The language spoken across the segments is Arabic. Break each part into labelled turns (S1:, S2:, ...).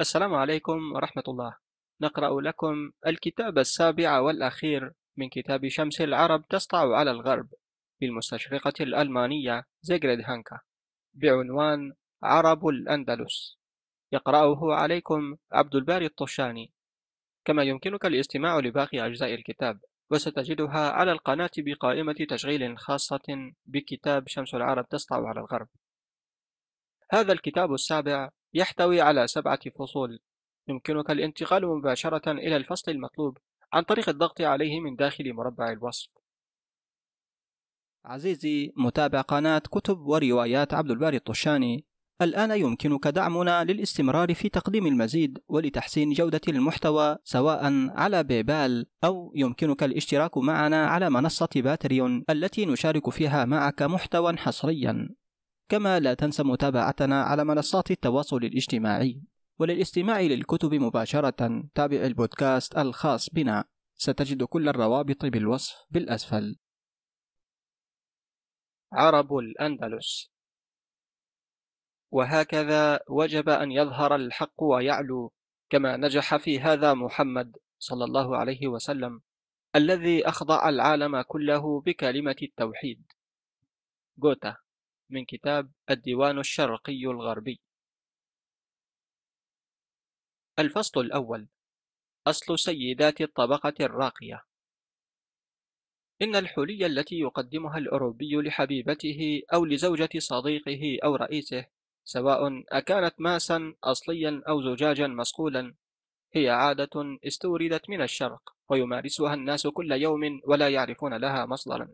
S1: السلام عليكم ورحمة الله نقرأ لكم الكتاب السابع والأخير من كتاب شمس العرب تسطع على الغرب بالمستشرقة الألمانية زيغريد هانكا بعنوان عرب الأندلس يقرأه عليكم عبد الباري الطشاني كما يمكنك الاستماع لباقي أجزاء الكتاب وستجدها على القناة بقائمة تشغيل خاصة بكتاب شمس العرب تسطع على الغرب هذا الكتاب السابع يحتوي على سبعة فصول يمكنك الانتقال مباشرة إلى الفصل المطلوب عن طريق الضغط عليه من داخل مربع الوصف عزيزي متابع قناة كتب وروايات عبد الباري الطشاني الآن يمكنك دعمنا للاستمرار في تقديم المزيد ولتحسين جودة المحتوى سواء على بيبال أو يمكنك الاشتراك معنا على منصة باتريون التي نشارك فيها معك محتوى حصريا كما لا تنسى متابعتنا على منصات التواصل الاجتماعي وللاستماع للكتب مباشرة تابع البودكاست الخاص بنا ستجد كل الروابط بالوصف بالأسفل عرب الأندلس وهكذا وجب أن يظهر الحق ويعلو كما نجح في هذا محمد صلى الله عليه وسلم الذي أخضع العالم كله بكلمة التوحيد جوتا من كتاب الديوان الشرقي الغربي الفصل الأول أصل سيدات الطبقة الراقية إن الحلي التي يقدمها الأوروبي لحبيبته أو لزوجة صديقه أو رئيسه سواء أكانت ماسا أصليا أو زجاجا مسقولا هي عادة استوردت من الشرق ويمارسها الناس كل يوم ولا يعرفون لها مصدرا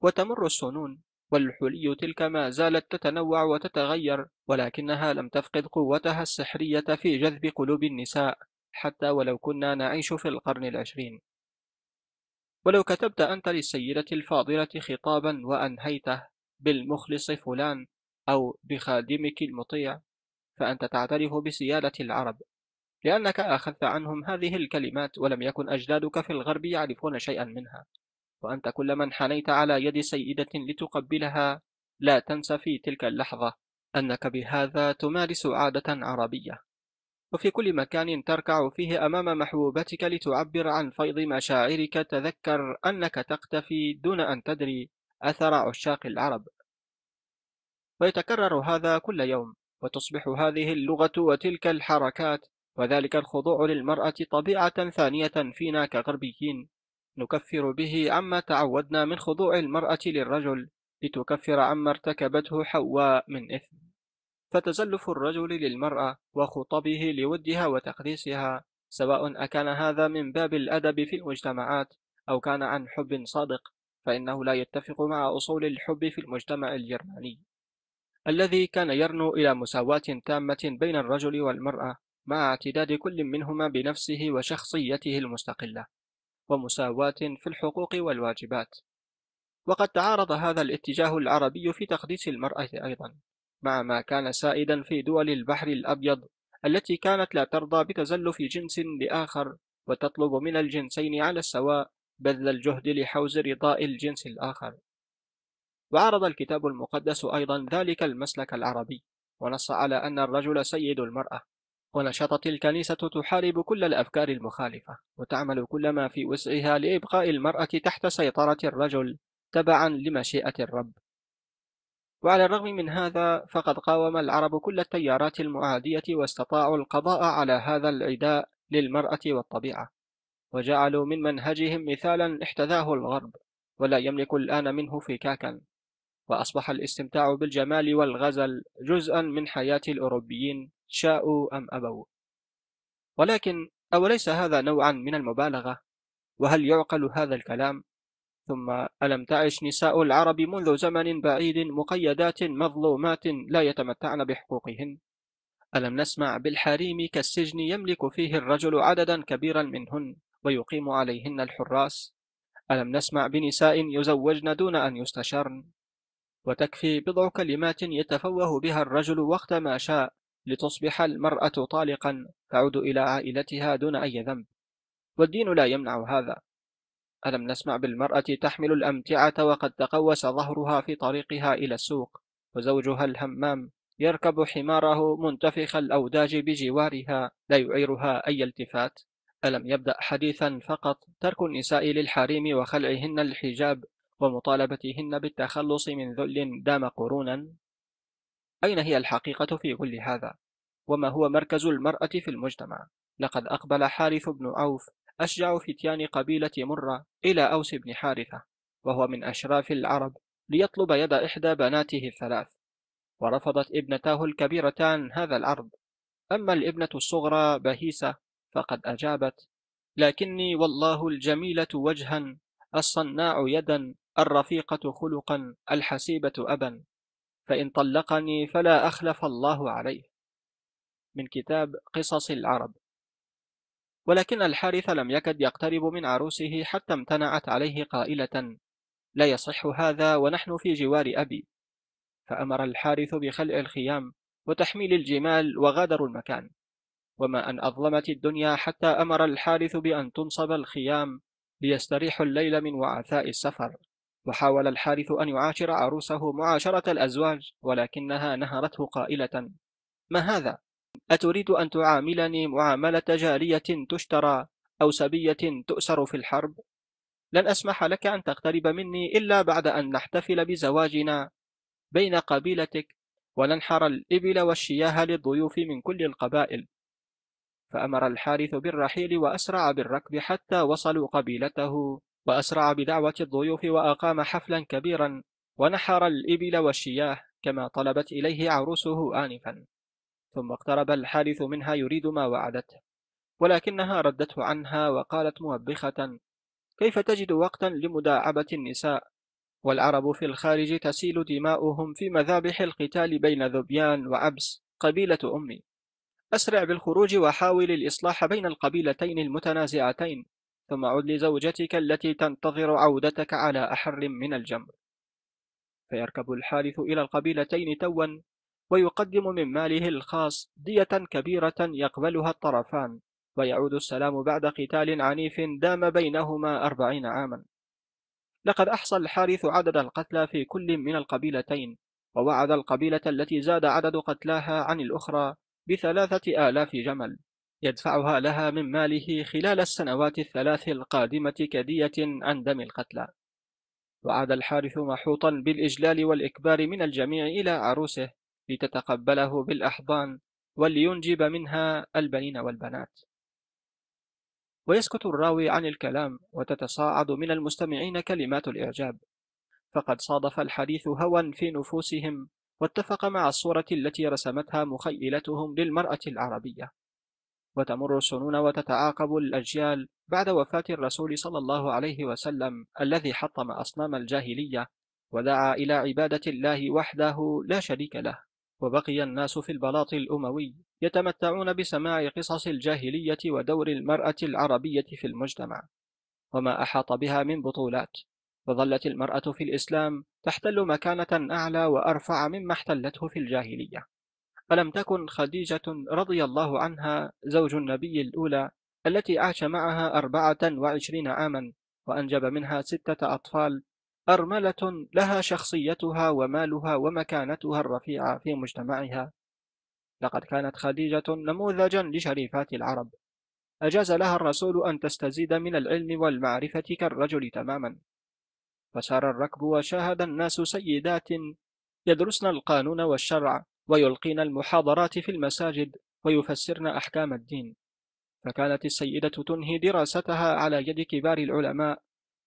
S1: وتمر السنون والحلي تلك ما زالت تتنوع وتتغير ولكنها لم تفقد قوتها السحرية في جذب قلوب النساء حتى ولو كنا نعيش في القرن العشرين ولو كتبت أنت للسيدة الفاضلة خطابا وأنهيته بالمخلص فلان أو بخادمك المطيع فأنت تعترف بسيادة العرب لأنك أخذت عنهم هذه الكلمات ولم يكن أجدادك في الغرب يعرفون شيئا منها وأنت كلما انحنيت على يد سيدة لتقبلها لا تنسى في تلك اللحظة أنك بهذا تمارس عادة عربية وفي كل مكان تركع فيه أمام محبوبتك لتعبر عن فيض مشاعرك تذكر أنك تختفي دون أن تدري أثر عشاق العرب ويتكرر هذا كل يوم وتصبح هذه اللغة وتلك الحركات وذلك الخضوع للمرأة طبيعة ثانية فينا كغربيين نكفر به عما تعودنا من خضوع المرأة للرجل لتكفر عما ارتكبته حواء من إثم فتزلف الرجل للمرأة وخطبه لودها وتقديسها سواء أكان هذا من باب الأدب في المجتمعات أو كان عن حب صادق فإنه لا يتفق مع أصول الحب في المجتمع الجرماني الذي كان يرنو إلى مساواة تامة بين الرجل والمرأة مع اعتداد كل منهما بنفسه وشخصيته المستقلة ومساواة في الحقوق والواجبات وقد تعارض هذا الاتجاه العربي في تقديس المرأة أيضا مع ما كان سائدا في دول البحر الأبيض التي كانت لا ترضى بتزلف جنس لآخر وتطلب من الجنسين على السواء بذل الجهد لحوز رضاء الجنس الآخر وعرض الكتاب المقدس أيضا ذلك المسلك العربي ونص على أن الرجل سيد المرأة ونشطت الكنيسة تحارب كل الأفكار المخالفة وتعمل كل ما في وسعها لإبقاء المرأة تحت سيطرة الرجل تبعا لمشيئة الرب وعلى الرغم من هذا فقد قاوم العرب كل التيارات المعادية واستطاعوا القضاء على هذا العداء للمرأة والطبيعة وجعلوا من منهجهم مثالا احتذاه الغرب ولا يملك الآن منه فكاكا وأصبح الاستمتاع بالجمال والغزل جزءا من حياة الأوروبيين شاءوا أم أبوا ولكن أوليس هذا نوعا من المبالغة وهل يعقل هذا الكلام ثم ألم تعش نساء العرب منذ زمن بعيد مقيدات مظلومات لا يتمتعن بحقوقهن ألم نسمع بالحريم كالسجن يملك فيه الرجل عددا كبيرا منهن ويقيم عليهن الحراس ألم نسمع بنساء يزوجن دون أن يستشرن وتكفي بضع كلمات يتفوه بها الرجل وقت ما شاء لتصبح المرأة طالقا تعود إلى عائلتها دون أي ذنب والدين لا يمنع هذا ألم نسمع بالمرأة تحمل الأمتعة وقد تقوس ظهرها في طريقها إلى السوق وزوجها الهمام يركب حماره منتفخ الأوداج بجوارها لا يعيرها أي التفات ألم يبدأ حديثا فقط ترك النساء للحريم وخلعهن الحجاب ومطالبتهن بالتخلص من ذل دام قرونا أين هي الحقيقة في كل هذا؟ وما هو مركز المرأة في المجتمع؟ لقد أقبل حارث بن عوف أشجع فتيان قبيلة مرة إلى أوس بن حارثة وهو من أشراف العرب ليطلب يد إحدى بناته الثلاث ورفضت ابنتاه الكبيرتان هذا العرض أما الابنة الصغرى بهيسة فقد أجابت لكني والله الجميلة وجها الصناع يدا الرفيقة خلقا الحسيبة أبا فإن طلقني فلا أخلف الله عليه من كتاب قصص العرب ولكن الحارث لم يكد يقترب من عروسه حتى امتنعت عليه قائلة لا يصح هذا ونحن في جوار أبي فأمر الحارث بخلع الخيام وتحميل الجمال وغادروا المكان وما أن أظلمت الدنيا حتى أمر الحارث بأن تنصب الخيام ليستريحوا الليل من وعثاء السفر وحاول الحارث أن يعاشر عروسه معاشرة الأزواج ولكنها نهرته قائلة ما هذا؟ أتريد أن تعاملني معاملة جارية تشترى أو سبية تؤسر في الحرب؟ لن أسمح لك أن تقترب مني إلا بعد أن نحتفل بزواجنا بين قبيلتك وننحر الإبل والشياه للضيوف من كل القبائل فأمر الحارث بالرحيل وأسرع بالركب حتى وصلوا قبيلته وأسرع بدعوة الضيوف وأقام حفلا كبيرا ونحر الإبل والشياه كما طلبت إليه عروسه آنفا ثم اقترب الحارث منها يريد ما وعدته ولكنها ردته عنها وقالت موبخة كيف تجد وقتا لمداعبة النساء والعرب في الخارج تسيل دماؤهم في مذابح القتال بين ذبيان وعبس قبيلة أمي أسرع بالخروج وحاول الإصلاح بين القبيلتين المتنازعتين ثم عد لزوجتك التي تنتظر عودتك على أحر من الجمر فيركب الحارث إلى القبيلتين توا ويقدم من ماله الخاص دية كبيرة يقبلها الطرفان ويعود السلام بعد قتال عنيف دام بينهما أربعين عاما لقد أحصى الحارث عدد القتلى في كل من القبيلتين ووعد القبيلة التي زاد عدد قتلاها عن الأخرى بثلاثة آلاف جمل يدفعها لها من ماله خلال السنوات الثلاث القادمة كدية عن دم القتلى وعاد الحارث محوطا بالإجلال والإكبار من الجميع إلى عروسه لتتقبله بالأحضان ولينجب منها البنين والبنات ويسكت الراوي عن الكلام وتتصاعد من المستمعين كلمات الإعجاب فقد صادف الحديث هوى في نفوسهم واتفق مع الصورة التي رسمتها مخيلتهم للمرأة العربية وتمر السنون وتتعاقب الأجيال بعد وفاة الرسول صلى الله عليه وسلم الذي حطم أصنام الجاهلية ودعا إلى عبادة الله وحده لا شريك له وبقي الناس في البلاط الأموي يتمتعون بسماع قصص الجاهلية ودور المرأة العربية في المجتمع وما أحاط بها من بطولات وظلت المرأة في الإسلام تحتل مكانة أعلى وأرفع مما احتلته في الجاهلية ألم تكن خديجة رضي الله عنها زوج النبي الأولى التي عاش معها أربعة وعشرين عاما وأنجب منها ستة أطفال أرملة لها شخصيتها ومالها ومكانتها الرفيعة في مجتمعها لقد كانت خديجة نموذجا لشريفات العرب أجاز لها الرسول أن تستزيد من العلم والمعرفة كالرجل تماما فسار الركب وشاهد الناس سيدات يدرسن القانون والشرع ويلقين المحاضرات في المساجد ويفسرن أحكام الدين فكانت السيدة تنهي دراستها على يد كبار العلماء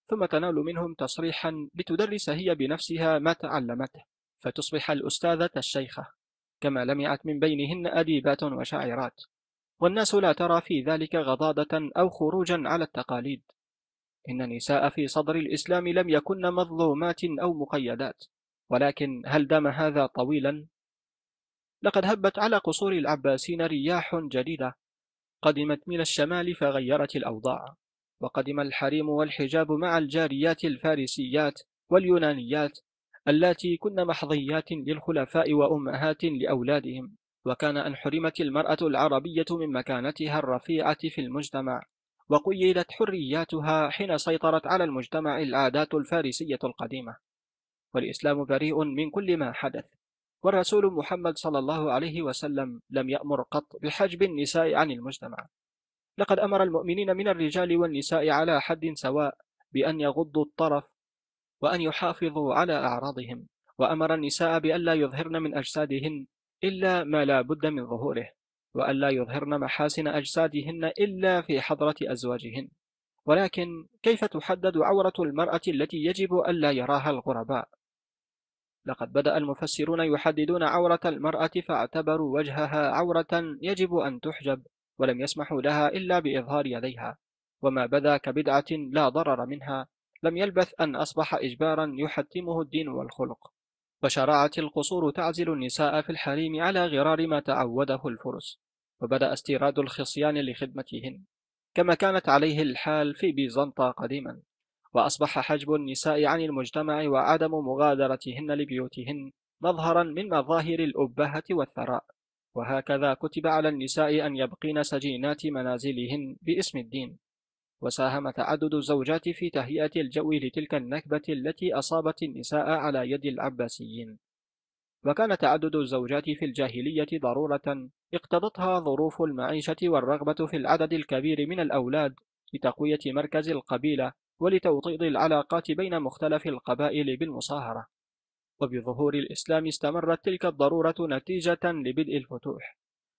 S1: ثم تنال منهم تصريحا لتدرس هي بنفسها ما تعلمته فتصبح الأستاذة الشيخة كما لمعت من بينهن أديبات وشاعرات والناس لا ترى في ذلك غضاضة أو خروجا على التقاليد إن النساء في صدر الإسلام لم يكن مظلومات أو مقيدات ولكن هل دام هذا طويلا لقد هبت على قصور العباسين رياح جديدة قدمت من الشمال فغيرت الأوضاع وقدم الحريم والحجاب مع الجاريات الفارسيات واليونانيات اللاتي كن محظيات للخلفاء وأمهات لأولادهم وكان أن حرمت المرأة العربية من مكانتها الرفيعة في المجتمع وقيدت حرياتها حين سيطرت على المجتمع العادات الفارسية القديمة والإسلام بريء من كل ما حدث والرسول محمد صلى الله عليه وسلم لم يأمر قط بحجب النساء عن المجتمع لقد أمر المؤمنين من الرجال والنساء على حد سواء بأن يغضوا الطرف وأن يحافظوا على أعراضهم وأمر النساء بألا يظهرن من أجسادهن إلا ما لا بد من ظهوره وألا يظهرن محاسن أجسادهن إلا في حضرة أزواجهن ولكن كيف تحدد عورة المرأة التي يجب ألا يراها الغرباء؟ لقد بدأ المفسرون يحددون عورة المرأة فاعتبروا وجهها عورة يجب أن تحجب ولم يسمحوا لها إلا بإظهار يديها وما بدا كبدعة لا ضرر منها لم يلبث أن أصبح إجبارا يحتمه الدين والخلق فشرعت القصور تعزل النساء في الحريم على غرار ما تعوده الفرس وبدأ استيراد الخصيان لخدمتهن كما كانت عليه الحال في بيزنطة قديما وأصبح حجب النساء عن المجتمع وعدم مغادرتهن لبيوتهن مظهرا من مظاهر الأبهة والثراء وهكذا كتب على النساء أن يبقين سجينات منازلهن باسم الدين وساهم تعدد الزوجات في تهيئة الجو لتلك النكبة التي أصابت النساء على يد العباسيين وكان تعدد الزوجات في الجاهلية ضرورة اقتضتها ظروف المعيشة والرغبة في العدد الكبير من الأولاد لتقوية مركز القبيلة ولتوطيد العلاقات بين مختلف القبائل بالمصاهرة وبظهور الإسلام استمرت تلك الضرورة نتيجة لبدء الفتوح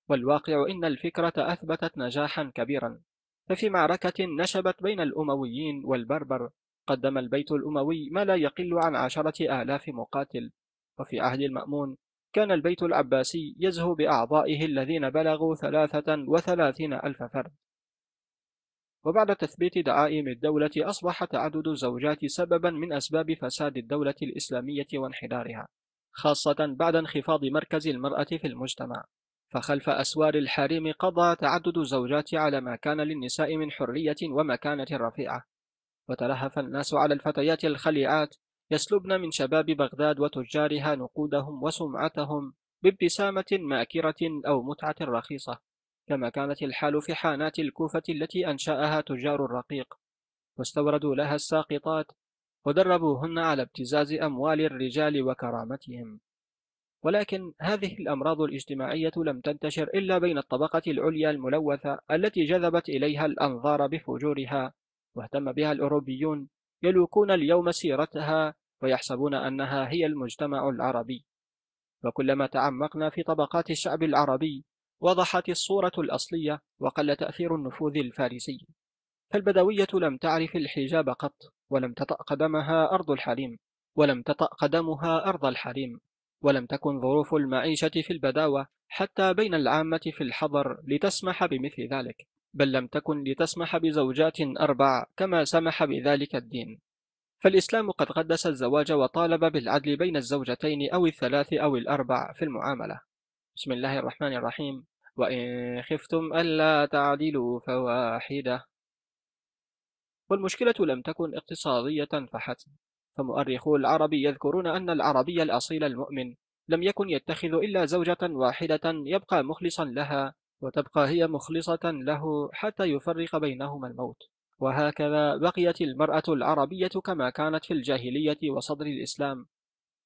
S1: والواقع إن الفكرة أثبتت نجاحا كبيرا ففي معركة نشبت بين الأمويين والبربر قدم البيت الأموي ما لا يقل عن عشرة آلاف مقاتل وفي عهد المأمون كان البيت العباسي يزهو بأعضائه الذين بلغوا ثلاثة وثلاثين ألف فرد وبعد تثبيت دعائم الدولة أصبح تعدد الزوجات سببا من أسباب فساد الدولة الإسلامية وانحدارها خاصة بعد انخفاض مركز المرأة في المجتمع فخلف أسوار الحريم قضى تعدد الزوجات على ما كان للنساء من حرية ومكانة رفيعة وتلهف الناس على الفتيات الخليعات يسلبن من شباب بغداد وتجارها نقودهم وسمعتهم بابتسامة ماكرة أو متعة رخيصة كما كانت الحال في حانات الكوفة التي أنشأها تجار الرقيق واستوردوا لها الساقطات ودربوهن على ابتزاز أموال الرجال وكرامتهم ولكن هذه الأمراض الاجتماعية لم تنتشر إلا بين الطبقة العليا الملوثة التي جذبت إليها الأنظار بفجورها واهتم بها الأوروبيون يلوكون اليوم سيرتها ويحسبون أنها هي المجتمع العربي وكلما تعمقنا في طبقات الشعب العربي وضحت الصورة الأصلية وقل تأثير النفوذ الفارسي فالبدوية لم تعرف الحجاب قط ولم تطأ قدمها أرض الحريم ولم تطأ قدمها أرض الحريم ولم تكن ظروف المعيشة في البداوة حتى بين العامة في الحضر لتسمح بمثل ذلك بل لم تكن لتسمح بزوجات أربع كما سمح بذلك الدين فالإسلام قد قدس الزواج وطالب بالعدل بين الزوجتين أو الثلاث أو الأربع في المعاملة بسم الله الرحمن الرحيم وإن خفتم ألا تعدلوا فواحدة والمشكلة لم تكن اقتصادية فحسب فمؤرخو العرب يذكرون أن العربي الأصيل المؤمن لم يكن يتخذ إلا زوجة واحدة يبقى مخلصا لها وتبقى هي مخلصة له حتى يفرق بينهما الموت وهكذا بقيت المرأة العربية كما كانت في الجاهلية وصدر الإسلام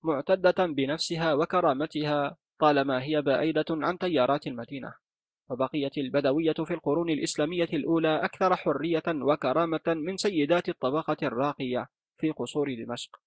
S1: معتدة بنفسها وكرامتها طالما هي بعيدة عن تيارات المدينة وبقيت البدوية في القرون الإسلامية الأولى أكثر حرية وكرامة من سيدات الطبقة الراقية في قصور دمشق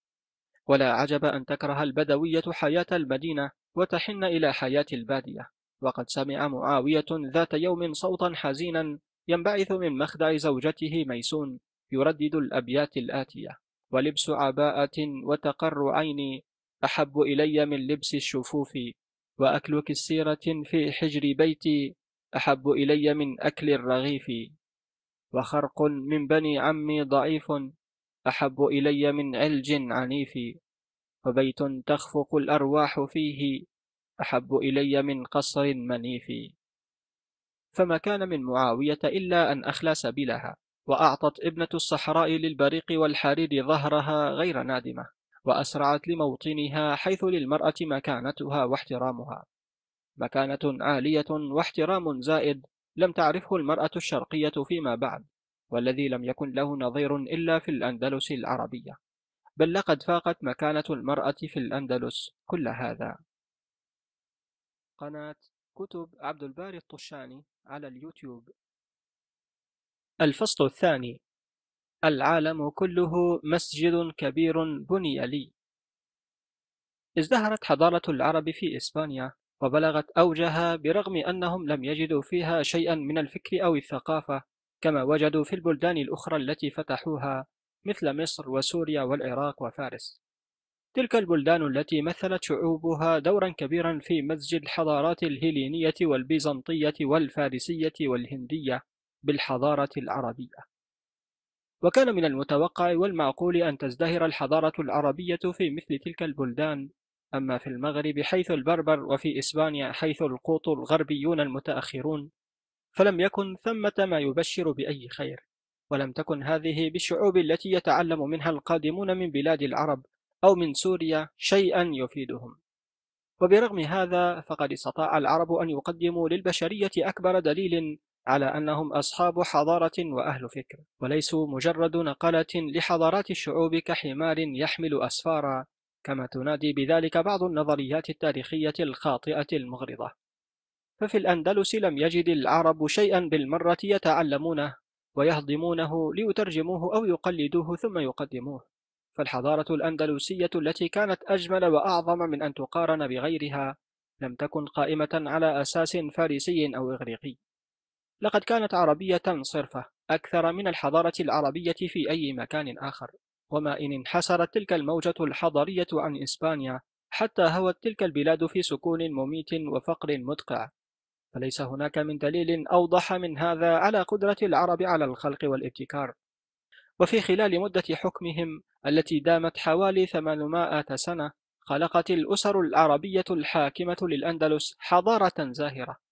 S1: ولا عجب أن تكره البدوية حياة المدينة وتحن إلى حياة البادية وقد سمع معاوية ذات يوم صوتا حزينا ينبعث من مخدع زوجته ميسون يردد الأبيات الآتية ولبس عباءة وتقر عيني أحب إلي من لبس الشفوف وأكل كسيرة في حجر بيتي أحب إلي من أكل الرغيف وخرق من بني عمي ضعيف أحب إلي من علج عنيف وبيت تخفق الأرواح فيه أحب إلي من قصر منيف فما كان من معاوية إلا أن أخلى سبيلها وأعطت ابنة الصحراء للبريق والحرير ظهرها غير نادمة وأسرعت لموطنها حيث للمرأة مكانتها واحترامها مكانة عالية واحترام زائد لم تعرفه المرأة الشرقية فيما بعد والذي لم يكن له نظير إلا في الأندلس العربية بل لقد فاقت مكانة المرأة في الأندلس كل هذا قناة كتب عبد الباري الطشاني على اليوتيوب الفصل الثاني العالم كله مسجد كبير بني لي ازدهرت حضارة العرب في إسبانيا وبلغت أوجها برغم أنهم لم يجدوا فيها شيئا من الفكر أو الثقافة كما وجدوا في البلدان الأخرى التي فتحوها مثل مصر وسوريا والعراق وفارس تلك البلدان التي مثلت شعوبها دورا كبيرا في مزج الحضارات الهيلينية والبيزنطية والفارسية والهندية بالحضارة العربية وكان من المتوقع والمعقول أن تزدهر الحضارة العربية في مثل تلك البلدان أما في المغرب حيث البربر وفي إسبانيا حيث القوط الغربيون المتأخرون فلم يكن ثمة ما يبشر بأي خير ولم تكن هذه بالشعوب التي يتعلم منها القادمون من بلاد العرب أو من سوريا شيئا يفيدهم وبرغم هذا فقد استطاع العرب أن يقدموا للبشرية أكبر دليل على أنهم أصحاب حضارة وأهل فكر وليسوا مجرد نقلة لحضارات الشعوب كحمار يحمل أسفارا كما تنادي بذلك بعض النظريات التاريخية الخاطئة المغرضة ففي الأندلس لم يجد العرب شيئا بالمرة يتعلمونه ويهضمونه ليترجموه أو يقلدوه ثم يقدموه فالحضارة الأندلسية التي كانت أجمل وأعظم من أن تقارن بغيرها لم تكن قائمة على أساس فارسي أو إغريقي لقد كانت عربية صرفة أكثر من الحضارة العربية في أي مكان آخر وما إن انحسرت تلك الموجة الحضارية عن إسبانيا حتى هوت تلك البلاد في سكون مميت وفقر مدقع فليس هناك من دليل أوضح من هذا على قدرة العرب على الخلق والابتكار وفي خلال مدة حكمهم التي دامت حوالي 800 سنة خلقت الأسر العربية الحاكمة للأندلس حضارة زاهرة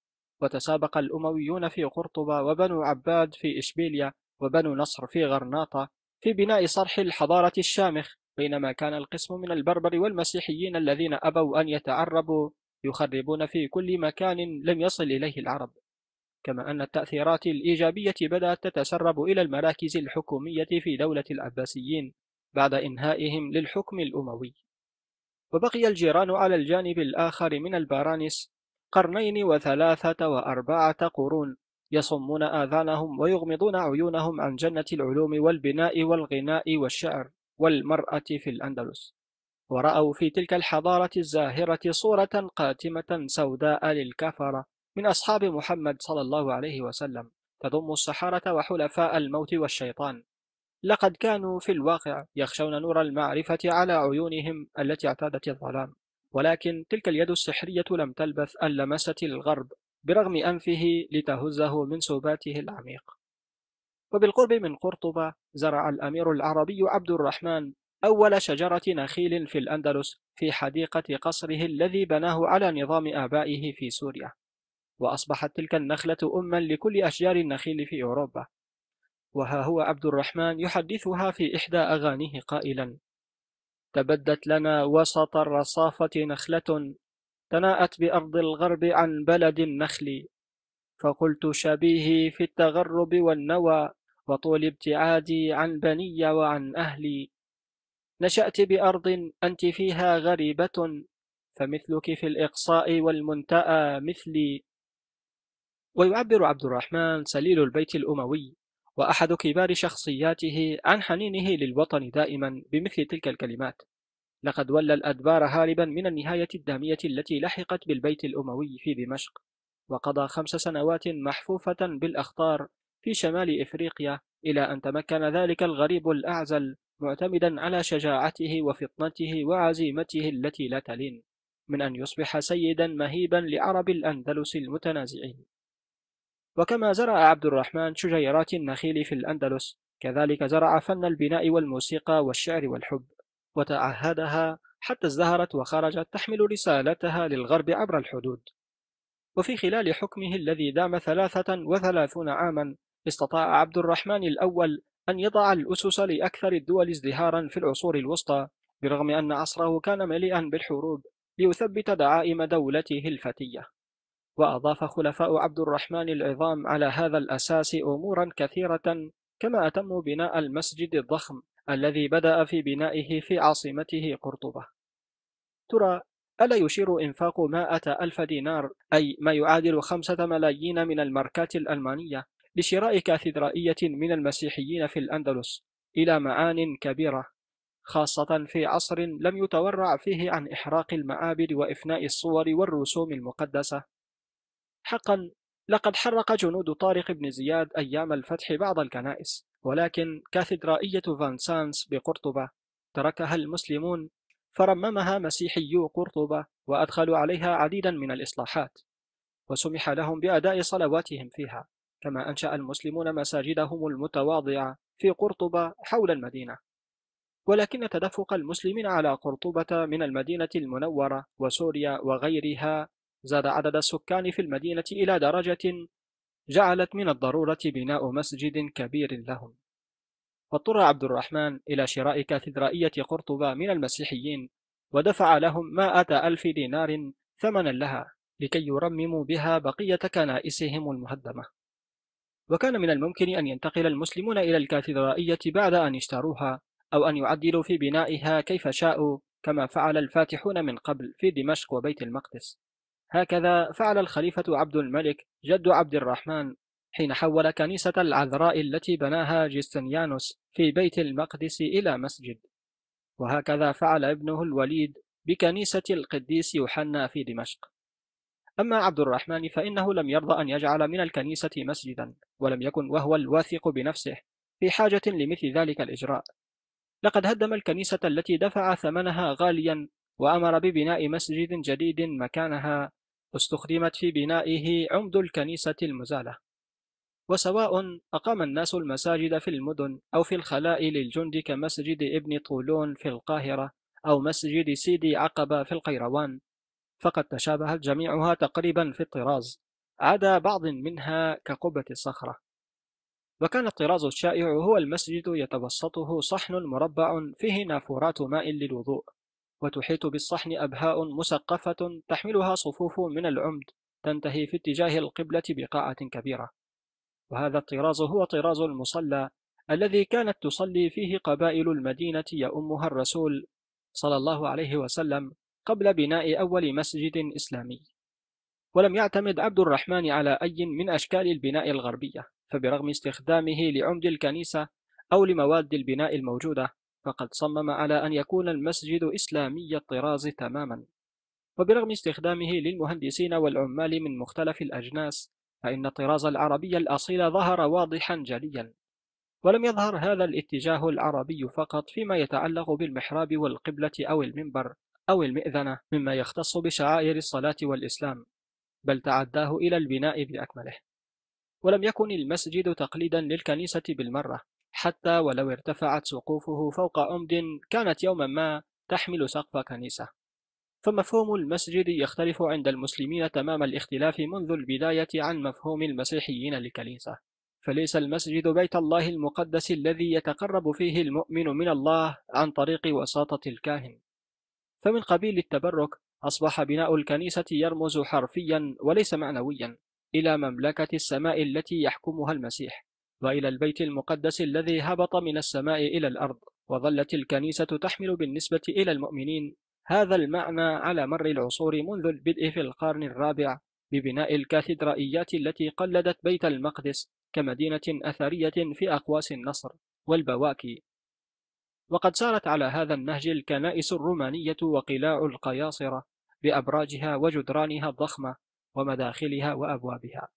S1: وتسابق الأمويون في قرطبة وبنو عباد في إشبيلية وبنو نصر في غرناطة في بناء صرح الحضارة الشامخ بينما كان القسم من البربر والمسيحيين الذين أبوا أن يتعربوا يخربون في كل مكان لم يصل إليه العرب كما أن التأثيرات الإيجابية بدأت تتسرب إلى المراكز الحكومية في دولة العباسيين بعد إنهائهم للحكم الأموي وبقي الجيران على الجانب الآخر من البارانس قرنين وثلاثة وأربعة قرون يصمون آذانهم ويغمضون عيونهم عن جنة العلوم والبناء والغناء والشعر والمرأة في الأندلس ورأوا في تلك الحضارة الزاهرة صورة قاتمة سوداء للكفرة من أصحاب محمد صلى الله عليه وسلم تضم السحرة وحلفاء الموت والشيطان لقد كانوا في الواقع يخشون نور المعرفة على عيونهم التي اعتادت الظلام ولكن تلك اليد السحرية لم تلبث أن لمست الغرب برغم أنفه لتهزه من سباته العميق وبالقرب من قرطبة زرع الأمير العربي عبد الرحمن أول شجرة نخيل في الأندلس في حديقة قصره الذي بناه على نظام آبائه في سوريا وأصبحت تلك النخلة أما لكل أشجار النخيل في أوروبا وها هو عبد الرحمن يحدثها في إحدى أغانيه قائلا تبدت لنا وسط الرصافة نخلة تناءت بأرض الغرب عن بلد النخل فقلت شبيهي في التغرب والنوى وطول ابتعادي عن بني وعن أهلي نشأت بأرض أنت فيها غريبة فمثلك في الإقصاء والمنتأى مثلي ويعبر عبد الرحمن سليل البيت الأموي وأحد كبار شخصياته عن حنينه للوطن دائما بمثل تلك الكلمات لقد ولى الأدبار هاربا من النهاية الدامية التي لحقت بالبيت الأموي في دمشق وقضى خمس سنوات محفوفة بالأخطار في شمال إفريقيا إلى أن تمكن ذلك الغريب الأعزل معتمدا على شجاعته وفطنته وعزيمته التي لا تلين من أن يصبح سيدا مهيبا لعرب الأندلس المتنازعين وكما زرع عبد الرحمن شجيرات النخيل في الأندلس كذلك زرع فن البناء والموسيقى والشعر والحب وتعهدها حتى ازدهرت وخرجت تحمل رسالتها للغرب عبر الحدود وفي خلال حكمه الذي دام ثلاثة وثلاثون عاما استطاع عبد الرحمن الأول أن يضع الأسس لأكثر الدول ازدهارا في العصور الوسطى برغم أن عصره كان مليئا بالحروب ليثبت دعائم دولته الفتية وأضاف خلفاء عبد الرحمن العظام على هذا الأساس أمورا كثيرة كما أتموا بناء المسجد الضخم الذي بدأ في بنائه في عاصمته قرطبة ترى ألا يشير إنفاق مائة ألف دينار أي ما يعادل خمسة ملايين من الماركات الألمانية لشراء كاتدرائية من المسيحيين في الأندلس إلى معان كبيرة خاصة في عصر لم يتورع فيه عن إحراق المعابد وإفناء الصور والرسوم المقدسة حقا لقد حرق جنود طارق بن زياد أيام الفتح بعض الكنائس ولكن كاتدرائية فانسانس بقرطبة تركها المسلمون فرممها مسيحيو قرطبة وأدخلوا عليها عديدا من الإصلاحات وسمح لهم بأداء صلواتهم فيها كما أنشأ المسلمون مساجدهم المتواضعة في قرطبة حول المدينة ولكن تدفق المسلمين على قرطبة من المدينة المنورة وسوريا وغيرها زاد عدد السكان في المدينة إلى درجة جعلت من الضرورة بناء مسجد كبير لهم فاضطر عبد الرحمن إلى شراء كاتدرائية قرطبة من المسيحيين ودفع لهم مائة ألف دينار ثمنا لها لكي يرمموا بها بقية كنائسهم المهدمة وكان من الممكن أن ينتقل المسلمون إلى الكاتدرائية بعد أن اشتروها أو أن يعدلوا في بنائها كيف شاءوا كما فعل الفاتحون من قبل في دمشق وبيت المقدس هكذا فعل الخليفة عبد الملك جد عبد الرحمن حين حول كنيسة العذراء التي بناها جستنيانوس في بيت المقدس إلى مسجد وهكذا فعل ابنه الوليد بكنيسة القديس يوحنا في دمشق أما عبد الرحمن فإنه لم يرضى أن يجعل من الكنيسة مسجدا ولم يكن وهو الواثق بنفسه في حاجة لمثل ذلك الإجراء لقد هدم الكنيسة التي دفع ثمنها غاليا وأمر ببناء مسجد جديد مكانها استخدمت في بنائه عمد الكنيسة المزالة وسواء أقام الناس المساجد في المدن أو في الخلاء للجند كمسجد ابن طولون في القاهرة أو مسجد سيدي عقبة في القيروان فقد تشابهت جميعها تقريبا في الطراز عدا بعض منها كقبة الصخرة وكان الطراز الشائع هو المسجد يتوسطه صحن مربع فيه نافورات ماء للوضوء وتحيط بالصحن أبهاء مسقفة تحملها صفوف من العمد تنتهي في اتجاه القبلة بقاعة كبيرة وهذا الطراز هو طراز المصلى الذي كانت تصلي فيه قبائل المدينة يأمها الرسول صلى الله عليه وسلم قبل بناء أول مسجد إسلامي ولم يعتمد عبد الرحمن على أي من أشكال البناء الغربية فبرغم استخدامه لعمد الكنيسة أو لمواد البناء الموجودة فقد صمم على أن يكون المسجد إسلامي الطراز تماما وبرغم استخدامه للمهندسين والعمال من مختلف الأجناس فإن الطراز العربي الأصيل ظهر واضحا جليا ولم يظهر هذا الاتجاه العربي فقط فيما يتعلق بالمحراب والقبلة أو المنبر أو المئذنة مما يختص بشعائر الصلاة والإسلام بل تعداه إلى البناء بأكمله ولم يكن المسجد تقليدا للكنيسة بالمرة حتى ولو ارتفعت سقوفه فوق أمد كانت يوما ما تحمل سقف كنيسة فمفهوم المسجد يختلف عند المسلمين تمام الاختلاف منذ البداية عن مفهوم المسيحيين للكنيسة فليس المسجد بيت الله المقدس الذي يتقرب فيه المؤمن من الله عن طريق وساطة الكاهن فمن قبيل التبرك أصبح بناء الكنيسة يرمز حرفيا وليس معنويا إلى مملكة السماء التي يحكمها المسيح وإلى البيت المقدس الذي هبط من السماء إلى الأرض وظلت الكنيسة تحمل بالنسبة إلى المؤمنين هذا المعنى على مر العصور منذ البدء في القرن الرابع ببناء الكاتدرائيات التي قلدت بيت المقدس كمدينة أثرية في أقواس النصر والبواكي وقد سارت على هذا النهج الكنائس الرومانية وقلاع القياصرة بأبراجها وجدرانها الضخمة ومداخلها وأبوابها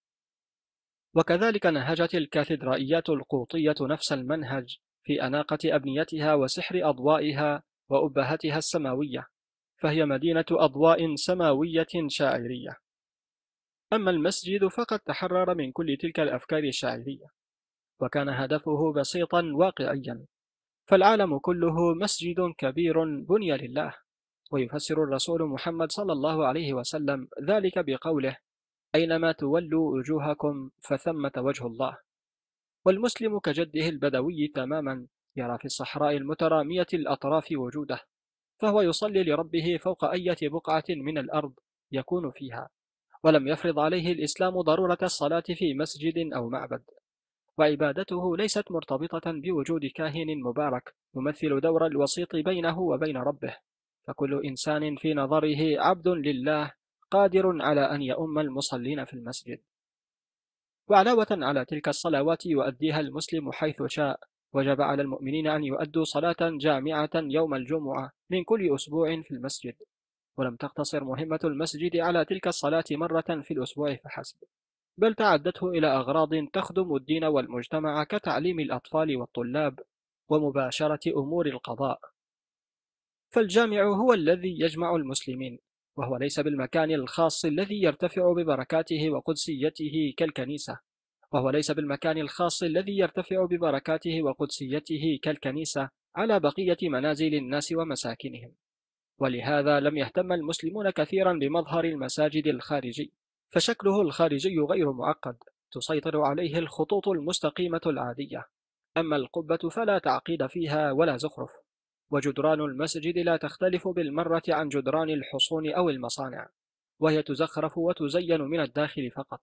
S1: وكذلك نهجت الكاتدرائيات القوطية نفس المنهج في أناقة أبنيتها وسحر أضوائها وأبهتها السماوية فهي مدينة أضواء سماوية شاعرية أما المسجد فقد تحرر من كل تلك الأفكار الشاعرية وكان هدفه بسيطا واقعيا فالعالم كله مسجد كبير بني لله ويفسر الرسول محمد صلى الله عليه وسلم ذلك بقوله أينما تولوا وجوهكم فثمة وجه الله والمسلم كجده البدوي تماما يرى في الصحراء المترامية الأطراف وجوده فهو يصلي لربه فوق أية بقعة من الأرض يكون فيها ولم يفرض عليه الإسلام ضرورة الصلاة في مسجد أو معبد وعبادته ليست مرتبطة بوجود كاهن مبارك يمثل دور الوسيط بينه وبين ربه فكل إنسان في نظره عبد لله قادر على أن يؤم المصلين في المسجد وعلاوة على تلك الصلوات يؤديها المسلم حيث شاء وجب على المؤمنين أن يؤدوا صلاة جامعة يوم الجمعة من كل أسبوع في المسجد ولم تقتصر مهمة المسجد على تلك الصلاة مرة في الأسبوع فحسب بل تعدته إلى أغراض تخدم الدين والمجتمع كتعليم الأطفال والطلاب ومباشرة أمور القضاء فالجامع هو الذي يجمع المسلمين وهو ليس بالمكان الخاص الذي يرتفع ببركاته وقدسيته كالكنيسة وهو ليس بالمكان الخاص الذي يرتفع ببركاته وقدسيته كالكنيسة على بقية منازل الناس ومساكنهم ولهذا لم يهتم المسلمون كثيرا بمظهر المساجد الخارجي فشكله الخارجي غير معقد تسيطر عليه الخطوط المستقيمة العادية أما القبة فلا تعقيد فيها ولا زخرف وجدران المسجد لا تختلف بالمرة عن جدران الحصون أو المصانع وهي تزخرف وتزين من الداخل فقط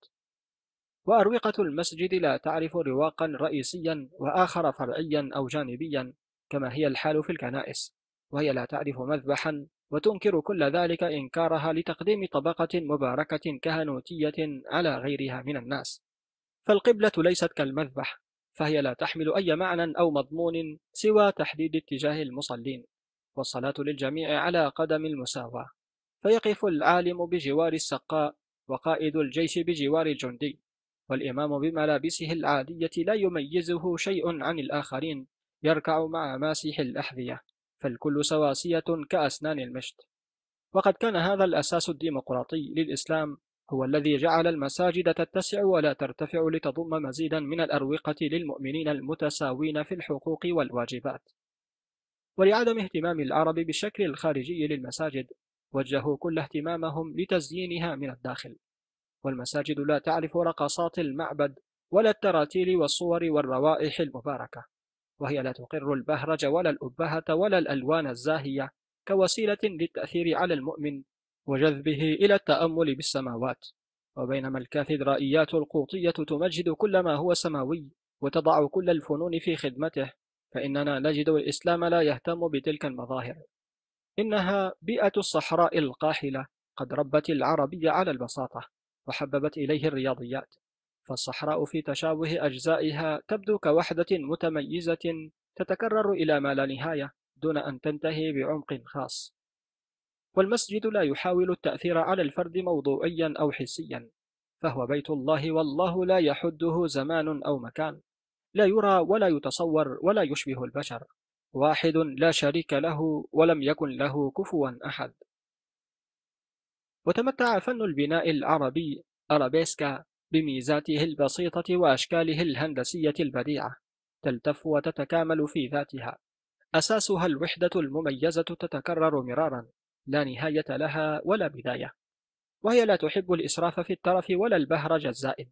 S1: وأروقة المسجد لا تعرف رواقا رئيسيا وآخر فرعيا أو جانبيا كما هي الحال في الكنائس وهي لا تعرف مذبحا وتنكر كل ذلك إنكارها لتقديم طبقة مباركة كهنوتية على غيرها من الناس فالقبلة ليست كالمذبح فهي لا تحمل أي معنى أو مضمون سوى تحديد اتجاه المصلين والصلاة للجميع على قدم المساواة فيقف العالم بجوار السقاء وقائد الجيش بجوار الجندي والإمام بملابسه العادية لا يميزه شيء عن الآخرين يركع مع ماسح الأحذية فالكل سواسية كأسنان المشط وقد كان هذا الأساس الديمقراطي للإسلام هو الذي جعل المساجد تتسع ولا ترتفع لتضم مزيدا من الأروقة للمؤمنين المتساوين في الحقوق والواجبات ولعدم اهتمام العرب بالشكل الخارجي للمساجد وجهوا كل اهتمامهم لتزيينها من الداخل والمساجد لا تعرف رقصات المعبد ولا التراتيل والصور والروائح المباركة وهي لا تقر البهرج ولا الأبهة ولا الألوان الزاهية كوسيلة للتأثير على المؤمن وجذبه إلى التأمل بالسماوات وبينما الكاتدرائيات القوطية تمجد كل ما هو سماوي وتضع كل الفنون في خدمته فإننا نجد الإسلام لا يهتم بتلك المظاهر إنها بيئة الصحراء القاحلة قد ربت العربي على البساطة وحببت إليه الرياضيات فالصحراء في تشابه أجزائها تبدو كوحدة متميزة تتكرر إلى ما لا نهاية دون أن تنتهي بعمق خاص والمسجد لا يحاول التأثير على الفرد موضوعيا أو حسيا فهو بيت الله والله لا يحده زمان أو مكان لا يرى ولا يتصور ولا يشبه البشر واحد لا شريك له ولم يكن له كفوا أحد وتمتع فن البناء العربي أرابيسكا بميزاته البسيطة وأشكاله الهندسية البديعة تلتف وتتكامل في ذاتها أساسها الوحدة المميزة تتكرر مرارا لا نهاية لها ولا بداية وهي لا تحب الإسراف في الترف ولا البهرج الزائد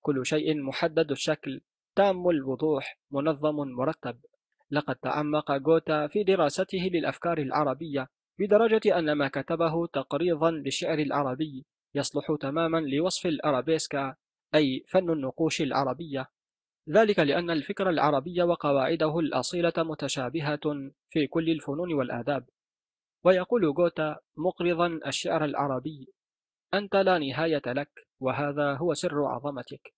S1: كل شيء محدد الشكل تام الوضوح منظم مرتب لقد تعمق جوتا في دراسته للأفكار العربية بدرجة أن ما كتبه تقريضا للشعر العربي يصلح تماما لوصف الأرابيسكا أي فن النقوش العربية ذلك لأن الفكر العربي وقواعده الأصيلة متشابهة في كل الفنون والآداب ويقول غوتا مقرضا الشعر العربي أنت لا نهاية لك وهذا هو سر عظمتك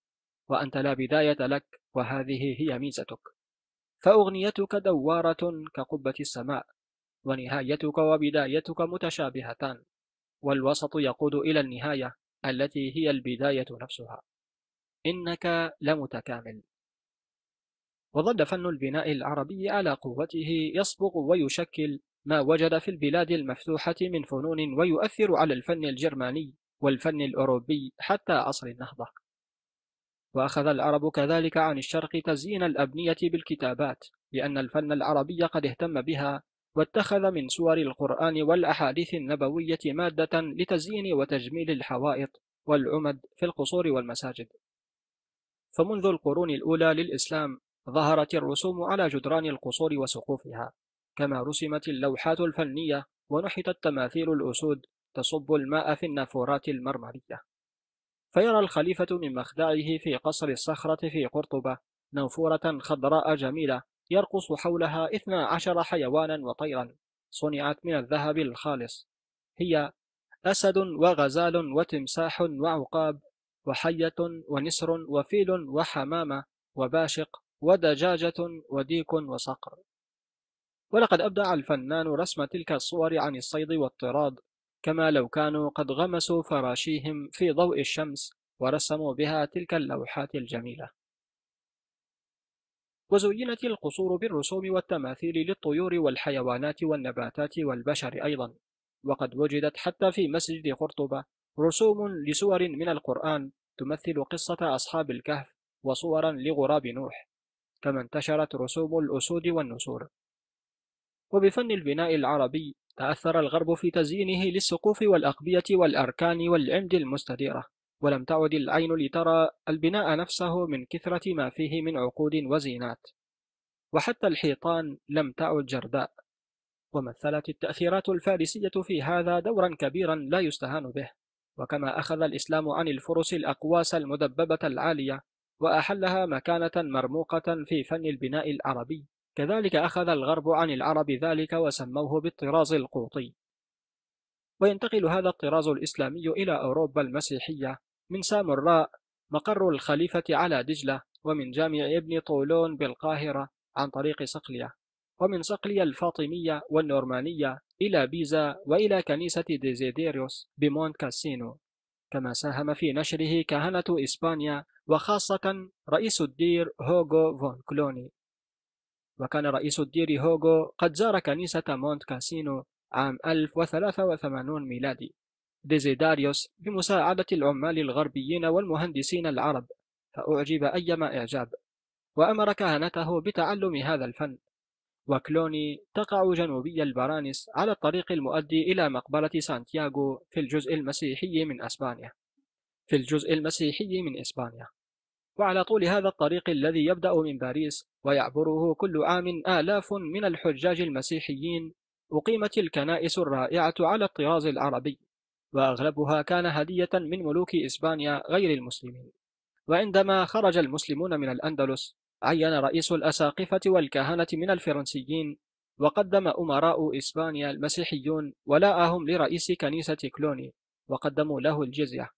S1: وأنت لا بداية لك وهذه هي ميزتك فأغنيتك دوارة كقبة السماء ونهايتك وبدايتك متشابهتان والوسط يقود إلى النهاية التي هي البداية نفسها إنك لمتكامل وظل فن البناء العربي على قوته يصبغ ويشكل ما وجد في البلاد المفتوحة من فنون ويؤثر على الفن الجرماني والفن الأوروبي حتى عصر النهضة وأخذ العرب كذلك عن الشرق تزيين الأبنية بالكتابات لأن الفن العربي قد اهتم بها واتخذ من سور القرآن والأحاديث النبوية مادة لتزيين وتجميل الحوائط والعمد في القصور والمساجد فمنذ القرون الأولى للإسلام ظهرت الرسوم على جدران القصور وسقوفها كما رسمت اللوحات الفنية ونحتت تماثيل الأسود تصب الماء في النافورات المرمرية فيرى الخليفة من مخدعه في قصر الصخرة في قرطبة نافورة خضراء جميلة يرقص حولها عشر حيوانا وطيرا صنعت من الذهب الخالص هي أسد وغزال وتمساح وعقاب وحية ونسر وفيل وحمامة وباشق ودجاجة وديك وصقر ولقد أبدع الفنان رسم تلك الصور عن الصيد والطراد كما لو كانوا قد غمسوا فراشيهم في ضوء الشمس ورسموا بها تلك اللوحات الجميلة وزينت القصور بالرسوم والتماثيل للطيور والحيوانات والنباتات والبشر أيضا وقد وجدت حتى في مسجد قرطبة رسوم لسور من القرآن تمثل قصة أصحاب الكهف وصورا لغراب نوح كما انتشرت رسوم الأسود والنسور وبفن البناء العربي تأثر الغرب في تزيينه للسقوف والأقبية والأركان والعمد المستديرة ولم تعد العين لترى البناء نفسه من كثرة ما فيه من عقود وزينات وحتى الحيطان لم تعد جرداء ومثلت التأثيرات الفارسية في هذا دورا كبيرا لا يستهان به وكما أخذ الإسلام عن الفرس الأقواس المدببة العالية وأحلها مكانة مرموقة في فن البناء العربي كذلك أخذ الغرب عن العرب ذلك وسموه بالطراز القوطي وينتقل هذا الطراز الإسلامي إلى أوروبا المسيحية من سامراء مقر الخليفة على دجلة ومن جامع ابن طولون بالقاهرة عن طريق صقلية ومن صقلية الفاطمية والنورمانية إلى بيزا وإلى كنيسة ديزيديريوس بمونت كاسينو كما ساهم في نشره كهنة إسبانيا وخاصة رئيس الدير هوغو فون كلوني وكان رئيس الدير هوغو قد زار كنيسة مونت كاسينو عام 1083 ميلادي ديزيداريوس بمساعدة العمال الغربيين والمهندسين العرب فأعجب أيما إعجاب وأمر كهنته بتعلم هذا الفن وكلوني تقع جنوبي البرانس على الطريق المؤدي إلى مقبرة سانتياغو في الجزء المسيحي من أسبانيا في الجزء المسيحي من إسبانيا وعلى طول هذا الطريق الذي يبدأ من باريس ويعبره كل عام آلاف من الحجاج المسيحيين أقيمت الكنائس الرائعة على الطراز العربي وأغلبها كان هدية من ملوك إسبانيا غير المسلمين وعندما خرج المسلمون من الأندلس عين رئيس الأساقفة والكهنة من الفرنسيين وقدم أمراء إسبانيا المسيحيون ولاءهم لرئيس كنيسة كلوني وقدموا له الجزية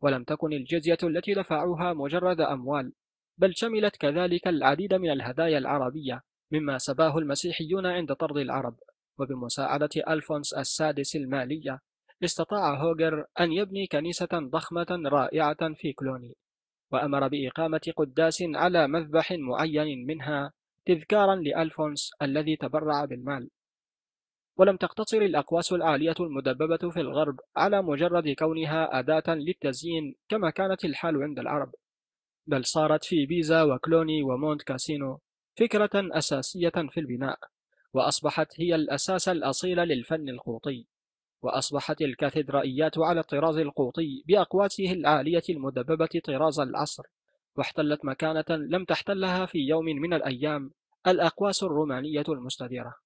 S1: ولم تكن الجزية التي دفعوها مجرد أموال بل شملت كذلك العديد من الهدايا العربية مما سباه المسيحيون عند طرد العرب وبمساعدة ألفونس السادس المالية استطاع هوجر أن يبني كنيسة ضخمة رائعة في كلوني وأمر بإقامة قداس على مذبح معين منها تذكارا لألفونس الذي تبرع بالمال ولم تقتصر الأقواس الآلية المدببة في الغرب على مجرد كونها أداة للتزيين كما كانت الحال عند العرب بل صارت في بيزا وكلوني ومونت كاسينو فكرة أساسية في البناء وأصبحت هي الأساس الأصيل للفن القوطي وأصبحت الكاتدرائيات على الطراز القوطي بأقواسه العالية المدببة طراز العصر واحتلت مكانة لم تحتلها في يوم من الأيام الأقواس الرومانية المستديرة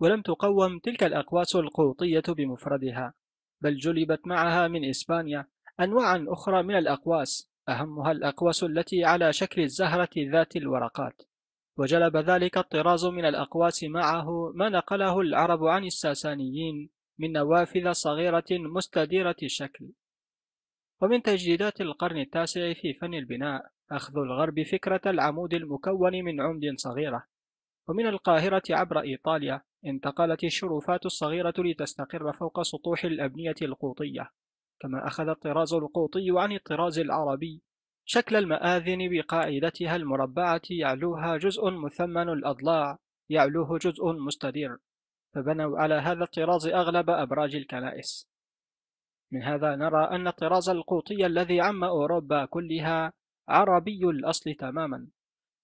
S1: ولم تقوم تلك الأقواس القوطية بمفردها بل جلبت معها من إسبانيا أنواعا أخرى من الأقواس أهمها الأقواس التي على شكل الزهرة ذات الورقات وجلب ذلك الطراز من الأقواس معه ما نقله العرب عن الساسانيين من نوافذ صغيرة مستديرة الشكل ومن تجديدات القرن التاسع في فن البناء أخذ الغرب فكرة العمود المكون من عمد صغيرة ومن القاهرة عبر إيطاليا انتقلت الشرفات الصغيرة لتستقر فوق سطوح الأبنية القوطية كما أخذ الطراز القوطي عن الطراز العربي شكل المآذن بقاعدتها المربعة يعلوها جزء مثمن الأضلاع يعلوه جزء مستدير فبنوا على هذا الطراز أغلب أبراج الكنائس من هذا نرى أن الطراز القوطي الذي عم أوروبا كلها عربي الأصل تماما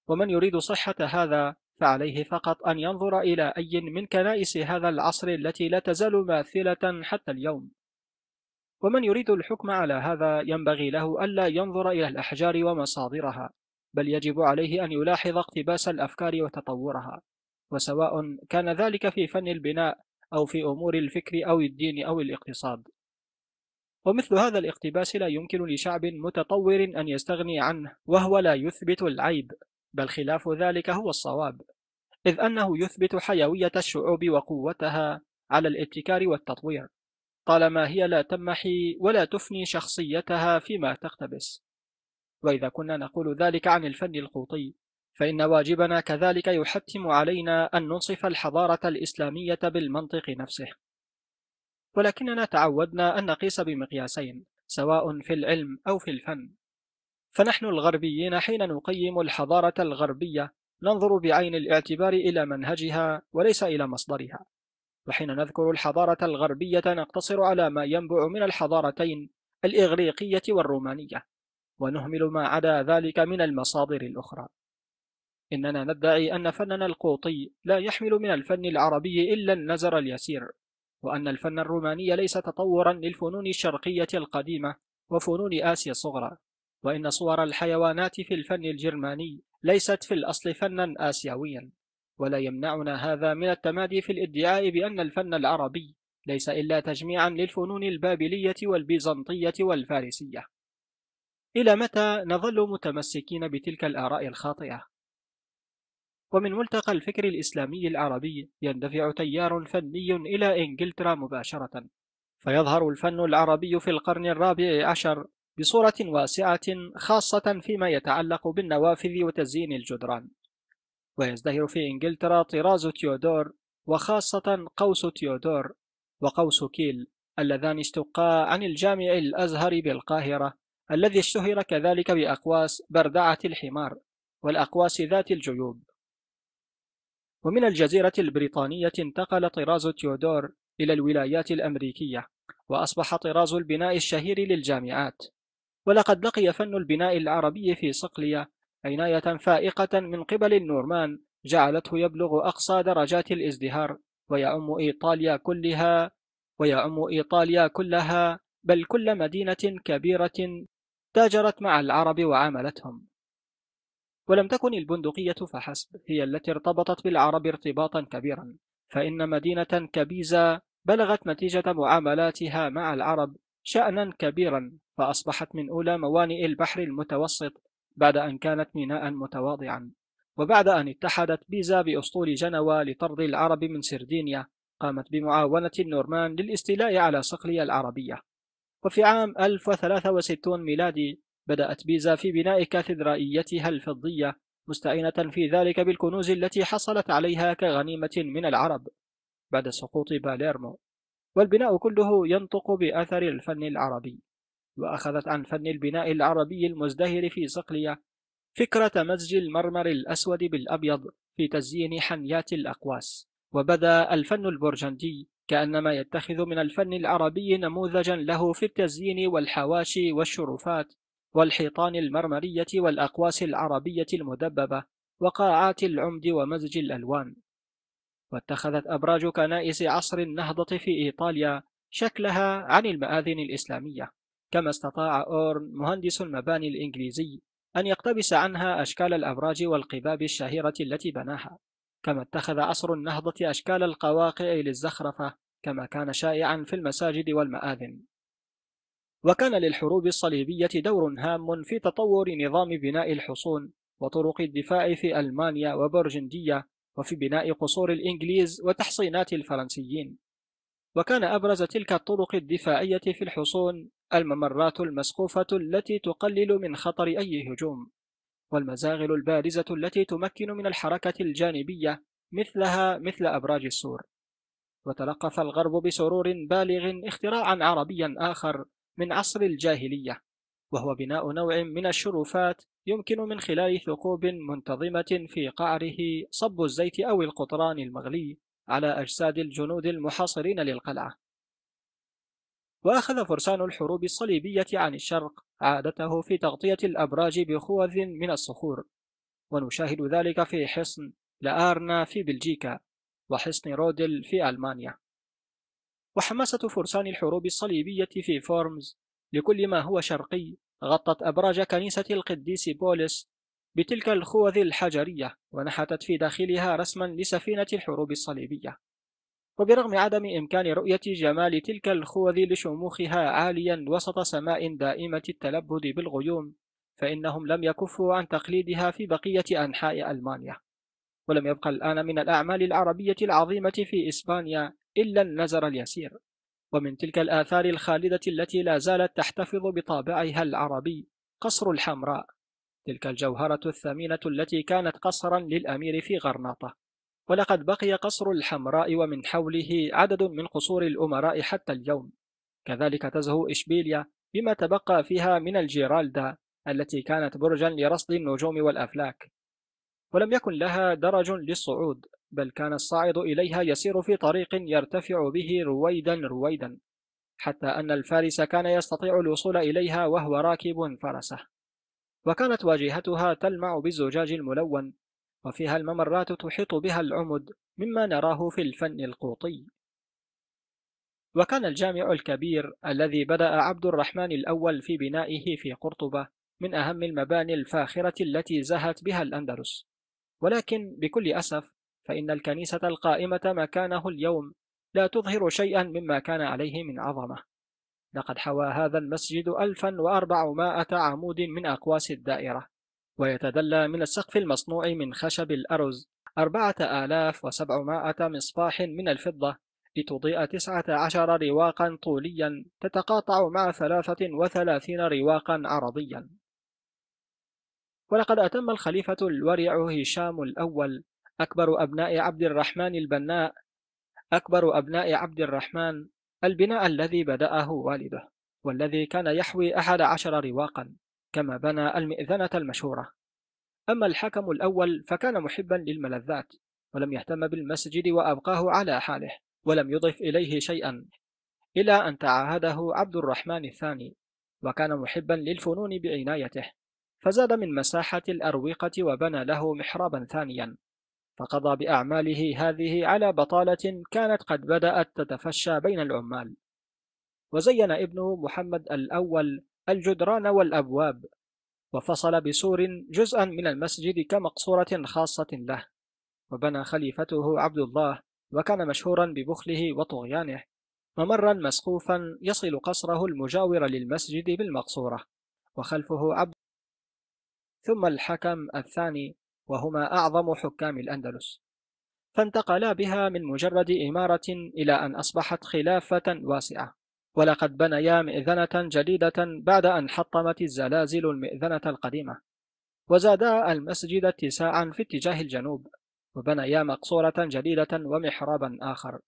S1: ومن يريد صحة هذا فعليه فقط أن ينظر إلى أي من كنائس هذا العصر التي لا تزال ماثلة حتى اليوم ومن يريد الحكم على هذا ينبغي له ألا ينظر إلى الأحجار ومصادرها بل يجب عليه أن يلاحظ اقتباس الأفكار وتطورها وسواء كان ذلك في فن البناء أو في أمور الفكر أو الدين أو الاقتصاد ومثل هذا الاقتباس لا يمكن لشعب متطور أن يستغني عنه وهو لا يثبت العيب بل خلاف ذلك هو الصواب إذ أنه يثبت حيوية الشعوب وقوتها على الابتكار والتطوير طالما هي لا تمحي ولا تفني شخصيتها فيما تقتبس وإذا كنا نقول ذلك عن الفن القوطي فإن واجبنا كذلك يحتم علينا أن ننصف الحضارة الإسلامية بالمنطق نفسه ولكننا تعودنا أن نقيس بمقياسين سواء في العلم أو في الفن فنحن الغربيين حين نقيم الحضارة الغربية ننظر بعين الاعتبار إلى منهجها وليس إلى مصدرها وحين نذكر الحضارة الغربية نقتصر على ما ينبع من الحضارتين الإغريقية والرومانية ونهمل ما عدا ذلك من المصادر الأخرى إننا ندعي أن فننا القوطي لا يحمل من الفن العربي إلا النزر اليسير وأن الفن الروماني ليس تطورا للفنون الشرقية القديمة وفنون آسيا الصغرى وإن صور الحيوانات في الفن الجرماني ليست في الأصل فنا آسيويا ولا يمنعنا هذا من التمادي في الادعاء بأن الفن العربي ليس إلا تجميعا للفنون البابلية والبيزنطية والفارسية إلى متى نظل متمسكين بتلك الآراء الخاطئة؟ ومن ملتقى الفكر الإسلامي العربي يندفع تيار فني إلى إنجلترا مباشرة فيظهر الفن العربي في القرن الرابع عشر بصورة واسعة خاصة فيما يتعلق بالنوافذ وتزيين الجدران ويزدهر في إنجلترا طراز تيودور وخاصة قوس تيودور وقوس كيل اللذان اشتقا عن الجامع الأزهر بالقاهرة الذي اشتهر كذلك بأقواس بردعة الحمار والأقواس ذات الجيوب ومن الجزيرة البريطانية انتقل طراز تيودور إلى الولايات الأمريكية وأصبح طراز البناء الشهير للجامعات ولقد لقي فن البناء العربي في صقلية عناية فائقة من قبل النورمان جعلته يبلغ أقصى درجات الازدهار ويعم إيطاليا كلها ويعم إيطاليا كلها بل كل مدينة كبيرة تاجرت مع العرب وعاملتهم ولم تكن البندقية فحسب هي التي ارتبطت بالعرب ارتباطا كبيرا فإن مدينة كبيزة بلغت نتيجة معاملاتها مع العرب شأنا كبيرا فأصبحت من أولى موانئ البحر المتوسط بعد أن كانت ميناء متواضعا وبعد أن اتحدت بيزا بأسطول جنوى لطرد العرب من سردينيا قامت بمعاونة النورمان للاستيلاء على صقلية العربية وفي عام 1063 ميلادي بدأت بيزا في بناء كاتدرائيتها الفضية مستعينة في ذلك بالكنوز التي حصلت عليها كغنيمة من العرب بعد سقوط باليرمو والبناء كله ينطق بأثر الفن العربي وأخذت عن فن البناء العربي المزدهر في صقلية فكرة مزج المرمر الأسود بالأبيض في تزيين حنيات الأقواس وبدا الفن البرجندي كأنما يتخذ من الفن العربي نموذجا له في التزيين والحواشي والشرفات والحيطان المرمرية والأقواس العربية المدببة وقاعات العمد ومزج الألوان واتخذت أبراج كنائس عصر النهضة في إيطاليا شكلها عن المآذن الإسلامية كما استطاع أورن مهندس المباني الإنجليزي أن يقتبس عنها أشكال الأبراج والقباب الشهيرة التي بناها كما اتخذ عصر النهضة أشكال القواقع للزخرفة كما كان شائعا في المساجد والمآذن وكان للحروب الصليبية دور هام في تطور نظام بناء الحصون وطرق الدفاع في ألمانيا وبرجندية وفي بناء قصور الإنجليز وتحصينات الفرنسيين وكان أبرز تلك الطرق الدفاعية في الحصون الممرات المسقوفة التي تقلل من خطر أي هجوم والمزاغل البارزة التي تمكن من الحركة الجانبية مثلها مثل أبراج السور وتلقف الغرب بسرور بالغ اختراعا عربيا آخر من عصر الجاهلية وهو بناء نوع من الشرفات يمكن من خلال ثقوب منتظمة في قعره صب الزيت أو القطران المغلي على أجساد الجنود المحاصرين للقلعة وأخذ فرسان الحروب الصليبية عن الشرق عادته في تغطية الأبراج بخوذ من الصخور ونشاهد ذلك في حصن لآرنا في بلجيكا وحصن رودل في ألمانيا وحماسة فرسان الحروب الصليبية في فورمز لكل ما هو شرقي غطت أبراج كنيسة القديس بولس بتلك الخوذ الحجرية ونحتت في داخلها رسما لسفينة الحروب الصليبية وبرغم عدم إمكان رؤية جمال تلك الخوذ لشموخها عاليا وسط سماء دائمة التلبد بالغيوم فإنهم لم يكفوا عن تقليدها في بقية أنحاء ألمانيا ولم يبقى الآن من الأعمال العربية العظيمة في إسبانيا إلا النزر اليسير ومن تلك الآثار الخالدة التي لا زالت تحتفظ بطابعها العربي قصر الحمراء تلك الجوهرة الثمينة التي كانت قصرا للأمير في غرناطة ولقد بقي قصر الحمراء ومن حوله عدد من قصور الأمراء حتى اليوم كذلك تزهو إشبيليا بما تبقى فيها من الجيرالدا التي كانت برجا لرصد النجوم والأفلاك ولم يكن لها درج للصعود بل كان الصاعد إليها يسير في طريق يرتفع به رويدا رويدا حتى أن الفارس كان يستطيع الوصول إليها وهو راكب فرسه وكانت واجهتها تلمع بالزجاج الملون وفيها الممرات تحيط بها العمد مما نراه في الفن القوطي وكان الجامع الكبير الذي بدأ عبد الرحمن الأول في بنائه في قرطبة من أهم المباني الفاخرة التي زهت بها الأندلس ولكن بكل أسف فإن الكنيسة القائمة مكانه اليوم لا تظهر شيئا مما كان عليه من عظمة لقد حوى هذا المسجد 1400 عمود من أقواس الدائرة ويتدلى من السقف المصنوع من خشب الأرز 4700 مصباح من الفضة لتضيء 19 رواقا طوليا تتقاطع مع 33 رواقا عرضيا ولقد أتم الخليفة الورع هشام الأول أكبر أبناء عبد الرحمن البناء أكبر أبناء عبد الرحمن البناء الذي بدأه والده والذي كان يحوي أحد عشر رواقا كما بنى المئذنة المشهورة أما الحكم الأول فكان محبا للملذات ولم يهتم بالمسجد وأبقاه على حاله ولم يضف إليه شيئا إلى أن تعاهده عبد الرحمن الثاني وكان محبا للفنون بعنايته فزاد من مساحة الأروقة وبنى له محرابا ثانيا فقضى بأعماله هذه على بطالة كانت قد بدأت تتفشى بين العمال وزين ابنه محمد الأول الجدران والأبواب وفصل بسور جزءا من المسجد كمقصورة خاصة له وبنى خليفته عبد الله وكان مشهورا ببخله وطغيانه ممرا مسقوفا يصل قصره المجاور للمسجد بالمقصورة وخلفه عبد ثم الحكم الثاني وهما أعظم حكام الأندلس فانتقلا بها من مجرد إمارة إلى أن أصبحت خلافة واسعة ولقد بنيا مئذنة جديدة بعد أن حطمت الزلازل المئذنة القديمة وزادا المسجد اتساعا في اتجاه الجنوب وبنيا مقصورة جديدة ومحرابا آخر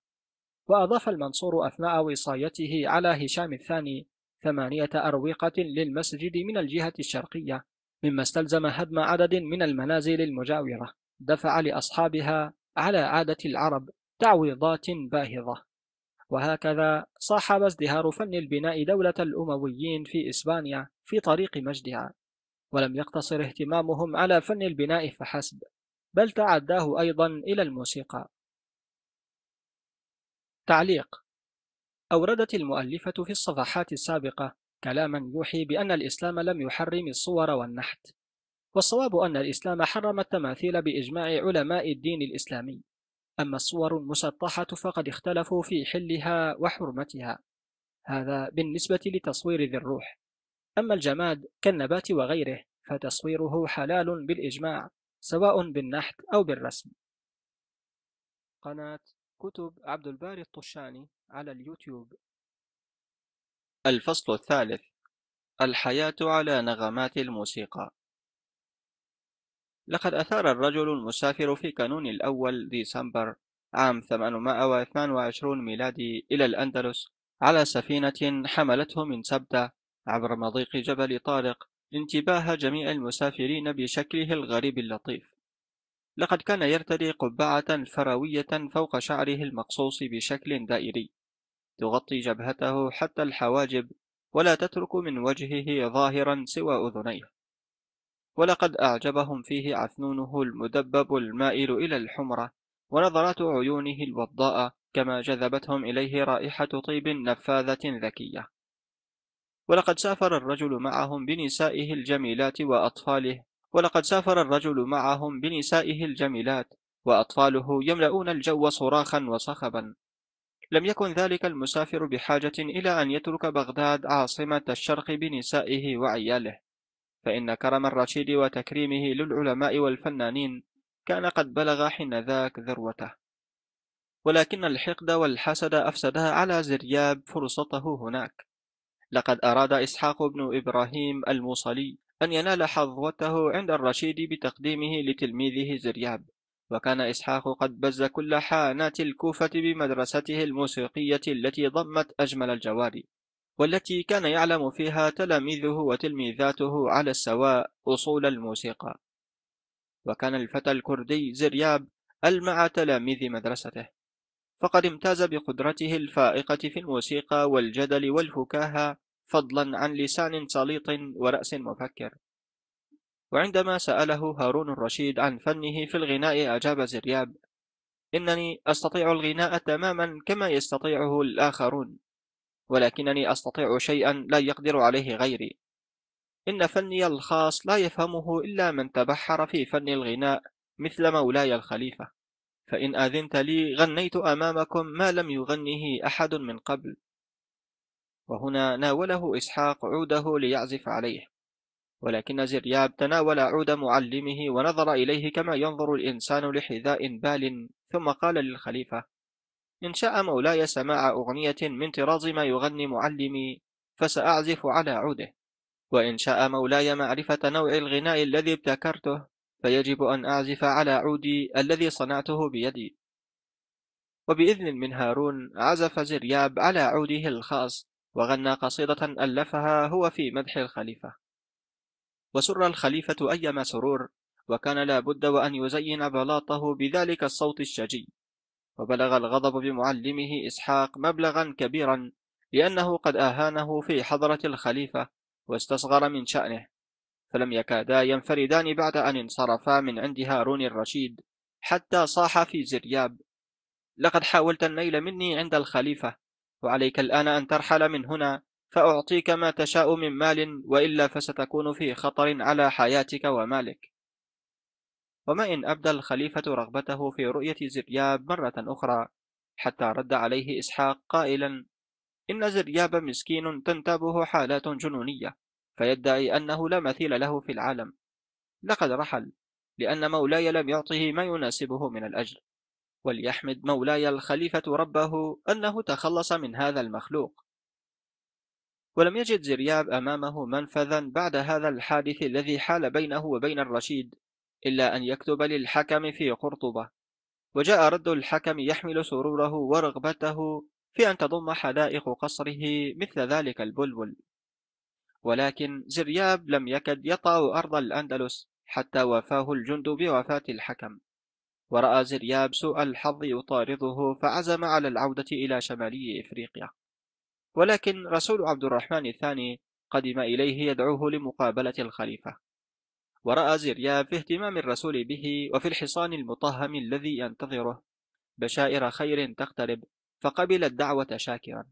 S1: وأضاف المنصور أثناء وصايته على هشام الثاني ثمانية أروقة للمسجد من الجهة الشرقية مما استلزم هدم عدد من المنازل المجاورة دفع لأصحابها على عادة العرب تعويضات باهظة وهكذا صاحب ازدهار فن البناء دولة الأمويين في إسبانيا في طريق مجدها ولم يقتصر اهتمامهم على فن البناء فحسب بل تعداه أيضا إلى الموسيقى تعليق أوردت المؤلفة في الصفحات السابقة كلاما يوحي بأن الإسلام لم يحرم الصور والنحت والصواب أن الإسلام حرم التماثيل بإجماع علماء الدين الإسلامي أما الصور المسطحة فقد اختلفوا في حلها وحرمتها هذا بالنسبة لتصوير ذي الروح أما الجماد كالنبات وغيره فتصويره حلال بالإجماع سواء بالنحت أو بالرسم قناة كتب عبد الباري الطشاني على اليوتيوب الفصل الثالث الحياة على نغمات الموسيقى لقد أثار الرجل المسافر في كانون الأول ديسمبر عام 822 ميلادي إلى الأندلس على سفينة حملته من سبتة عبر مضيق جبل طارق انتباه جميع المسافرين بشكله الغريب اللطيف لقد كان يرتدي قبعة فروية فوق شعره المقصوص بشكل دائري تغطي جبهته حتى الحواجب ولا تترك من وجهه ظاهرا سوى أذنيه ولقد أعجبهم فيه عثنونه المدبب المائل إلى الحمرة ونظرات عيونه الوضاء كما جذبتهم إليه رائحة طيب نفاذة ذكية ولقد سافر الرجل معهم بنسائه الجميلات وأطفاله ولقد سافر الرجل معهم بنسائه الجميلات وأطفاله يملؤون الجو صراخا وصخبا لم يكن ذلك المسافر بحاجة إلى أن يترك بغداد عاصمة الشرق بنسائه وعياله فإن كرم الرشيد وتكريمه للعلماء والفنانين كان قد بلغ حين ذاك ذروته ولكن الحقد والحسد أفسدا على زرياب فرصته هناك لقد أراد إسحاق بن إبراهيم الموصلي أن ينال حظوته عند الرشيد بتقديمه لتلميذه زرياب وكان إسحاق قد بز كل حانات الكوفة بمدرسته الموسيقية التي ضمت أجمل الجواري والتي كان يعلم فيها تلاميذه وتلميذاته على السواء أصول الموسيقى وكان الفتى الكردي زرياب ألمع تلاميذ مدرسته فقد امتاز بقدرته الفائقة في الموسيقى والجدل والفكاهة فضلا عن لسان سليط ورأس مفكر وعندما سأله هارون الرشيد عن فنه في الغناء أجاب زرياب إنني أستطيع الغناء تماما كما يستطيعه الآخرون ولكنني أستطيع شيئا لا يقدر عليه غيري إن فني الخاص لا يفهمه إلا من تبحر في فن الغناء مثل مولاي الخليفة فإن آذنت لي غنيت أمامكم ما لم يغنه أحد من قبل وهنا ناوله إسحاق عوده ليعزف عليه ولكن زرياب تناول عود معلمه ونظر إليه كما ينظر الإنسان لحذاء بال ثم قال للخليفة إن شاء مولاي سماع أغنية من طراز ما يغني معلمي فسأعزف على عوده وإن شاء مولاي معرفة نوع الغناء الذي ابتكرته فيجب أن أعزف على عودي الذي صنعته بيدي وبإذن من هارون عزف زرياب على عوده الخاص وغنى قصيدة ألفها هو في مدح الخليفة وسر الخليفة أيما سرور وكان لا بد وأن يزين بلاطه بذلك الصوت الشجي وبلغ الغضب بمعلمه إسحاق مبلغا كبيرا لأنه قد آهانه في حضرة الخليفة واستصغر من شأنه فلم يكادا ينفردان بعد أن انصرفا من عند هارون الرشيد حتى صاح في زرياب لقد حاولت النيل مني عند الخليفة وعليك الآن أن ترحل من هنا فأعطيك ما تشاء من مال وإلا فستكون في خطر على حياتك ومالك وما إن أبدى الخليفة رغبته في رؤية زرياب مرة أخرى حتى رد عليه إسحاق قائلا إن زرياب مسكين تنتابه حالات جنونية فيدعي أنه لا مثيل له في العالم لقد رحل لأن مولاي لم يعطه ما يناسبه من الأجر وليحمد مولاي الخليفة ربه أنه تخلص من هذا المخلوق ولم يجد زرياب أمامه منفذا بعد هذا الحادث الذي حال بينه وبين الرشيد إلا أن يكتب للحكم في قرطبة وجاء رد الحكم يحمل سروره ورغبته في أن تضم حدائق قصره مثل ذلك البلبل ولكن زرياب لم يكد يطأ أرض الأندلس حتى وفاه الجند بوفاة الحكم ورأى زرياب سوء الحظ يطارده فعزم على العودة إلى شمالي إفريقيا ولكن رسول عبد الرحمن الثاني قدم إليه يدعوه لمقابلة الخليفة ورأى زرياب في اهتمام الرسول به وفي الحصان المطهم الذي ينتظره بشائر خير تقترب فقبل الدعوة شاكرا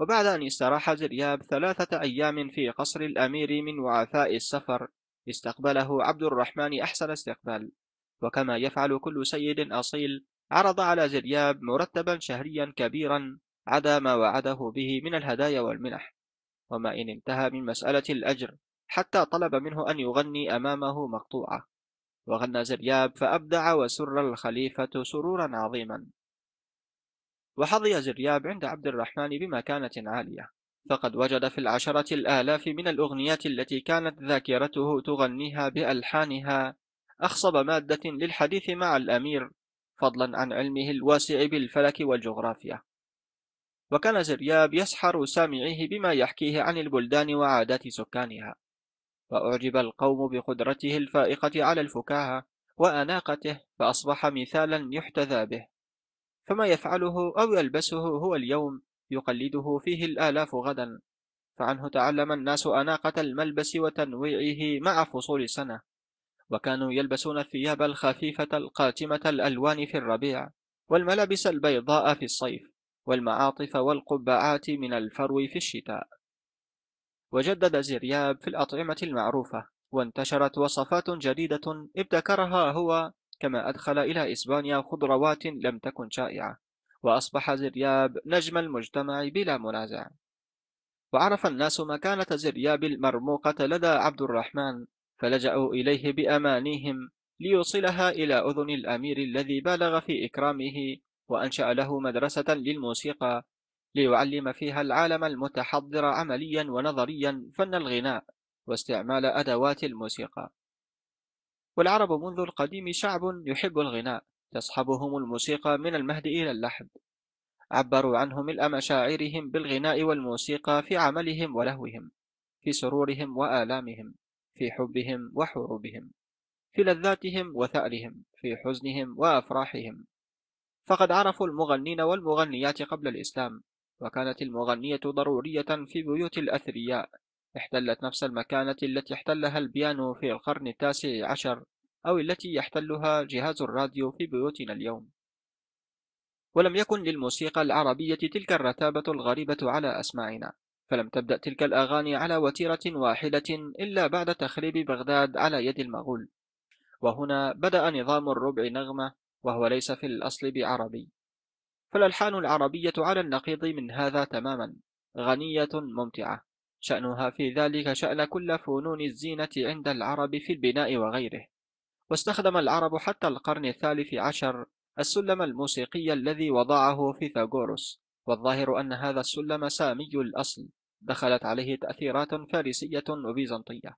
S1: وبعد أن استراح زرياب ثلاثة أيام في قصر الأمير من وعثاء السفر استقبله عبد الرحمن أحسن استقبال وكما يفعل كل سيد أصيل عرض على زرياب مرتبا شهريا كبيرا عدا ما وعده به من الهدايا والمنح وما إن انتهى من مسألة الأجر حتى طلب منه أن يغني أمامه مقطوعة وغنى زرياب فأبدع وسر الخليفة سرورا عظيما وحظي زرياب عند عبد الرحمن بمكانة عالية فقد وجد في العشرة الآلاف من الأغنيات التي كانت ذاكرته تغنيها بألحانها أخصب مادة للحديث مع الأمير فضلا عن علمه الواسع بالفلك والجغرافيا وكان زرياب يسحر سامعيه بما يحكيه عن البلدان وعادات سكانها وأعجب القوم بقدرته الفائقة على الفكاهة وأناقته فأصبح مثالا يحتذى به فما يفعله أو يلبسه هو اليوم يقلده فيه الآلاف غدا فعنه تعلم الناس أناقة الملبس وتنويعه مع فصول السنة وكانوا يلبسون الثياب الخفيفة القاتمة الألوان في الربيع والملابس البيضاء في الصيف والمعاطف والقبعات من الفرو في الشتاء وجدد زرياب في الأطعمة المعروفة وانتشرت وصفات جديدة ابتكرها هو كما أدخل إلى إسبانيا خضروات لم تكن شائعة وأصبح زرياب نجم المجتمع بلا منازع وعرف الناس مكانة زرياب المرموقة لدى عبد الرحمن فلجأوا إليه بأمانيهم ليوصلها إلى أذن الأمير الذي بالغ في إكرامه وأنشأ له مدرسة للموسيقى ليعلم فيها العالم المتحضر عمليا ونظريا فن الغناء واستعمال أدوات الموسيقى والعرب منذ القديم شعب يحب الغناء تصحبهم الموسيقى من المهد إلى اللحد عبروا عنه ملء مشاعرهم بالغناء والموسيقى في عملهم ولهوهم في سرورهم وآلامهم في حبهم وحروبهم في لذاتهم وثأرهم في حزنهم وأفراحهم فقد عرفوا المغنين والمغنيات قبل الإسلام وكانت المغنية ضرورية في بيوت الأثرياء احتلت نفس المكانة التي احتلها البيانو في القرن التاسع عشر أو التي يحتلها جهاز الراديو في بيوتنا اليوم ولم يكن للموسيقى العربية تلك الرتابة الغريبة على أسماعنا فلم تبدأ تلك الأغاني على وتيرة واحدة إلا بعد تخريب بغداد على يد المغول وهنا بدأ نظام الربع نغمة وهو ليس في الأصل بعربي فالألحان العربية على النقيض من هذا تماما غنية ممتعة شأنها في ذلك شأن كل فنون الزينة عند العرب في البناء وغيره واستخدم العرب حتى القرن الثالث عشر السلم الموسيقي الذي وضعه فيثاغورس والظاهر أن هذا السلم سامي الأصل دخلت عليه تأثيرات فارسية وبيزنطية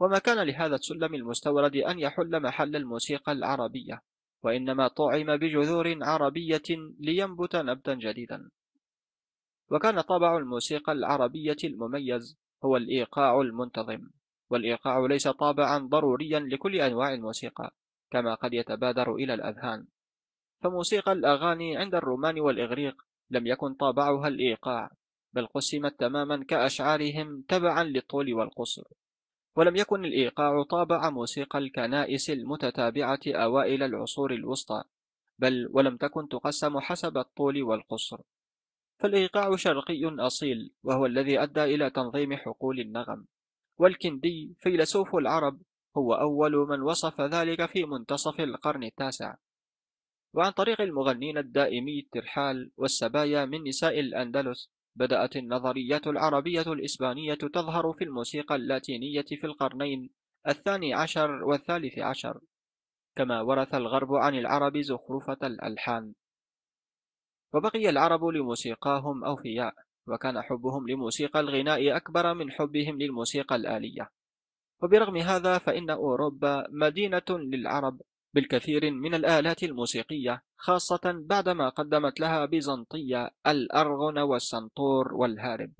S1: وما كان لهذا السلم المستورد أن يحل محل الموسيقى العربية وإنما طعم بجذور عربية لينبت نبتا جديدا وكان طبع الموسيقى العربية المميز هو الإيقاع المنتظم والإيقاع ليس طابعا ضروريا لكل أنواع الموسيقى كما قد يتبادر إلى الأذهان فموسيقى الأغاني عند الرومان والإغريق لم يكن طابعها الإيقاع بل قسمت تماما كأشعارهم تبعا للطول والقصر ولم يكن الإيقاع طابع موسيقى الكنائس المتتابعة أوائل العصور الوسطى بل ولم تكن تقسم حسب الطول والقصر فالإيقاع شرقي أصيل وهو الذي أدى إلى تنظيم حقول النغم والكندي فيلسوف العرب هو أول من وصف ذلك في منتصف القرن التاسع وعن طريق المغنين الدائمي الترحال والسبايا من نساء الأندلس بدأت النظريات العربية الإسبانية تظهر في الموسيقى اللاتينية في القرنين الثاني عشر والثالث عشر كما ورث الغرب عن العرب زخرفة الألحان وبقي العرب لموسيقاهم أوفياء وكان حبهم لموسيقى الغناء أكبر من حبهم للموسيقى الآلية وبرغم هذا فإن أوروبا مدينة للعرب بالكثير من الآلات الموسيقية خاصة بعدما قدمت لها بيزنطية الأرغن والسنطور والهارب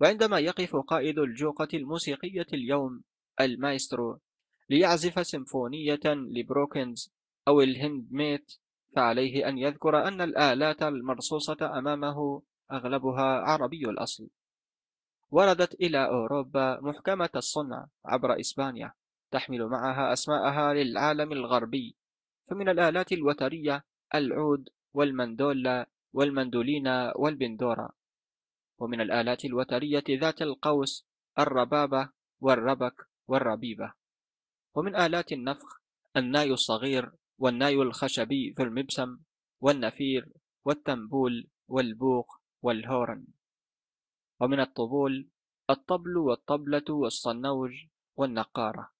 S1: وعندما يقف قائد الجوقة الموسيقية اليوم المايسترو ليعزف سيمفونية لبروكنز أو الهند ميت فعليه أن يذكر أن الآلات المرصوصة أمامه أغلبها عربي الأصل وردت إلى أوروبا محكمة الصنع عبر إسبانيا تحمل معها أسماءها للعالم الغربي فمن الآلات الوترية العود والمندولا والمندولينا والبندورة ومن الآلات الوترية ذات القوس الربابة والربك والربيبة ومن آلات النفخ الناي الصغير والناي الخشبي ذو المبسم والنفير والتنبول والبوق والهورن ومن الطبول الطبل والطبلة والصنوج والنقارة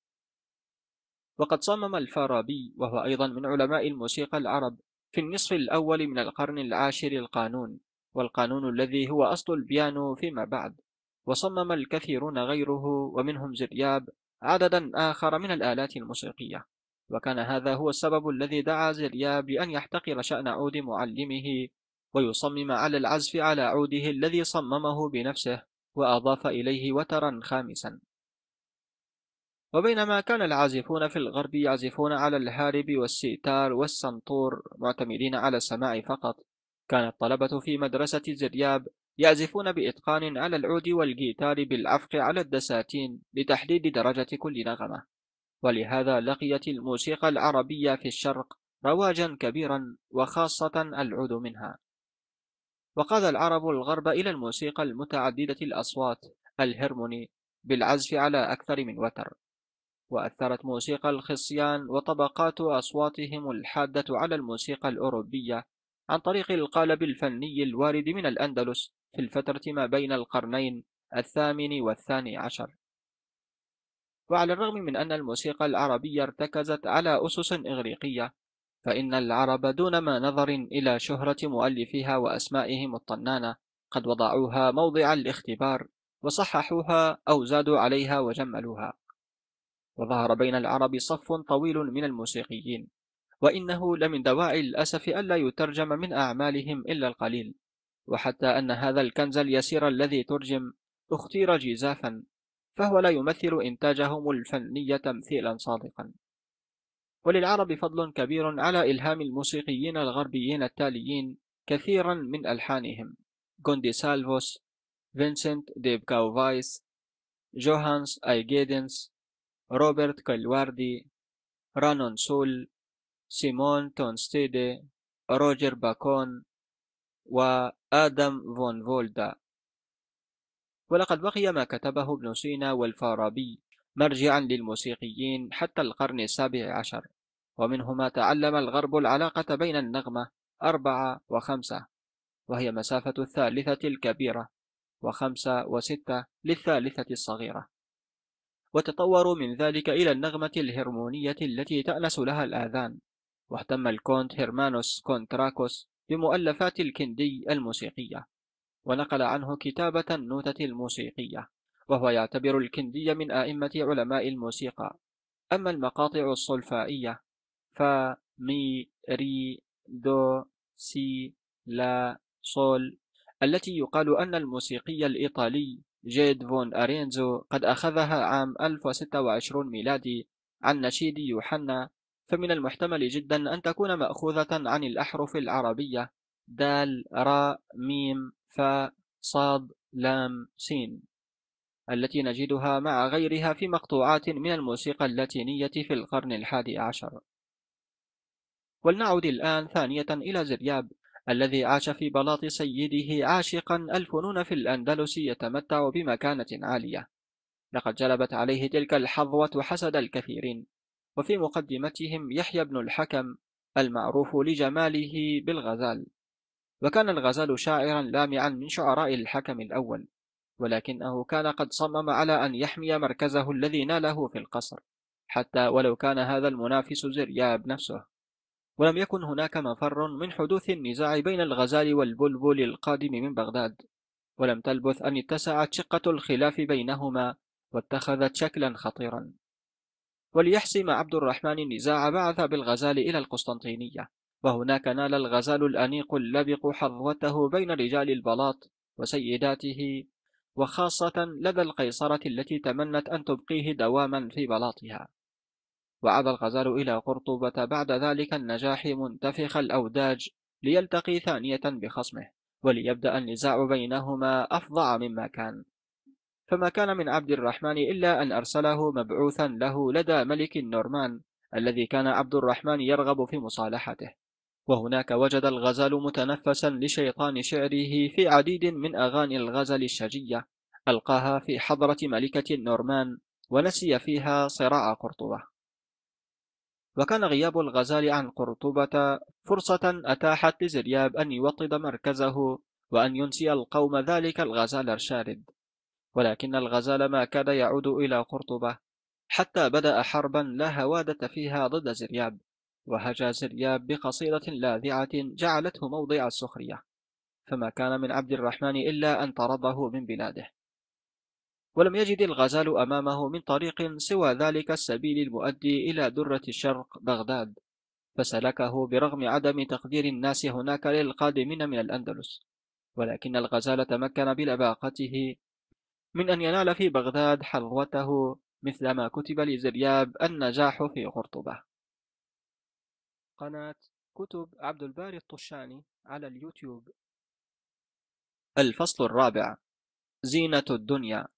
S1: وقد صمم الفارابي وهو أيضا من علماء الموسيقى العرب في النصف الأول من القرن العاشر القانون والقانون الذي هو أصل البيانو فيما بعد وصمم الكثيرون غيره ومنهم زرياب عددا آخر من الآلات الموسيقية وكان هذا هو السبب الذي دعا زرياب لأن يحتقر شأن عود معلمه ويصمم على العزف على عوده الذي صممه بنفسه وأضاف إليه وترا خامسا وبينما كان العازفون في الغرب يعزفون على الهارب والسيتار والسنطور معتمدين على السماع فقط كان الطلبة في مدرسة زرياب يعزفون بإتقان على العود والجيتار بالعفق على الدساتين لتحديد درجة كل نغمة ولهذا لقيت الموسيقى العربية في الشرق رواجا كبيرا وخاصة العود منها وقاد العرب الغرب إلى الموسيقى المتعددة الأصوات الهرموني بالعزف على أكثر من وتر وأثرت موسيقى الخصيان وطبقات أصواتهم الحادة على الموسيقى الأوروبية عن طريق القالب الفني الوارد من الأندلس في الفترة ما بين القرنين الثامن والثاني عشر وعلى الرغم من أن الموسيقى العربية ارتكزت على أسس إغريقية فإن العرب دون ما نظر إلى شهرة مؤلفيها وأسمائهم الطنانة قد وضعوها موضع الاختبار وصححوها أو زادوا عليها وجملوها وظهر بين العرب صف طويل من الموسيقيين وإنه لمن دواعي الأسف ألا يترجم من أعمالهم إلا القليل وحتى أن هذا الكنز اليسير الذي ترجم اختير جزافا فهو لا يمثل إنتاجهم الفني تمثيلا صادقا وللعرب فضل كبير على إلهام الموسيقيين الغربيين التاليين كثيرا من ألحانهم جوندي سالفوس فينسنت ديب كاوفايس جوهانس جيدنس روبرت كالواردي رانون سول سيمون تونستيدي روجر باكون وآدم فون فولدا ولقد بقي ما كتبه ابن سينا والفارابي مرجعا للموسيقيين حتى القرن السابع عشر ومنهما تعلم الغرب العلاقة بين النغمة أربعة وخمسة وهي مسافة الثالثة الكبيرة وخمسة وستة للثالثة الصغيرة وتطوروا من ذلك إلى النغمة الهرمونية التي تأنس لها الآذان واهتم الكونت هيرمانوس كونتراكوس بمؤلفات الكندي الموسيقية ونقل عنه كتابة النوتة الموسيقية وهو يعتبر الكندي من أئمة علماء الموسيقى أما المقاطع الصلفائية فا مي ري دو سي لا صول التي يقال أن الموسيقي الإيطالي جيد فون أرينزو قد أخذها عام 1026 ميلادي عن نشيد يوحنا فمن المحتمل جدا أن تكون مأخوذة عن الأحرف العربية دال را ميم فا صاد لام سين التي نجدها مع غيرها في مقطوعات من الموسيقى اللاتينية في القرن الحادي عشر ولنعد الآن ثانية إلى زرياب الذي عاش في بلاط سيده عاشقا الفنون في الأندلس يتمتع بمكانة عالية لقد جلبت عليه تلك الحظوة حسد الكثيرين وفي مقدمتهم يحيى بن الحكم المعروف لجماله بالغزال وكان الغزال شاعرا لامعا من شعراء الحكم الأول ولكنه كان قد صمم على أن يحمي مركزه الذي ناله في القصر حتى ولو كان هذا المنافس زرياب نفسه ولم يكن هناك مفر من حدوث النزاع بين الغزال والبلبل القادم من بغداد ولم تلبث أن اتسعت شقة الخلاف بينهما واتخذت شكلا خطيرا وليحسم عبد الرحمن النزاع بعث بالغزال إلى القسطنطينية وهناك نال الغزال الأنيق اللبق حظوته بين رجال البلاط وسيداته وخاصة لدى القيصرة التي تمنت أن تبقيه دواما في بلاطها وعاد الغزال إلى قرطبة بعد ذلك النجاح منتفخ الأوداج ليلتقي ثانية بخصمه وليبدأ النزاع بينهما أفظع مما كان فما كان من عبد الرحمن إلا أن أرسله مبعوثا له لدى ملك النورمان الذي كان عبد الرحمن يرغب في مصالحته وهناك وجد الغزال متنفسا لشيطان شعره في عديد من أغاني الغزل الشجية ألقاها في حضرة ملكة النورمان ونسي فيها صراع قرطبة وكان غياب الغزال عن قرطبة فرصة أتاحت لزرياب أن يوطد مركزه وأن ينسي القوم ذلك الغزال الشارد ولكن الغزال ما كاد يعود إلى قرطبة حتى بدأ حربا لا هوادة فيها ضد زرياب وهجا زرياب بقصيدة لاذعة جعلته موضع السخرية فما كان من عبد الرحمن إلا أن طرده من بلاده ولم يجد الغزال أمامه من طريق سوى ذلك السبيل المؤدي إلى درة الشرق بغداد فسلكه برغم عدم تقدير الناس هناك للقادمين من الأندلس ولكن الغزال تمكن بلباقته من أن ينال في بغداد حظوته مثلما كتب لزرياب النجاح في قرطبة قناة كتب عبد الباري الطشاني على اليوتيوب الفصل الرابع زينة الدنيا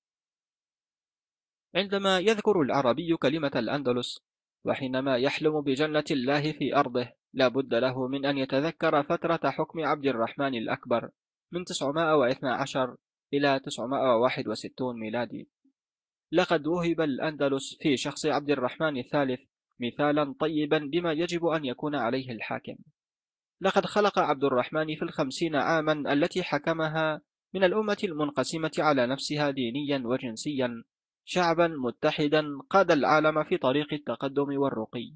S1: عندما يذكر العربي كلمة الأندلس وحينما يحلم بجنة الله في أرضه لا بد له من أن يتذكر فترة حكم عبد الرحمن الأكبر من 912 إلى 961 ميلادي لقد وهب الأندلس في شخص عبد الرحمن الثالث مثالا طيبا بما يجب أن يكون عليه الحاكم لقد خلق عبد الرحمن في الخمسين عاما التي حكمها من الأمة المنقسمة على نفسها دينيا وجنسيا شعبا متحدا قاد العالم في طريق التقدم والرقي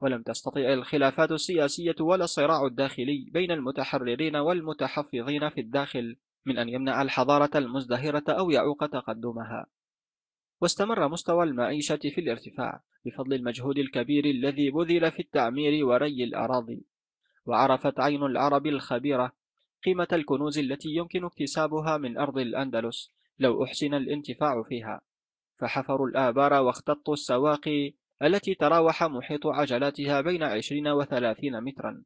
S1: ولم تستطيع الخلافات السياسية ولا الصراع الداخلي بين المتحررين والمتحفظين في الداخل من أن يمنع الحضارة المزدهرة أو يعوق تقدمها واستمر مستوى المعيشة في الارتفاع بفضل المجهود الكبير الذي بذل في التعمير وري الأراضي وعرفت عين العرب الخبيرة قيمة الكنوز التي يمكن اكتسابها من أرض الأندلس لو أحسن الانتفاع فيها فحفروا الآبار واختطوا السواقي التي تراوح محيط عجلاتها بين 20 و 30 مترا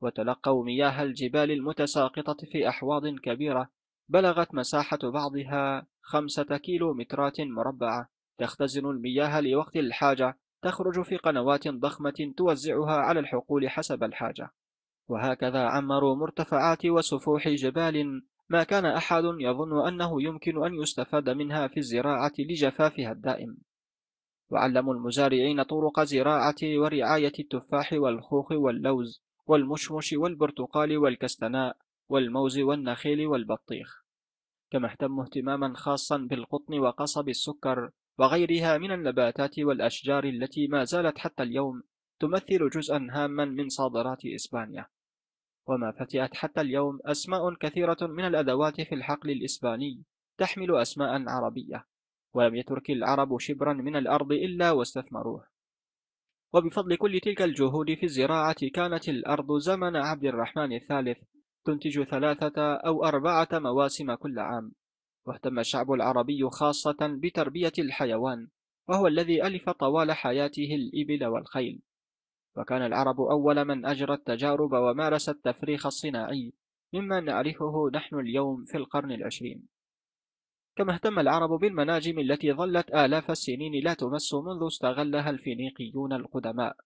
S1: وتلقوا مياه الجبال المتساقطة في أحواض كبيرة بلغت مساحة بعضها خمسة كيلو مترات مربعة تختزن المياه لوقت الحاجة تخرج في قنوات ضخمة توزعها على الحقول حسب الحاجة وهكذا عمروا مرتفعات وسفوح جبال ما كان أحد يظن أنه يمكن أن يستفاد منها في الزراعة لجفافها الدائم وعلموا المزارعين طرق زراعة ورعاية التفاح والخوخ واللوز والمشمش والبرتقال والكستناء والموز والنخيل والبطيخ كما اهتموا اهتماما خاصا بالقطن وقصب السكر وغيرها من النباتات والأشجار التي ما زالت حتى اليوم تمثل جزءا هاما من صادرات إسبانيا وما فتئت حتى اليوم أسماء كثيرة من الأدوات في الحقل الإسباني تحمل أسماء عربية ولم يترك العرب شبرا من الأرض إلا واستثمروه وبفضل كل تلك الجهود في الزراعة كانت الأرض زمن عبد الرحمن الثالث تنتج ثلاثة أو أربعة مواسم كل عام واهتم الشعب العربي خاصة بتربية الحيوان وهو الذي ألف طوال حياته الإبل والخيل وكان العرب أول من أجرى التجارب ومارس التفريخ الصناعي مما نعرفه نحن اليوم في القرن العشرين كما اهتم العرب بالمناجم التي ظلت آلاف السنين لا تمس منذ استغلها الفينيقيون القدماء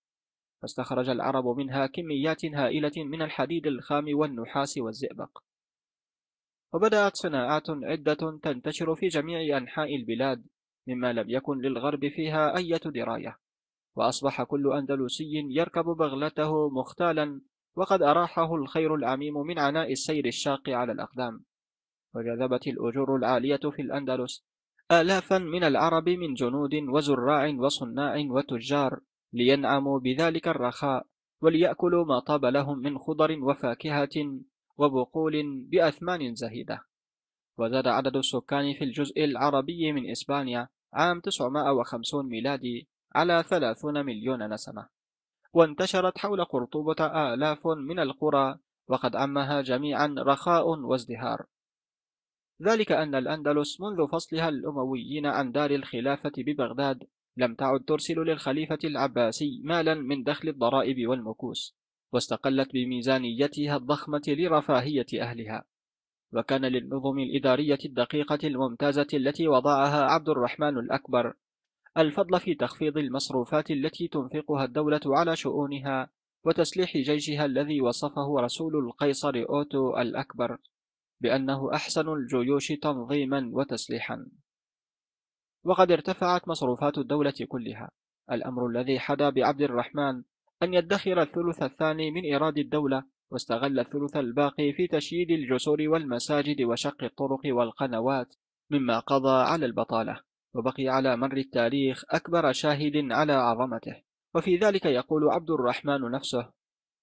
S1: فاستخرج العرب منها كميات هائلة من الحديد الخام والنحاس والزئبق وبدأت صناعات عدة تنتشر في جميع أنحاء البلاد مما لم يكن للغرب فيها أي دراية وأصبح كل أندلسي يركب بغلته مختالا وقد أراحه الخير العميم من عناء السير الشاق على الأقدام وجذبت الأجور العالية في الأندلس آلافا من العرب من جنود وزراع وصناع وتجار لينعموا بذلك الرخاء وليأكلوا ما طاب لهم من خضر وفاكهة وبقول بأثمان زهيدة وزاد عدد السكان في الجزء العربي من إسبانيا عام 950 ميلادي على 30 مليون نسمة وانتشرت حول قرطبة آلاف من القرى وقد عمها جميعا رخاء وازدهار ذلك أن الأندلس منذ فصلها الأمويين عن دار الخلافة ببغداد لم تعد ترسل للخليفة العباسي مالا من دخل الضرائب والمكوس واستقلت بميزانيتها الضخمة لرفاهية أهلها وكان للنظم الإدارية الدقيقة الممتازة التي وضعها عبد الرحمن الأكبر الفضل في تخفيض المصروفات التي تنفقها الدولة على شؤونها وتسليح جيشها الذي وصفه رسول القيصر أوتو الأكبر بأنه أحسن الجيوش تنظيما وتسليحا وقد ارتفعت مصروفات الدولة كلها الأمر الذي حدا بعبد الرحمن أن يدخر الثلث الثاني من إيراد الدولة واستغل الثلث الباقي في تشييد الجسور والمساجد وشق الطرق والقنوات مما قضى على البطالة وبقي على مر التاريخ أكبر شاهد على عظمته وفي ذلك يقول عبد الرحمن نفسه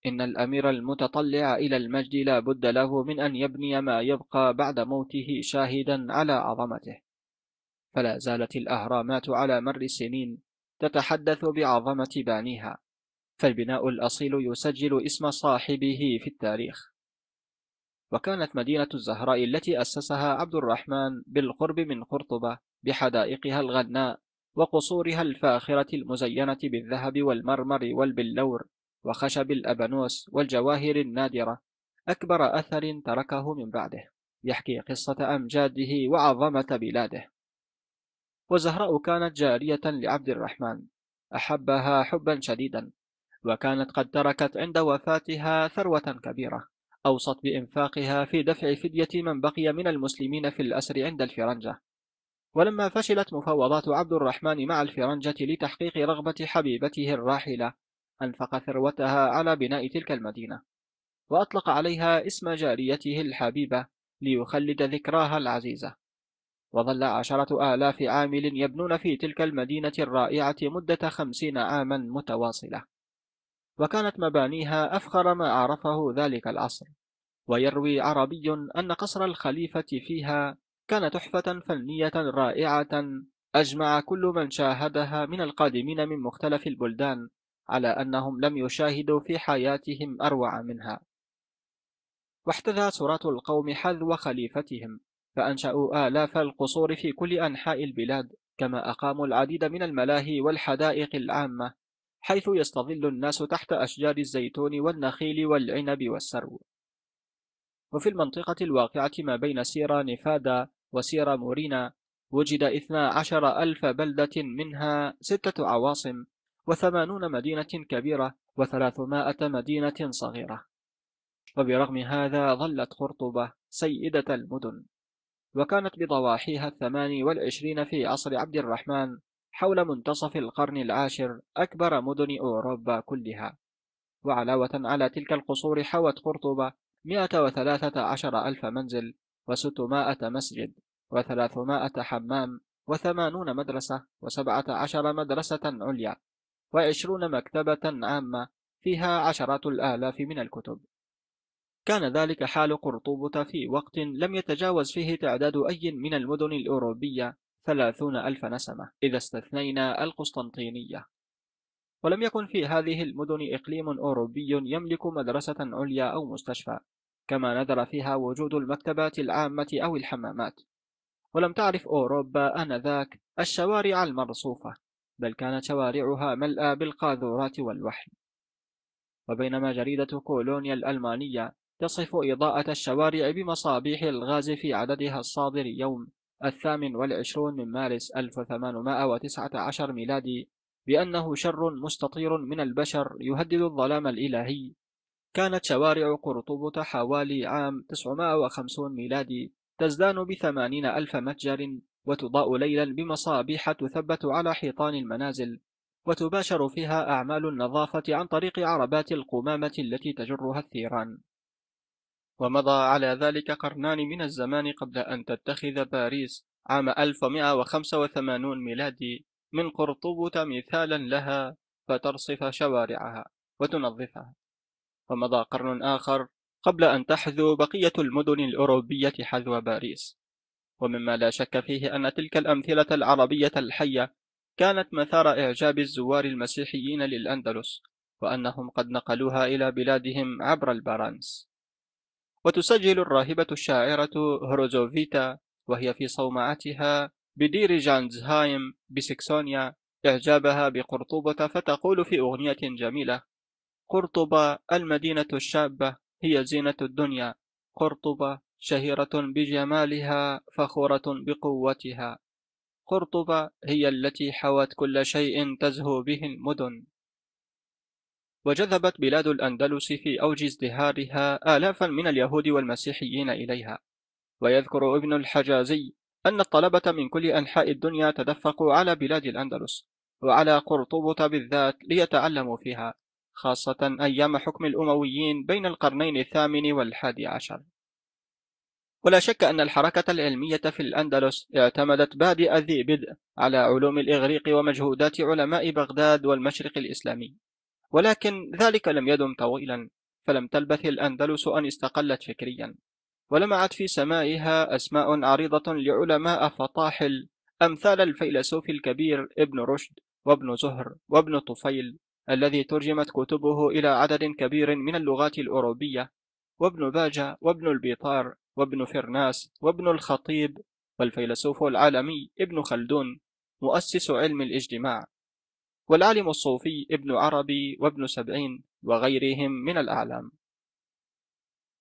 S1: إن الأمير المتطلع إلى المجد لا بد له من أن يبني ما يبقى بعد موته شاهدا على عظمته فلا زالت الأهرامات على مر السنين تتحدث بعظمة بانيها فالبناء الأصيل يسجل اسم صاحبه في التاريخ وكانت مدينة الزهراء التي أسسها عبد الرحمن بالقرب من قرطبة بحدائقها الغناء وقصورها الفاخرة المزينة بالذهب والمرمر والبلور وخشب الأبانوس والجواهر النادرة أكبر أثر تركه من بعده يحكي قصة أمجاده وعظمة بلاده وزهراء كانت جارية لعبد الرحمن أحبها حبا شديدا وكانت قد تركت عند وفاتها ثروة كبيرة أوصت بإنفاقها في دفع فدية من بقي من المسلمين في الأسر عند الفرنجة ولما فشلت مفاوضات عبد الرحمن مع الفرنجة لتحقيق رغبة حبيبته الراحلة أنفق ثروتها على بناء تلك المدينة وأطلق عليها اسم جاريته الحبيبة ليخلد ذكراها العزيزة وظل عشرة آلاف عامل يبنون في تلك المدينة الرائعة مدة خمسين عاما متواصلة وكانت مبانيها أفخر ما أعرفه ذلك العصر ويروي عربي أن قصر الخليفة فيها كان تحفة فنية رائعة أجمع كل من شاهدها من القادمين من مختلف البلدان على أنهم لم يشاهدوا في حياتهم أروع منها واحتذى سرات القوم حذو خليفتهم فأنشأوا آلاف القصور في كل أنحاء البلاد كما أقاموا العديد من الملاهي والحدائق العامة حيث يستظل الناس تحت أشجار الزيتون والنخيل والعنب والسرو وفي المنطقة الواقعة ما بين سيرا نفادا وسيرا مورينا وجد 12 ألف بلدة منها ستة عواصم وثمانون مدينة كبيرة وثلاثمائة مدينة صغيرة وبرغم هذا ظلت قرطبة سيدة المدن وكانت بضواحيها الثمان والعشرين في عصر عبد الرحمن حول منتصف القرن العاشر أكبر مدن أوروبا كلها وعلاوة على تلك القصور حوت قرطبة 113 ألف منزل و600 مسجد و300 حمام و80 مدرسة و17 مدرسة عليا و20 مكتبة عامة فيها عشرات الآلاف من الكتب كان ذلك حال قرطبة في وقت لم يتجاوز فيه تعداد أي من المدن الأوروبية ثلاثون ألف نسمة إذا استثنينا القسطنطينية ولم يكن في هذه المدن إقليم أوروبي يملك مدرسة عليا أو مستشفى كما نذر فيها وجود المكتبات العامة أو الحمامات ولم تعرف أوروبا آنذاك الشوارع المرصوفة بل كانت شوارعها ملأى بالقاذورات والوحل وبينما جريدة كولونيا الألمانية تصف إضاءة الشوارع بمصابيح الغاز في عددها الصادر يوم الثامن والعشرون من مارس 1819 ميلادي بأنه شر مستطير من البشر يهدد الظلام الإلهي كانت شوارع قرطبة حوالي عام 950 ميلادي تزدان بثمانين ألف متجر وتضاء ليلا بمصابيح تثبت على حيطان المنازل وتباشر فيها أعمال النظافة عن طريق عربات القمامة التي تجرها الثيران ومضى على ذلك قرنان من الزمان قبل أن تتخذ باريس عام 1185 ميلادي من قرطبة مثالا لها فترصف شوارعها وتنظفها ومضى قرن آخر قبل أن تحذو بقية المدن الأوروبية حذو باريس ومما لا شك فيه أن تلك الأمثلة العربية الحية كانت مثار إعجاب الزوار المسيحيين للأندلس وأنهم قد نقلوها إلى بلادهم عبر البرانس وتسجل الراهبة الشاعرة هروزوفيتا وهي في صومعتها بدير جانزهايم بسكسونيا إعجابها بقرطبة فتقول في أغنية جميلة قرطبة المدينة الشابة هي زينة الدنيا قرطبة شهيرة بجمالها فخورة بقوتها قرطبة هي التي حوت كل شيء تزهو به المدن وجذبت بلاد الأندلس في أوج ازدهارها آلافا من اليهود والمسيحيين إليها ويذكر ابن الحجازي أن الطلبة من كل أنحاء الدنيا تدفقوا على بلاد الأندلس وعلى قرطبة بالذات ليتعلموا فيها خاصة أيام حكم الأمويين بين القرنين الثامن والحادي عشر ولا شك أن الحركة العلمية في الأندلس اعتمدت بادئ ذي بدء على علوم الإغريق ومجهودات علماء بغداد والمشرق الإسلامي ولكن ذلك لم يدم طويلا فلم تلبث الأندلس أن استقلت فكريا ولمعت في سمائها أسماء عريضة لعلماء فطاحل أمثال الفيلسوف الكبير ابن رشد وابن زهر وابن طفيل الذي ترجمت كتبه إلى عدد كبير من اللغات الأوروبية وابن باجة وابن البيطار وابن فرناس وابن الخطيب والفيلسوف العالمي ابن خلدون مؤسس علم الاجتماع والعالم الصوفي ابن عربي وابن سبعين وغيرهم من الأعلام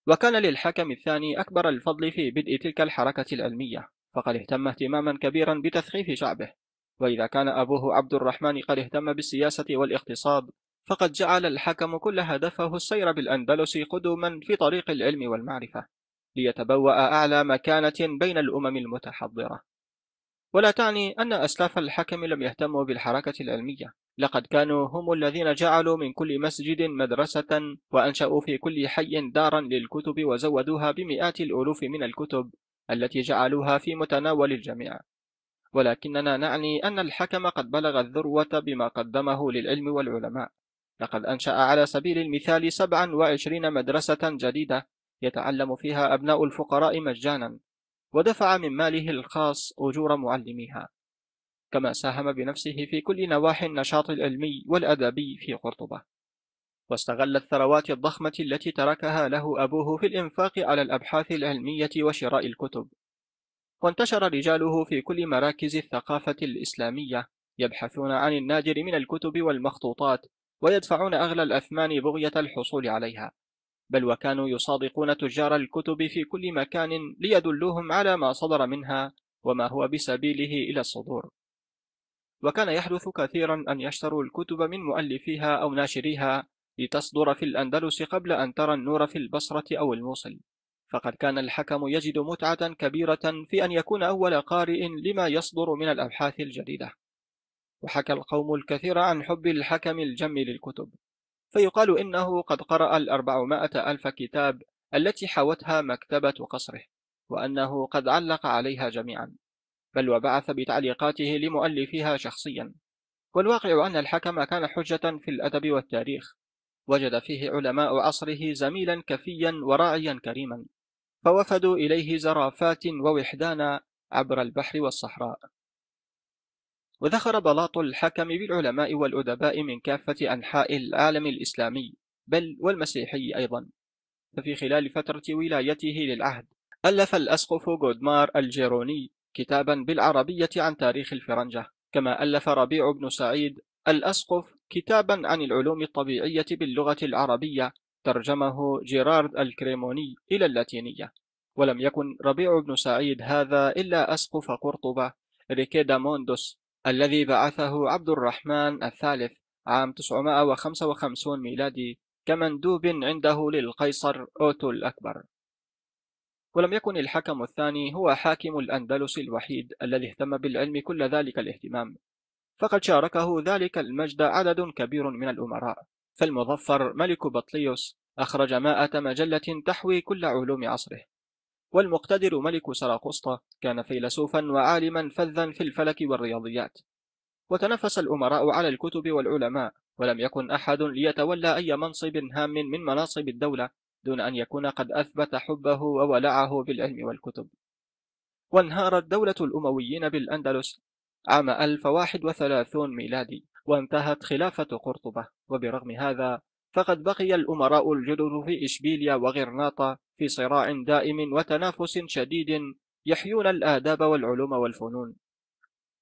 S1: وكان للحكم الثاني أكبر الفضل في بدء تلك الحركة العلمية فقد اهتم اهتماما كبيرا بتثقيف شعبه وإذا كان أبوه عبد الرحمن قد اهتم بالسياسة والاقتصاد فقد جعل الحكم كل هدفه السير بالأندلس قدما في طريق العلم والمعرفة ليتبوأ أعلى مكانة بين الأمم المتحضرة ولا تعني أن أسلاف الحكم لم يهتموا بالحركة العلمية لقد كانوا هم الذين جعلوا من كل مسجد مدرسة وأنشأوا في كل حي دارا للكتب وزودوها بمئات الألوف من الكتب التي جعلوها في متناول الجميع ولكننا نعني أن الحكم قد بلغ الذروة بما قدمه للعلم والعلماء لقد أنشأ على سبيل المثال 27 مدرسة جديدة يتعلم فيها أبناء الفقراء مجانا ودفع من ماله الخاص أجور معلميها كما ساهم بنفسه في كل نواحي النشاط العلمي والأدبي في قرطبة واستغل الثروات الضخمة التي تركها له أبوه في الإنفاق على الأبحاث العلمية وشراء الكتب وانتشر رجاله في كل مراكز الثقافة الإسلامية يبحثون عن النادر من الكتب والمخطوطات ويدفعون أغلى الأثمان بغية الحصول عليها بل وكانوا يصادقون تجار الكتب في كل مكان ليدلوهم على ما صدر منها وما هو بسبيله إلى الصدور وكان يحدث كثيرا أن يشتروا الكتب من مؤلفيها أو ناشريها لتصدر في الأندلس قبل أن ترى النور في البصرة أو الموصل فقد كان الحكم يجد متعة كبيرة في أن يكون أول قارئ لما يصدر من الأبحاث الجديدة وحكى القوم الكثير عن حب الحكم الجم للكتب فيقال إنه قد قرأ الأربعمائة ألف كتاب التي حوتها مكتبة قصره وأنه قد علق عليها جميعا بل وبعث بتعليقاته لمؤلفيها شخصيا والواقع أن الحكم كان حجة في الأدب والتاريخ وجد فيه علماء عصره زميلا كفيا وراعيا كريما فوفدوا إليه زرافات ووحدانا عبر البحر والصحراء وذخر بلاط الحكم بالعلماء والأدباء من كافة أنحاء العالم الإسلامي بل والمسيحي أيضا ففي خلال فترة ولايته للعهد ألف الأسقف جودمار الجيروني كتابا بالعربية عن تاريخ الفرنجة كما ألف ربيع بن سعيد الأسقف كتابا عن العلوم الطبيعية باللغة العربية ترجمه جيرارد الكريموني إلى اللاتينية ولم يكن ربيع بن سعيد هذا إلا أسقف قرطبة ريكيدا موندوس الذي بعثه عبد الرحمن الثالث عام 955 ميلادي كمندوب عنده للقيصر أوتو الأكبر ولم يكن الحكم الثاني هو حاكم الأندلس الوحيد الذي اهتم بالعلم كل ذلك الاهتمام فقد شاركه ذلك المجد عدد كبير من الأمراء فالمظفر ملك بطليوس أخرج مائة مجلة تحوي كل علوم عصره والمقتدر ملك سراقسطة كان فيلسوفا وعالما فذا في الفلك والرياضيات وتنفس الأمراء على الكتب والعلماء ولم يكن أحد ليتولى أي منصب هام من مناصب الدولة دون أن يكون قد أثبت حبه وولعه بالعلم والكتب وانهارت دولة الأمويين بالأندلس عام 1031 ميلادي وانتهت خلافة قرطبة وبرغم هذا فقد بقي الأمراء الجدد في إشبيليا وغرناطة في صراع دائم وتنافس شديد يحيون الآداب والعلوم والفنون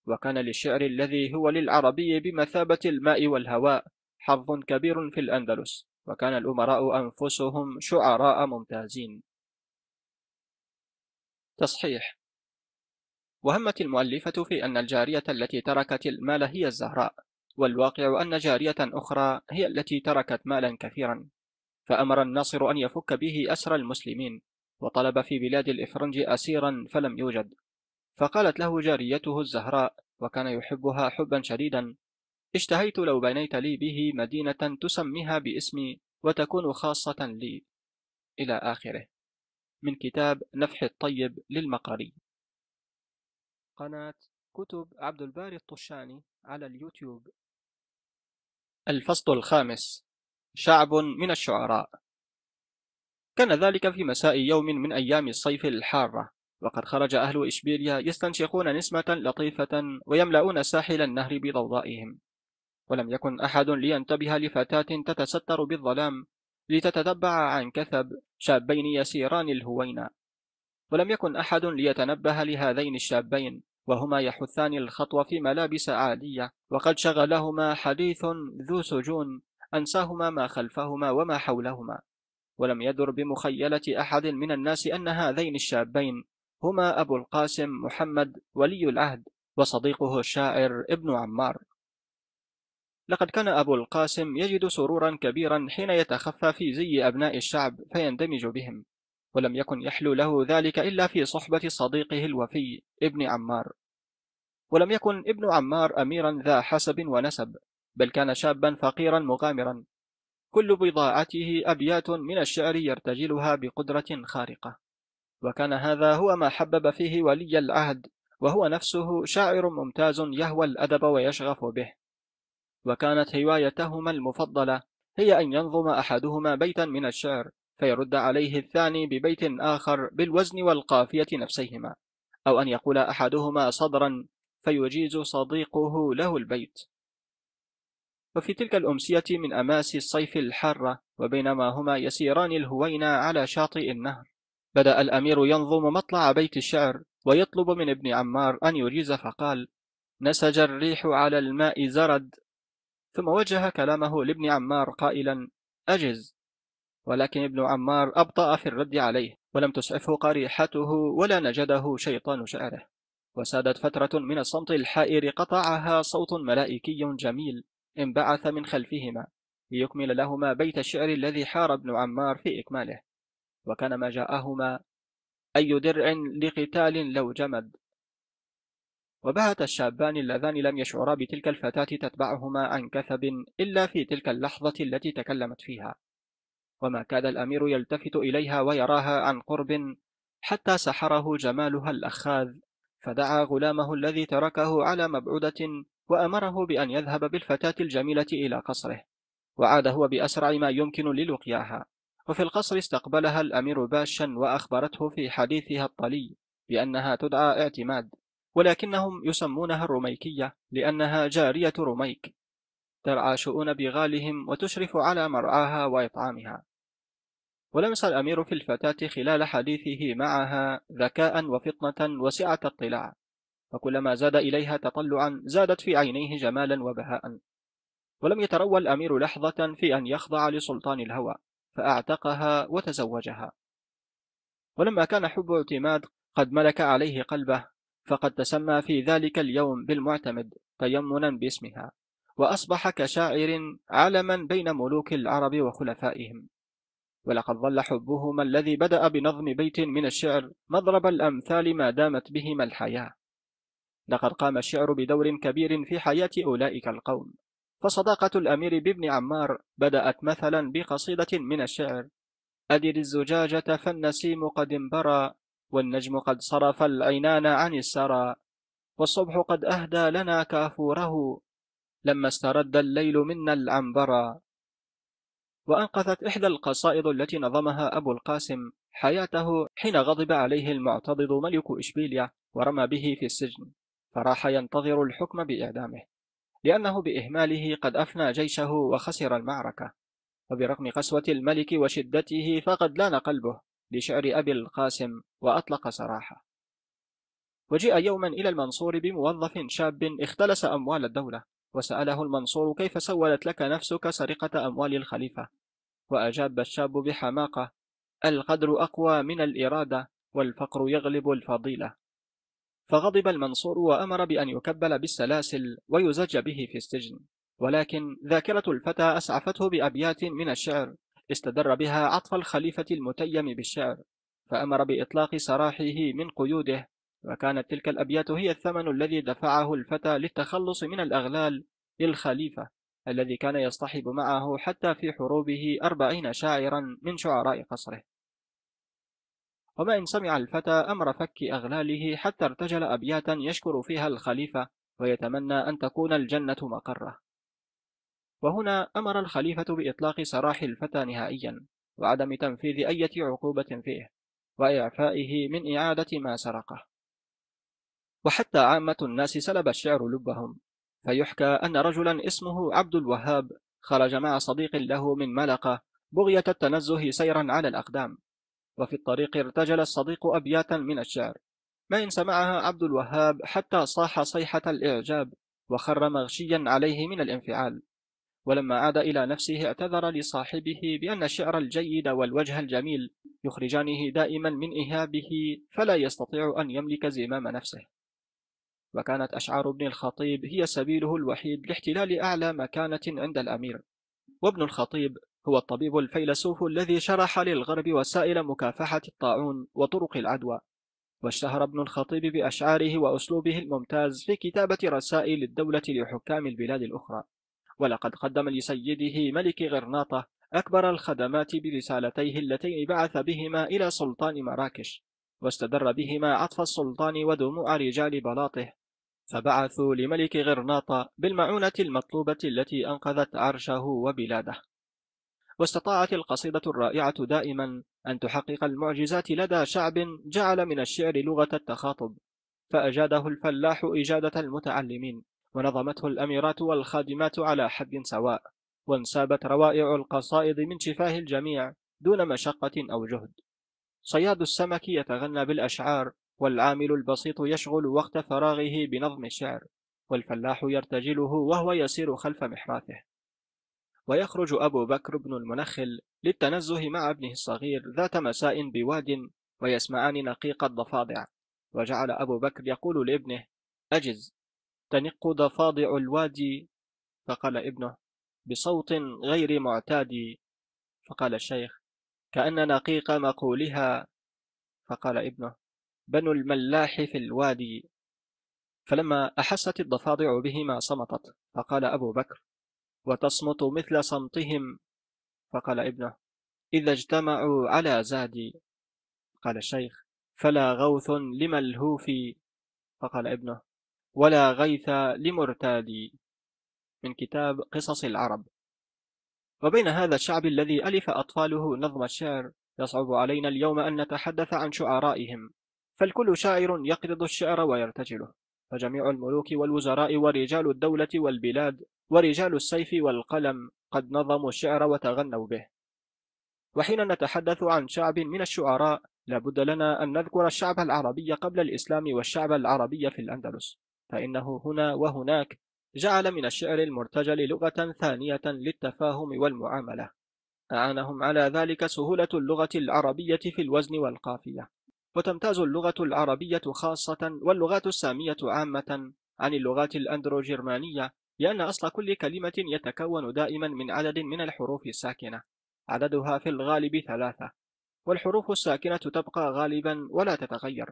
S1: وكان للشعر الذي هو للعربي بمثابة الماء والهواء حظ كبير في الأندلس وكان الأمراء أنفسهم شعراء ممتازين تصحيح وهمت المؤلفة في أن الجارية التي تركت المال هي الزهراء والواقع أن جارية أخرى هي التي تركت مالا كثيرا فأمر الناصر أن يفك به أسر المسلمين وطلب في بلاد الإفرنج أسيرا فلم يوجد فقالت له جاريته الزهراء وكان يحبها حبا شديدا اشتهيت لو بنيت لي به مدينة تسميها باسمي وتكون خاصة لي إلى آخره من كتاب نفح الطيب للمقري قناة كتب عبد الباري الطشاني على اليوتيوب الفصل الخامس شعب من الشعراء كان ذلك في مساء يوم من أيام الصيف الحارة وقد خرج أهل إشبيليا يستنشقون نسمة لطيفة ويملؤون ساحل النهر بضوضائهم ولم يكن أحد لينتبه لفتاة تتستر بالظلام لتتتبع عن كثب شابين يسيران الهوينا ولم يكن أحد ليتنبه لهذين الشابين وهما يحثان الخطو في ملابس عالية وقد شغلهما حديث ذو سجون أنساهما ما خلفهما وما حولهما ولم يدر بمخيلة أحد من الناس أن هذين الشابين هما أبو القاسم محمد ولي العهد وصديقه الشاعر ابن عمار لقد كان أبو القاسم يجد سرورا كبيرا حين يتخفى في زي أبناء الشعب فيندمج بهم ولم يكن يحلو له ذلك إلا في صحبة صديقه الوفي ابن عمار ولم يكن ابن عمار أميرا ذا حسب ونسب بل كان شابا فقيرا مغامرا كل بضاعته أبيات من الشعر يرتجلها بقدرة خارقة وكان هذا هو ما حبب فيه ولي العهد وهو نفسه شاعر ممتاز يهوى الأدب ويشغف به وكانت هوايتهما المفضلة هي أن ينظم أحدهما بيتا من الشعر فيرد عليه الثاني ببيت آخر بالوزن والقافية نفسيهما أو أن يقول أحدهما صدرا فيجيز صديقه له البيت وفي تلك الأمسية من أماسي الصيف الحارة وبينما هما يسيران الهوينا على شاطئ النهر بدأ الأمير ينظم مطلع بيت الشعر ويطلب من ابن عمار أن يجيز فقال نسج الريح على الماء زرد ثم وجه كلامه لابن عمار قائلا أجز ولكن ابن عمار أبطأ في الرد عليه ولم تسعفه قريحته ولا نجده شيطان شعره وسادت فترة من الصمت الحائر قطعها صوت ملائكي جميل انبعث من خلفهما ليكمل لهما بيت الشعر الذي حار ابن عمار في إكماله وكان ما جاءهما أي درع لقتال لو جمد وبهت الشابان اللذان لم يشعرا بتلك الفتاة تتبعهما عن كثب إلا في تلك اللحظة التي تكلمت فيها وما كاد الأمير يلتفت إليها ويراها عن قرب حتى سحره جمالها الأخاذ فدعا غلامه الذي تركه على مبعودة وأمره بأن يذهب بالفتاة الجميلة إلى قصره وعاد هو بأسرع ما يمكن للقياها وفي القصر استقبلها الأمير باشا وأخبرته في حديثها الطلي بأنها تدعى اعتماد ولكنهم يسمونها الرميكية لأنها جارية رميك ترعى شؤون بغالهم وتشرف على مرعاها وإطعامها ولمس الأمير في الفتاة خلال حديثه معها ذكاء وفطنة وسعة اطلاع فكلما زاد إليها تطلعا زادت في عينيه جمالا وبهاء ولم يتروى الأمير لحظة في أن يخضع لسلطان الهوى فأعتقها وتزوجها ولما كان حب اعتماد قد ملك عليه قلبه فقد تسمى في ذلك اليوم بالمعتمد تيمنا باسمها وأصبح كشاعر عالما بين ملوك العرب وخلفائهم ولقد ظل حبهما الذي بدأ بنظم بيت من الشعر مضرب الأمثال ما دامت بهما الحياة لقد قام الشعر بدور كبير في حياة أولئك القوم فصداقة الأمير بابن عمار بدأت مثلا بقصيدة من الشعر أدر الزجاجة فالنسيم قد انبرى والنجم قد صرف العينان عن السرى والصبح قد أهدى لنا كافوره لما استرد الليل منا العنبرا وأنقذت إحدى القصائد التي نظمها أبو القاسم حياته حين غضب عليه المعتضد ملك إشبيليا ورمى به في السجن فراح ينتظر الحكم بإعدامه لأنه بإهماله قد أفنى جيشه وخسر المعركة وبرغم قسوة الملك وشدته فقد لان قلبه لشعر أبي القاسم وأطلق سراحه وجاء يوما إلى المنصور بموظف شاب اختلس أموال الدولة وسأله المنصور كيف سولت لك نفسك سرقة أموال الخليفة وأجاب الشاب بحماقة القدر أقوى من الإرادة والفقر يغلب الفضيلة فغضب المنصور وأمر بأن يكبل بالسلاسل ويزج به في السجن ولكن ذاكرة الفتى أسعفته بأبيات من الشعر استدر بها عطف الخليفة المتيم بالشعر فأمر بإطلاق سراحه من قيوده وكانت تلك الأبيات هي الثمن الذي دفعه الفتى للتخلص من الأغلال للخليفة الذي كان يصطحب معه حتى في حروبه أربعين شاعرا من شعراء قصره وما إن سمع الفتى أمر فك أغلاله حتى ارتجل أبياتا يشكر فيها الخليفة ويتمنى أن تكون الجنة مقره وهنا أمر الخليفة بإطلاق سراح الفتى نهائيا وعدم تنفيذ أي عقوبة فيه وإعفائه من إعادة ما سرقه وحتى عامة الناس سلب الشعر لبهم فيحكى أن رجلا اسمه عبد الوهاب خرج مع صديق له من ملقة بغية التنزه سيرا على الأقدام وفي الطريق ارتجل الصديق أبياتا من الشعر ما إن سمعها عبد الوهاب حتى صاح صيحة الإعجاب وخر مغشيا عليه من الانفعال ولما عاد إلى نفسه اعتذر لصاحبه بأن الشعر الجيد والوجه الجميل يخرجانه دائما من إهابه فلا يستطيع أن يملك زمام نفسه وكانت أشعار ابن الخطيب هي سبيله الوحيد لاحتلال أعلى مكانة عند الأمير وابن الخطيب هو الطبيب الفيلسوف الذي شرح للغرب وسائل مكافحة الطاعون وطرق العدوى واشتهر ابن الخطيب بأشعاره وأسلوبه الممتاز في كتابة رسائل الدولة لحكام البلاد الأخرى ولقد قدم لسيده ملك غرناطة أكبر الخدمات برسالتيه اللتين بعث بهما إلى سلطان مراكش واستدر بهما عطف السلطان ودموع رجال بلاطه فبعثوا لملك غرناطة بالمعونة المطلوبة التي أنقذت عرشه وبلاده واستطاعت القصيدة الرائعة دائما أن تحقق المعجزات لدى شعب جعل من الشعر لغة التخاطب فأجاده الفلاح إجادة المتعلمين ونظمته الأميرات والخادمات على حد سواء وانسابت روائع القصائد من شفاه الجميع دون مشقة أو جهد صياد السمك يتغنى بالأشعار والعامل البسيط يشغل وقت فراغه بنظم الشعر والفلاح يرتجله وهو يسير خلف محراثه ويخرج أبو بكر بن المنخل للتنزه مع ابنه الصغير ذات مساء بواد ويسمعان نقيق الضفادع وجعل أبو بكر يقول لابنه أجز تنق ضفادع الوادي فقال ابنه بصوت غير معتاد فقال الشيخ كأن نقيق مقولها فقال ابنه بنو الملاح في الوادي فلما أحست الضفادع بهما صمتت فقال أبو بكر وتصمت مثل صمتهم فقال ابنه إذا اجتمعوا على زادي قال الشيخ فلا غوث لملهوف فقال ابنه ولا غيث لمرتادي من كتاب قصص العرب وبين هذا الشعب الذي ألف أطفاله نظم الشعر يصعب علينا اليوم أن نتحدث عن شعرائهم فالكل شاعر يقرض الشعر ويرتجله فجميع الملوك والوزراء ورجال الدولة والبلاد ورجال السيف والقلم قد نظموا الشعر وتغنوا به وحين نتحدث عن شعب من الشعراء لابد لنا أن نذكر الشعب العربي قبل الإسلام والشعب العربي في الأندلس فإنه هنا وهناك جعل من الشعر المرتجل لغة ثانية للتفاهم والمعاملة أعانهم على ذلك سهولة اللغة العربية في الوزن والقافية وتمتاز اللغة العربية خاصة واللغات السامية عامة عن اللغات الأندروجرمانية لأن أصل كل كلمة يتكون دائما من عدد من الحروف الساكنة عددها في الغالب ثلاثة والحروف الساكنة تبقى غالبا ولا تتغير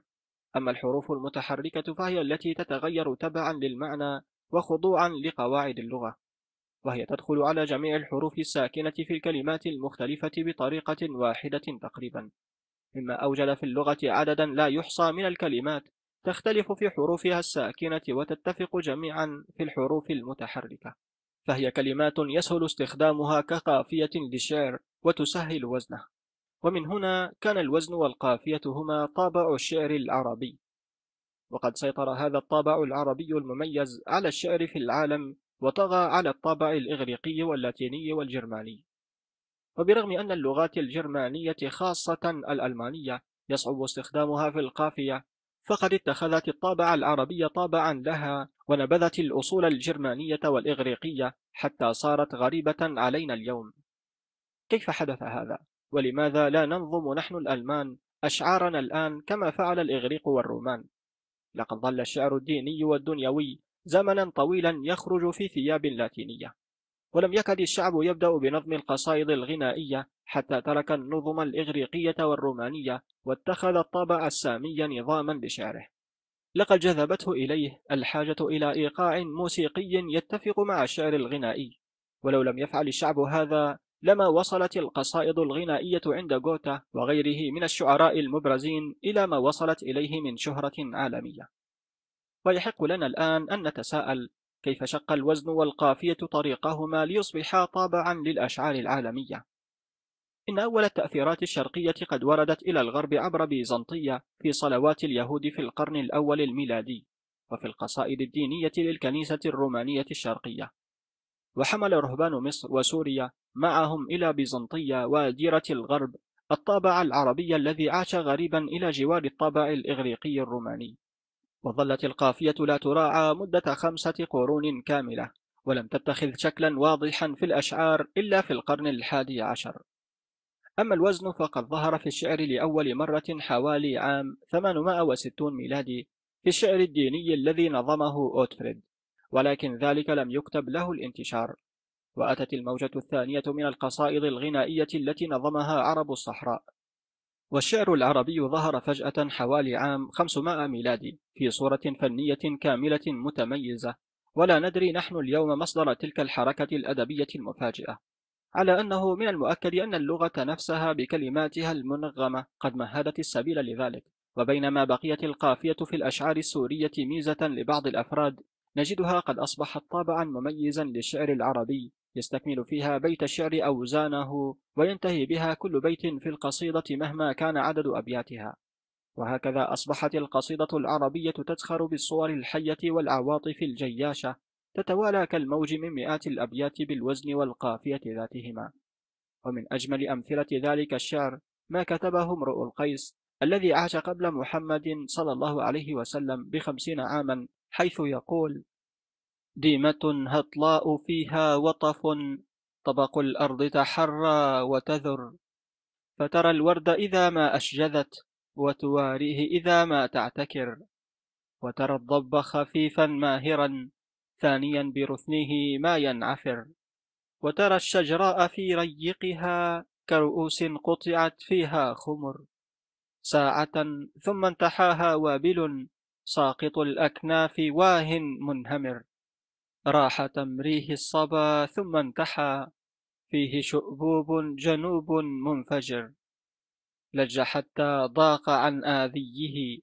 S1: أما الحروف المتحركة فهي التي تتغير تبعا للمعنى وخضوعا لقواعد اللغة وهي تدخل على جميع الحروف الساكنة في الكلمات المختلفة بطريقة واحدة تقريبا مما أوجد في اللغة عددا لا يحصى من الكلمات تختلف في حروفها الساكنة وتتفق جميعا في الحروف المتحركة فهي كلمات يسهل استخدامها كقافية للشعر وتسهل وزنه ومن هنا كان الوزن والقافية هما طابع الشعر العربي وقد سيطر هذا الطابع العربي المميز على الشعر في العالم وطغى على الطابع الإغريقي واللاتيني والجرماني وبرغم أن اللغات الجرمانية خاصة الألمانية يصعب استخدامها في القافية فقد اتخذت الطابع العربي طابعا لها ونبذت الأصول الجرمانية والإغريقية حتى صارت غريبة علينا اليوم كيف حدث هذا؟ ولماذا لا ننظم نحن الألمان أشعارنا الآن كما فعل الإغريق والرومان؟ لقد ظل الشعر الديني والدنيوي زمنا طويلا يخرج في ثياب لاتينية ولم يكد الشعب يبدأ بنظم القصائد الغنائية حتى ترك النظم الإغريقية والرومانية واتخذ الطابع السامي نظاما لشعره لقد جذبته إليه الحاجة إلى إيقاع موسيقي يتفق مع الشعر الغنائي ولو لم يفعل الشعب هذا لما وصلت القصائد الغنائية عند غوتا وغيره من الشعراء المبرزين إلى ما وصلت إليه من شهرة عالمية ويحق لنا الآن أن نتساءل كيف شق الوزن والقافية طريقهما ليصبحا طابعا للأشعار العالمية إن أول التأثيرات الشرقية قد وردت إلى الغرب عبر بيزنطية في صلوات اليهود في القرن الأول الميلادي وفي القصائد الدينية للكنيسة الرومانية الشرقية وحمل رهبان مصر وسوريا معهم إلى بيزنطية وديرة الغرب الطابع العربي الذي عاش غريبا إلى جوار الطابع الإغريقي الروماني وظلت القافية لا تراعى مدة خمسة قرون كاملة ولم تتخذ شكلا واضحا في الأشعار إلا في القرن الحادي عشر أما الوزن فقد ظهر في الشعر لأول مرة حوالي عام 860 ميلادي في الشعر الديني الذي نظمه أوتفريد ولكن ذلك لم يكتب له الانتشار وأتت الموجة الثانية من القصائد الغنائية التي نظمها عرب الصحراء والشعر العربي ظهر فجأة حوالي عام 500 ميلادي في صورة فنية كاملة متميزة ولا ندري نحن اليوم مصدر تلك الحركة الأدبية المفاجئة على أنه من المؤكد أن اللغة نفسها بكلماتها المنغمة قد مهدت السبيل لذلك وبينما بقيت القافية في الأشعار السورية ميزة لبعض الأفراد نجدها قد أصبحت طابعا مميزا للشعر العربي يستكمل فيها بيت الشعر أوزانه وينتهي بها كل بيت في القصيدة مهما كان عدد أبياتها وهكذا أصبحت القصيدة العربية تزخر بالصور الحية والعواطف الجياشة تتوالى كالموج من مئات الأبيات بالوزن والقافية ذاتهما ومن أجمل أمثلة ذلك الشعر ما كتبه امرؤ القيس الذي عاش قبل محمد صلى الله عليه وسلم بخمسين عاما حيث يقول ديمة هطلاء فيها وطف طبق الأرض تحرى وتذر فترى الورد إذا ما أشجذت وتواريه إذا ما تعتكر وترى الضب خفيفا ماهرا ثانيا برثنه ما ينعفر وترى الشجراء في ريقها كرؤوس قطعت فيها خمر ساعة ثم انتحاها وابل ساقط الأكناف واه منهمر راح تمريه الصبا ثم انتحى فيه شؤبوب جنوب منفجر لج حتى ضاق عن آذيه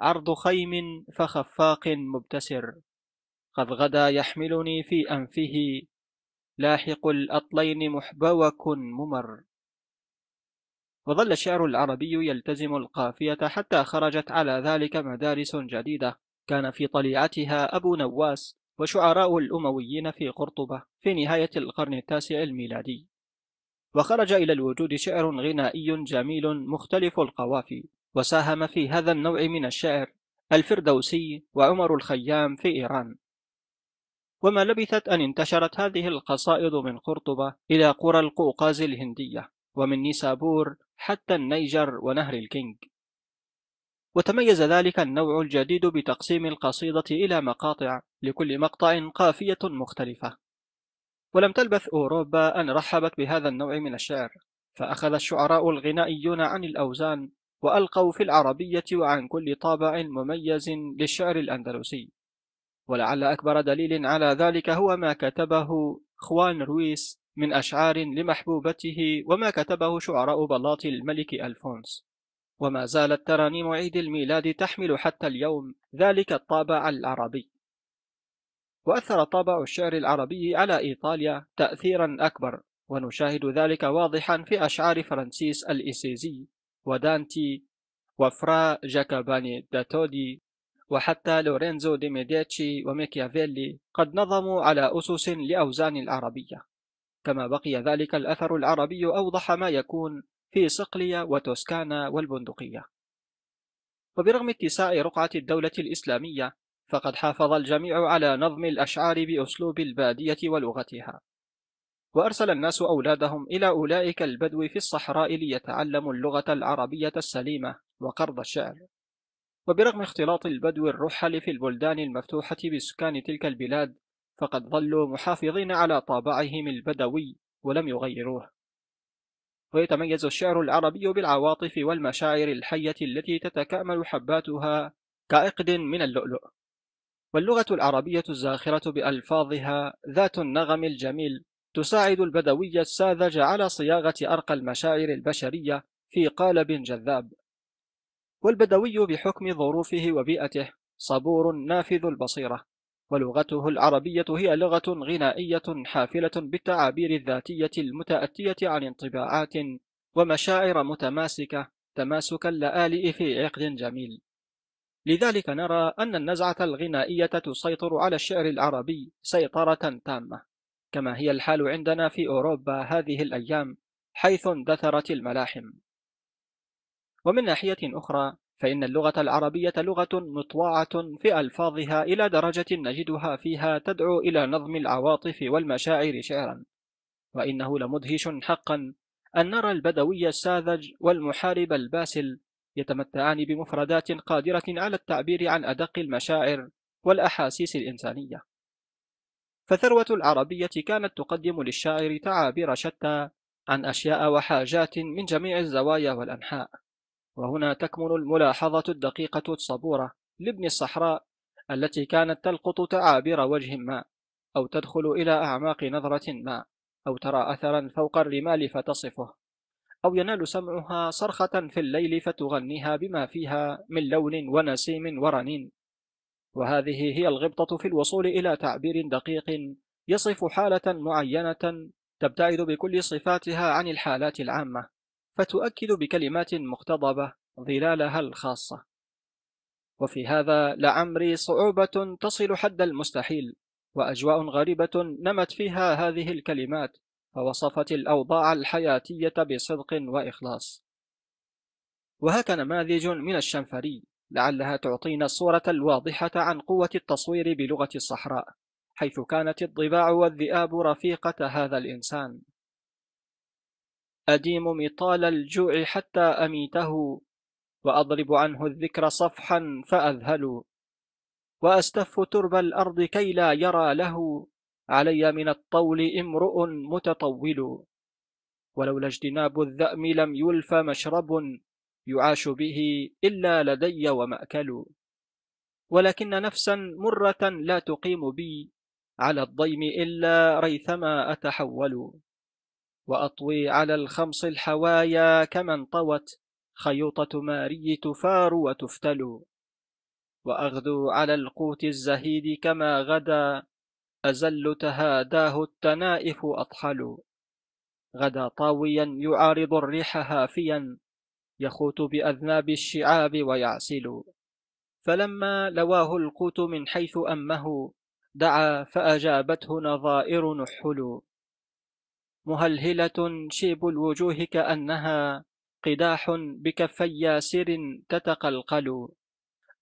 S1: عرض خيم فخفاق مبتسر قد غدا يحملني في أنفه لاحق الأطلين محبوك ممر وظل الشعر العربي يلتزم القافية حتى خرجت على ذلك مدارس جديدة كان في طليعتها أبو نواس وشعراء الأمويين في قرطبة في نهاية القرن التاسع الميلادي وخرج إلى الوجود شعر غنائي جميل مختلف القوافي وساهم في هذا النوع من الشعر الفردوسي وعمر الخيام في إيران وما لبثت أن انتشرت هذه القصائد من قرطبة إلى قرى القوقاز الهندية ومن نيسابور حتى النيجر ونهر الكينج وتميز ذلك النوع الجديد بتقسيم القصيدة إلى مقاطع لكل مقطع قافية مختلفة ولم تلبث أوروبا أن رحبت بهذا النوع من الشعر فأخذ الشعراء الغنائيون عن الأوزان وألقوا في العربية وعن كل طابع مميز للشعر الأندلسي ولعل أكبر دليل على ذلك هو ما كتبه خوان رويس من أشعار لمحبوبته وما كتبه شعراء بلاط الملك ألفونس وما زالت ترانيم عيد الميلاد تحمل حتى اليوم ذلك الطابع العربي وأثر طابع الشعر العربي على إيطاليا تأثيرا أكبر ونشاهد ذلك واضحا في أشعار فرانسيس الإسيزي ودانتي وفرا جاكاباني داتودي وحتى لورينزو دي ميديتشي وميكيافيلي قد نظموا على أسس لأوزان العربية كما بقي ذلك الأثر العربي أوضح ما يكون في صقلية وتوسكانا والبندقية وبرغم اتساع رقعة الدولة الإسلامية فقد حافظ الجميع على نظم الأشعار بأسلوب البادية ولغتها وأرسل الناس أولادهم إلى أولئك البدو في الصحراء ليتعلموا اللغة العربية السليمة وقرض الشعر وبرغم اختلاط البدو الرحل في البلدان المفتوحة بسكان تلك البلاد فقد ظلوا محافظين على طابعهم البدوي ولم يغيروه ويتميز الشعر العربي بالعواطف والمشاعر الحية التي تتكامل حباتها كعقد من اللؤلؤ واللغة العربية الزاخرة بألفاظها ذات النغم الجميل تساعد البدوي الساذج على صياغة أرقى المشاعر البشرية في قالب جذاب والبدوي بحكم ظروفه وبيئته صبور نافذ البصيرة ولغته العربية هي لغة غنائية حافلة بالتعابير الذاتية المتأتية عن انطباعات ومشاعر متماسكة تماسك اللآلئ في عقد جميل لذلك نرى أن النزعة الغنائية تسيطر على الشعر العربي سيطرة تامة كما هي الحال عندنا في أوروبا هذه الأيام حيث اندثرت الملاحم ومن ناحية أخرى فإن اللغة العربية لغة مطواعة في ألفاظها إلى درجة نجدها فيها تدعو إلى نظم العواطف والمشاعر شعرا وإنه لمدهش حقا أن نرى البدوي الساذج والمحارب الباسل يتمتعان بمفردات قادرة على التعبير عن أدق المشاعر والأحاسيس الإنسانية فثروة العربية كانت تقدم للشاعر تعابير شتى عن أشياء وحاجات من جميع الزوايا والأنحاء وهنا تكمن الملاحظة الدقيقة الصبورة لابن الصحراء التي كانت تلقط تعابير وجه ما أو تدخل إلى أعماق نظرة ما أو ترى أثرا فوق الرمال فتصفه أو ينال سمعها صرخة في الليل فتغنيها بما فيها من لون ونسيم ورنين وهذه هي الغبطة في الوصول إلى تعبير دقيق يصف حالة معينة تبتعد بكل صفاتها عن الحالات العامة فتؤكد بكلمات مقتضبة ظلالها الخاصة وفي هذا لعمري صعوبة تصل حد المستحيل وأجواء غريبة نمت فيها هذه الكلمات ووصفت الأوضاع الحياتية بصدق وإخلاص نماذج من الشنفري لعلها تعطينا الصورة الواضحة عن قوة التصوير بلغة الصحراء حيث كانت الضباع والذئاب رفيقة هذا الإنسان أديم مطال الجوع حتى أميته وأضرب عنه الذكر صفحا فأذهل وأستف ترب الأرض كي لا يرى له علي من الطول امرؤ متطول ولولا اجتناب الذأم لم يلف مشرب يعاش به إلا لدي ومأكل ولكن نفسا مرة لا تقيم بي على الضيم إلا ريثما أتحول وأطوي على الخمص الحوايا كما انطوت خيوطة ماري تفار وتفتل وأغدو على القوت الزهيد كما غدا أزل تهاداه التنائف أطحل غدا طاويا يعارض الريح هافيا يخوت بأذناب الشعاب ويعسل فلما لواه القوت من حيث أمه دعا فأجابته نظائر نحل مهلهلة شيب الوجوه كأنها قداح بكف ياسر تتقلقل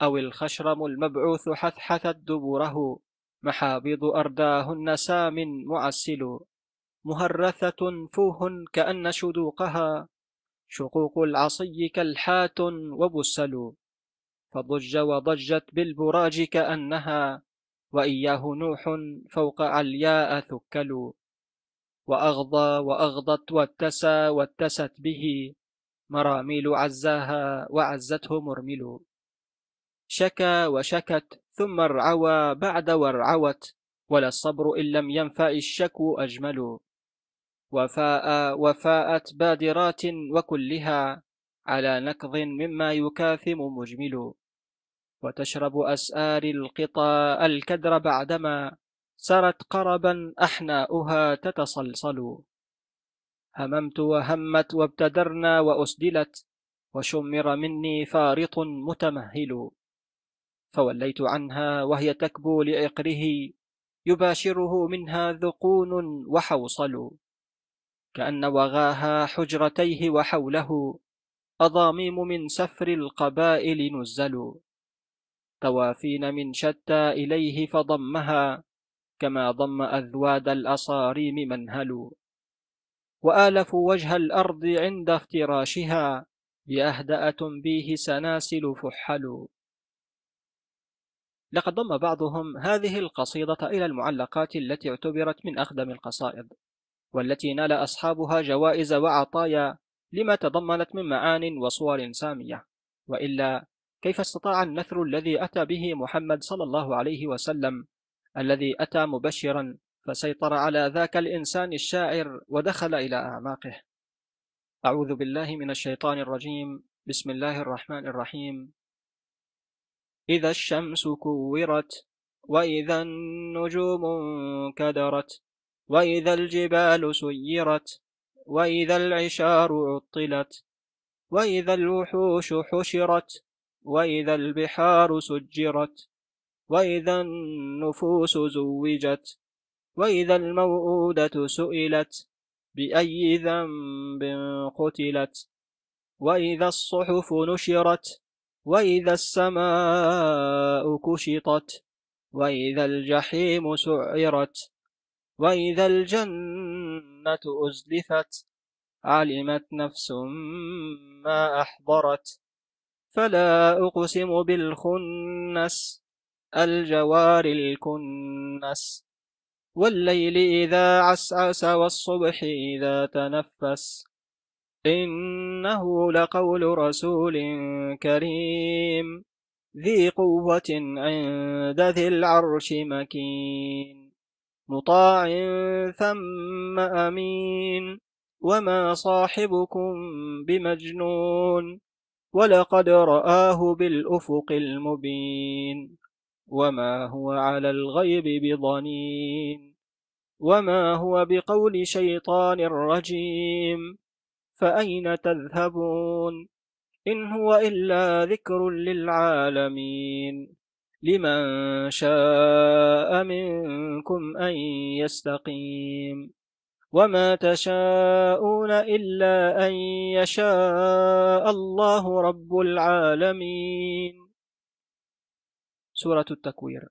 S1: أو الخشرم المبعوث حثحثت دبره محابض أرداهن سام معسل مهرثة فوه كأن شدوقها شقوق العصي كالحات وبسل فضج وضجت بالبراج كأنها وإياه نوح فوق علياء ثكل وأغضى وأغضت واتسى واتست به مراميل عزاها وعزته مرمل شكى وشكت ثم ارعوى بعد وارعوت ولا الصبر إن لم ينفع الشكو أجمل وفاء وفاءت بادرات وكلها على نكض مما يكاثم مجمل وتشرب أسآر القطى الكدر بعدما سرت قربا أحناؤها تتصلصل هممت وهمت وابتدرنا وأسدلت وشمر مني فارط متمهل فوليت عنها وهي تكبو لعقره يباشره منها ذقون وحوصل كأن وغاها حجرتيه وحوله أضاميم من سفر القبائل نزل توافين من شتى إليه فضمها كما ضم أذواد الأصاريم منهل وآلفوا وجه الأرض عند افتراشها بأهدأة تنبيه سناسل فحل لقد ضم بعضهم هذه القصيدة إلى المعلقات التي اعتبرت من أقدم القصائد والتي نال أصحابها جوائز وعطايا لما تضمنت من معان وصور سامية وإلا كيف استطاع النثر الذي أتى به محمد صلى الله عليه وسلم الذي أتى مبشرا فسيطر على ذاك الإنسان الشاعر ودخل إلى أعماقه أعوذ بالله من الشيطان الرجيم بسم الله الرحمن الرحيم إذا الشمس كورت وإذا النجوم انكدرت وإذا الجبال سيرت وإذا العشار عطلت وإذا الوحوش حشرت وإذا البحار سجرت وإذا النفوس زوجت وإذا الموءودة سئلت بأي ذنب قتلت وإذا الصحف نشرت وإذا السماء كشطت وإذا الجحيم سعرت وإذا الجنة أزلفت علمت نفس ما أحضرت فلا أقسم بالخنس الجوار الكنس والليل إذا عسعس والصبح إذا تنفس إنه لقول رسول كريم ذي قوة عند ذي العرش مكين مطاع ثم أمين وما صاحبكم بمجنون ولقد رآه بالأفق المبين وما هو على الغيب بضنين وما هو بقول شيطان رجيم فأين تذهبون إن هو إلا ذكر للعالمين لمن شاء منكم أن يستقيم وما تشاءون إلا أن يشاء الله رب العالمين سورة التكوير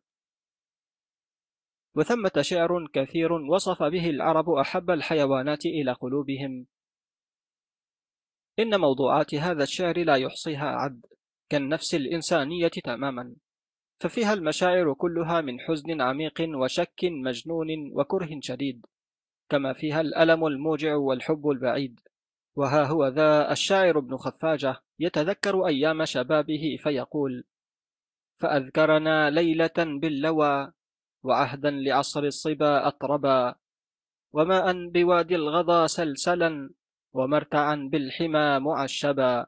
S1: وثمة شعر كثير وصف به العرب أحب الحيوانات إلى قلوبهم إن موضوعات هذا الشعر لا يحصيها عد كالنفس الإنسانية تماما ففيها المشاعر كلها من حزن عميق وشك مجنون وكره شديد كما فيها الألم الموجع والحب البعيد وها هو ذا الشاعر ابن خفاجة يتذكر أيام شبابه فيقول فأذكرنا ليلة باللوى وعهدا لعصر الصبا أطربا وماء بوادي الغضا سلسلا ومرتعا بالحمى معشبا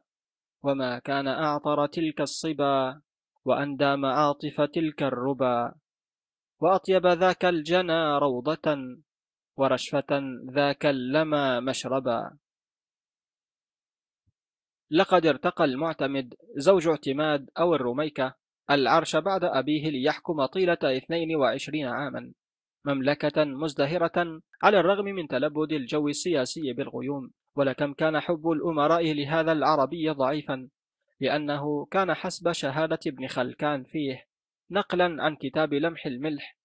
S1: وما كان أعطر تلك الصبا وأندى معاطف تلك الربا وأطيب ذاك الجنى روضة ورشفة ذاك اللمى مشربا لقد ارتقى المعتمد زوج اعتماد أو الرميكة العرش بعد أبيه ليحكم طيلة 22 عاما مملكة مزدهرة على الرغم من تلبد الجو السياسي بالغيوم ولكم كان حب الأمراء لهذا العربي ضعيفا لأنه كان حسب شهادة ابن خلكان فيه نقلا عن كتاب لمح الملح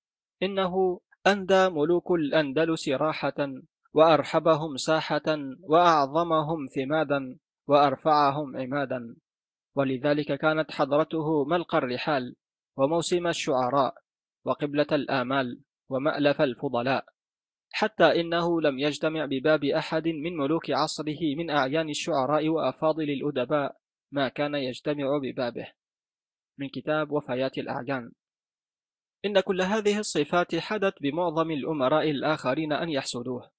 S1: إنه أندى ملوك الأندلس راحة وأرحبهم ساحة وأعظمهم ثمادا وأرفعهم عمادا ولذلك كانت حضرته ملقى الرحال وموسم الشعراء وقبلة الآمال ومألف الفضلاء حتى إنه لم يجتمع بباب أحد من ملوك عصره من أعيان الشعراء وأفاضل الأدباء ما كان يجتمع ببابه من كتاب وفيات الأعيان إن كل هذه الصفات حدت بمعظم الأمراء الآخرين أن يحسدوه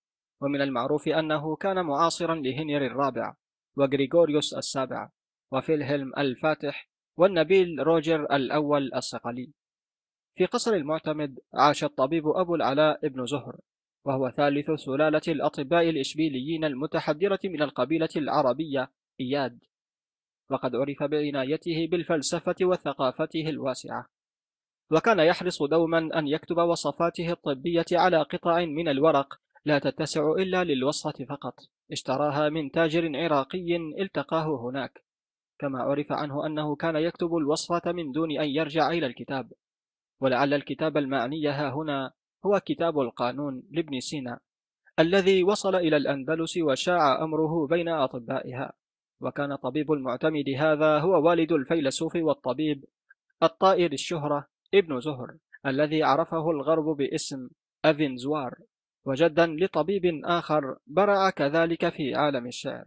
S1: ومن المعروف أنه كان معاصرا لهنري الرابع وغريغوريوس السابع وفيلهلم الفاتح والنبيل روجر الأول الصقلي في قصر المعتمد عاش الطبيب أبو العلاء ابن زهر وهو ثالث سلالة الأطباء الإشبيليين المتحدرة من القبيلة العربية إياد وقد عرف بعنايته بالفلسفة وثقافته الواسعة وكان يحرص دوما أن يكتب وصفاته الطبية على قطع من الورق لا تتسع إلا للوصفة فقط اشتراها من تاجر عراقي التقاه هناك كما عرف عنه أنه كان يكتب الوصفة من دون أن يرجع إلى الكتاب ولعل الكتاب المعني ها هنا هو كتاب القانون لابن سينا الذي وصل إلى الأندلس وشاع أمره بين أطبائها وكان طبيب المعتمد هذا هو والد الفيلسوف والطبيب الطائر الشهرة ابن زهر الذي عرفه الغرب باسم أفنزوار وجدا لطبيب آخر برع كذلك في عالم الشعر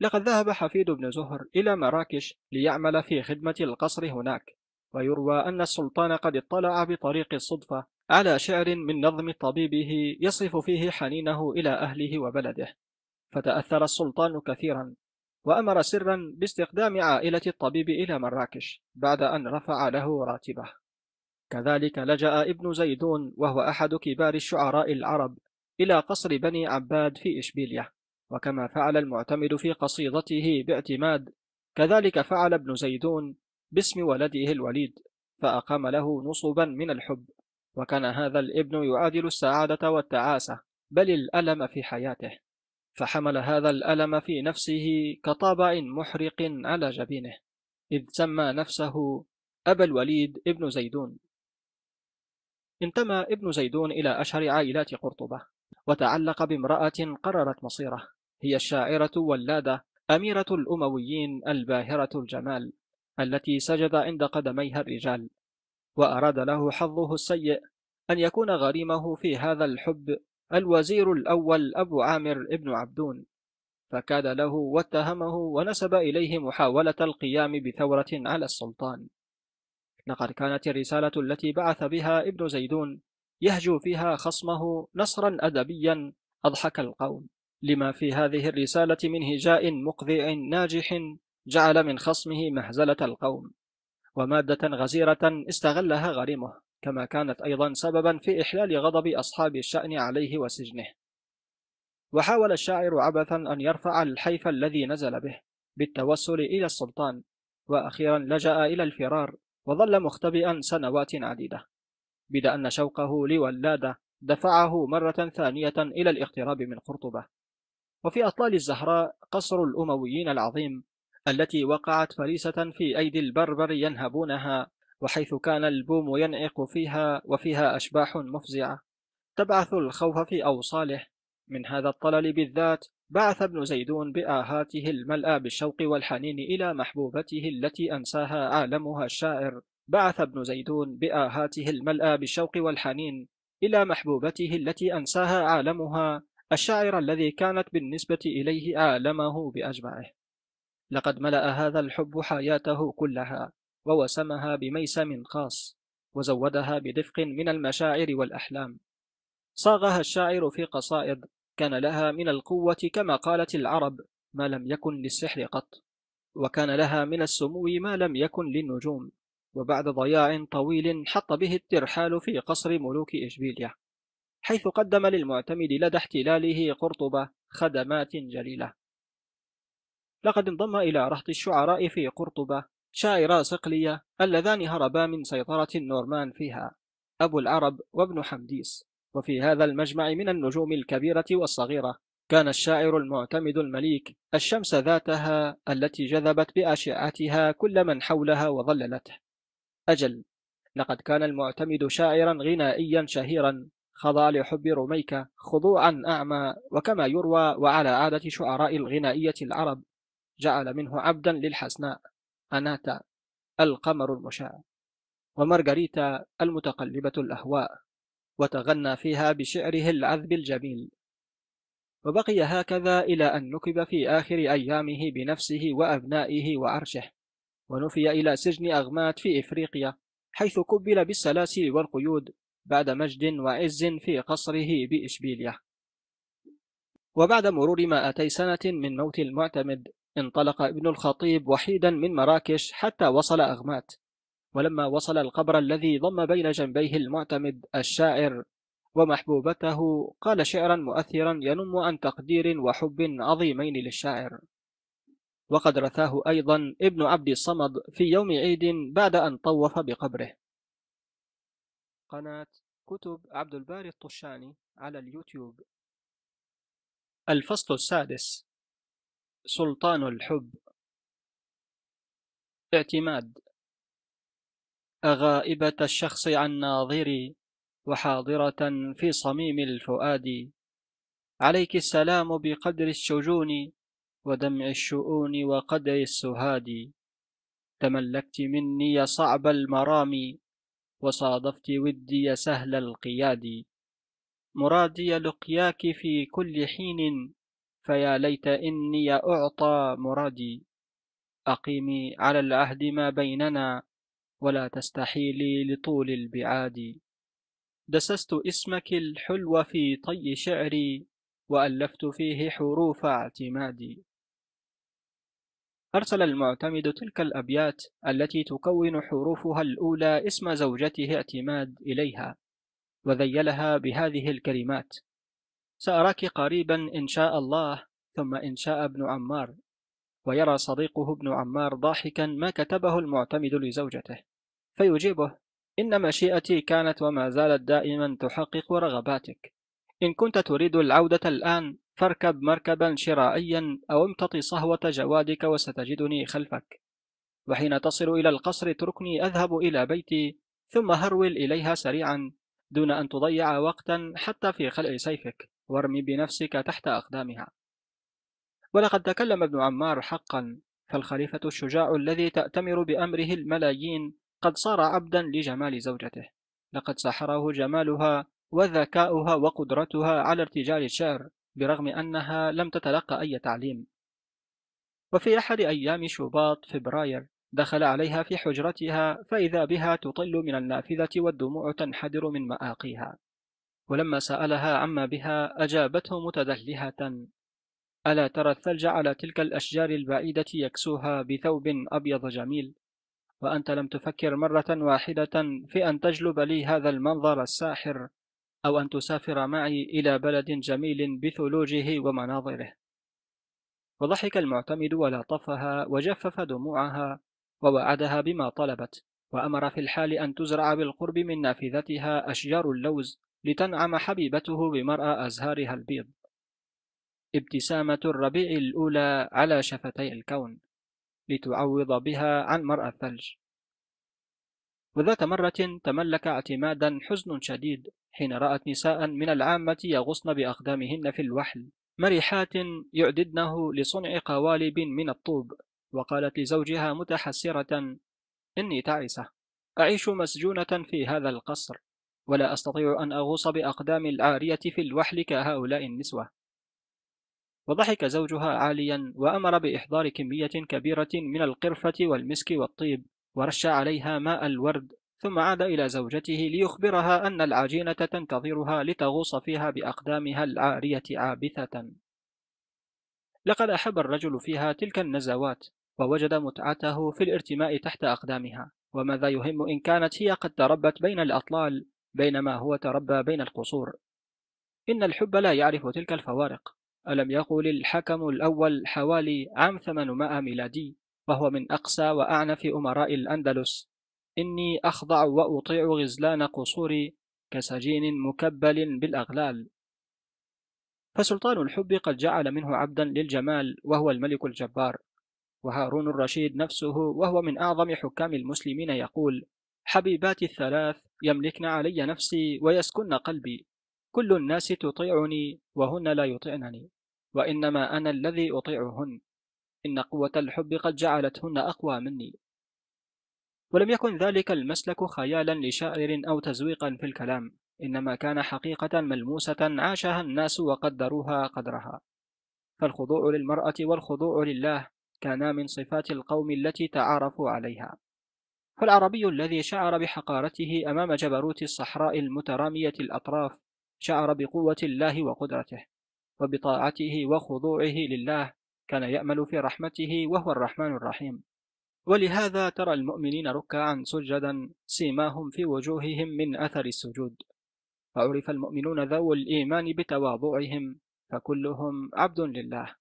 S1: لقد ذهب حفيد بن زهر إلى مراكش ليعمل في خدمة القصر هناك ويروى أن السلطان قد اطلع بطريق الصدفة على شعر من نظم طبيبه يصف فيه حنينه إلى أهله وبلده فتأثر السلطان كثيرا وأمر سرا باستقدام عائلة الطبيب إلى مراكش بعد أن رفع له راتبه كذلك لجأ ابن زيدون وهو أحد كبار الشعراء العرب إلى قصر بني عباد في إشبيلية وكما فعل المعتمد في قصيدته باعتماد كذلك فعل ابن زيدون باسم ولده الوليد فأقام له نصبا من الحب وكان هذا الابن يعادل السعادة والتعاسة بل الألم في حياته فحمل هذا الألم في نفسه كطابع محرق على جبينه إذ سمى نفسه أبا الوليد ابن زيدون انتمى ابن زيدون إلى أشهر عائلات قرطبة وتعلق بامرأة قررت مصيره هي الشاعرة ولادة أميرة الأمويين الباهرة الجمال التي سجد عند قدميها الرجال وأراد له حظه السيء أن يكون غريمه في هذا الحب الوزير الأول أبو عامر ابن عبدون فكاد له واتهمه ونسب إليه محاولة القيام بثورة على السلطان لقد كانت الرسالة التي بعث بها ابن زيدون يهجو فيها خصمه نصرا أدبيا أضحك القوم لما في هذه الرسالة من هجاء مقذع ناجح جعل من خصمه مهزلة القوم ومادة غزيرة استغلها غريمه كما كانت أيضا سببا في إحلال غضب أصحاب الشأن عليه وسجنه وحاول الشاعر عبثا أن يرفع الحيف الذي نزل به بالتوسل إلى السلطان وأخيرا لجأ إلى الفرار وظل مختبئا سنوات عديدة بدا أن شوقه لولادة دفعه مرة ثانية إلى الاقتراب من قرطبة وفي أطلال الزهراء قصر الأمويين العظيم التي وقعت فريسة في أيدي البربر ينهبونها وحيث كان البوم ينعق فيها وفيها أشباح مفزعة تبعث الخوف في أوصاله من هذا الطلل بالذات بعث ابن زيدون بآهاته الملأ بالشوق والحنين إلى محبوبته التي أنساها عالمها الشاعر بعث ابن زيدون بآهاته الملأ بالشوق والحنين إلى محبوبته التي أنساها عالمها الشاعر الذي كانت بالنسبة إليه عالمه بأجمعه لقد ملأ هذا الحب حياته كلها ووسمها بميسم خاص وزودها بدفق من المشاعر والأحلام صاغها الشاعر في قصائد كان لها من القوة كما قالت العرب ما لم يكن للسحر قط وكان لها من السمو ما لم يكن للنجوم وبعد ضياع طويل حط به الترحال في قصر ملوك إشبيلية حيث قدم للمعتمد لدى احتلاله قرطبة خدمات جليلة لقد انضم إلى رهط الشعراء في قرطبة شاعرا صقلية اللذان هربا من سيطرة النورمان فيها أبو العرب وابن حمديس وفي هذا المجمع من النجوم الكبيرة والصغيرة كان الشاعر المعتمد المليك الشمس ذاتها التي جذبت بأشعتها كل من حولها وظللته أجل لقد كان المعتمد شاعرا غنائيا شهيرا خضع لحب رميكة خضوعا أعمى وكما يروى وعلى عادة شعراء الغنائية العرب جعل منه عبدا للحسناء أناتا القمر المشاع ومارغريتا المتقلبة الأهواء وتغنى فيها بشعره العذب الجميل وبقي هكذا إلى أن نكب في آخر أيامه بنفسه وأبنائه وعرشه ونفي إلى سجن أغمات في إفريقيا حيث كبل بالسلاسل والقيود بعد مجد وعز في قصره بإشبيلية وبعد مرور مائتي سنة من موت المعتمد انطلق ابن الخطيب وحيدا من مراكش حتى وصل أغمات ولما وصل القبر الذي ضم بين جنبيه المعتمد الشاعر ومحبوبته قال شعرا مؤثرا ينم عن تقدير وحب عظيمين للشاعر وقد رثاه أيضا ابن عبد الصمد في يوم عيد بعد أن طوف بقبره قناة كتب عبد الباري الطشاني على اليوتيوب الفصل السادس سلطان الحب اعتماد أغائبة الشخص عن ناظري وحاضرة في صميم الفؤاد عليك السلام بقدر الشجون ودمع الشؤون وقدر السهاد تملكت مني صعب المرام وصادفت ودي سهل القياد مرادي لقياك في كل حين فيا ليت إني أعطى مرادي أقيمي على العهد ما بيننا ولا تستحيلي لطول البعاد دسست اسمك الحلو في طي شعري وألفت فيه حروف اعتمادي أرسل المعتمد تلك الأبيات التي تكون حروفها الأولى اسم زوجته اعتماد إليها وذيلها بهذه الكلمات سأراك قريبا إن شاء الله ثم إن شاء ابن عمار ويرى صديقه ابن عمار ضاحكا ما كتبه المعتمد لزوجته فيجيبه إن مشيئتي كانت وما زالت دائما تحقق رغباتك إن كنت تريد العودة الآن فاركب مركبا شرائيا أو امتط صهوة جوادك وستجدني خلفك وحين تصل إلى القصر اتركني أذهب إلى بيتي ثم هرول إليها سريعا دون أن تضيع وقتا حتى في خلع سيفك وارمي بنفسك تحت أقدامها ولقد تكلم ابن عمار حقا فالخليفة الشجاع الذي تأتمر بأمره الملايين قد صار عبدا لجمال زوجته لقد سحره جمالها وذكاؤها وقدرتها على ارتجال الشعر برغم أنها لم تتلقى أي تعليم وفي أحد أيام شباط فبراير دخل عليها في حجرتها فإذا بها تطل من النافذة والدموع تنحدر من مآقيها ولما سألها عما بها أجابته متدلهة ألا ترى الثلج على تلك الأشجار البعيدة يكسوها بثوب أبيض جميل وأنت لم تفكر مرة واحدة في أن تجلب لي هذا المنظر الساحر أو أن تسافر معي إلى بلد جميل بثلوجه ومناظره وضحك المعتمد ولطفها وجفف دموعها ووعدها بما طلبت وأمر في الحال أن تزرع بالقرب من نافذتها أشجار اللوز لتنعم حبيبته بمرأى أزهارها البيض ابتسامة الربيع الأولى على شفتي الكون لتعوض بها عن مرأى الثلج وذات مرة تملك اعتمادا حزن شديد حين رأت نساء من العامة يغصن بأقدامهن في الوحل مرحات يعددنه لصنع قوالب من الطوب وقالت لزوجها متحسرة إني تعسة أعيش مسجونة في هذا القصر ولا أستطيع أن أغوص بأقدام العارية في الوحل كهؤلاء النسوة وضحك زوجها عاليا وأمر بإحضار كمية كبيرة من القرفة والمسك والطيب ورش عليها ماء الورد ثم عاد إلى زوجته ليخبرها أن العجينة تنتظرها لتغوص فيها بأقدامها العارية عابثة لقد أحب الرجل فيها تلك النزوات ووجد متعته في الارتماء تحت أقدامها وماذا يهم إن كانت هي قد تربت بين الأطلال بينما هو تربى بين القصور إن الحب لا يعرف تلك الفوارق ألم يقل الحكم الأول حوالي عام 800 ميلادي وهو من أقسى وأعنف أمراء الأندلس إني أخضع وأطيع غزلان قصوري كسجين مكبل بالأغلال فسلطان الحب قد جعل منه عبدا للجمال وهو الملك الجبار وهارون الرشيد نفسه وهو من أعظم حكام المسلمين يقول حبيبات الثلاث يملكن علي نفسي ويسكن قلبي كل الناس تطيعني وهن لا يطعنني وإنما أنا الذي أطيعهن إن قوة الحب قد جعلتهن أقوى مني ولم يكن ذلك المسلك خيالا لشاعر أو تزويقا في الكلام إنما كان حقيقة ملموسة عاشها الناس وقدروها قدرها فالخضوع للمرأة والخضوع لله كانا من صفات القوم التي تعارفوا عليها فالعربي الذي شعر بحقارته أمام جبروت الصحراء المترامية الأطراف شعر بقوة الله وقدرته وبطاعته وخضوعه لله كان يأمل في رحمته وهو الرحمن الرحيم ولهذا ترى المؤمنين ركعا سجدا سيماهم في وجوههم من أثر السجود فعرف المؤمنون ذو الإيمان بتواضعهم فكلهم عبد لله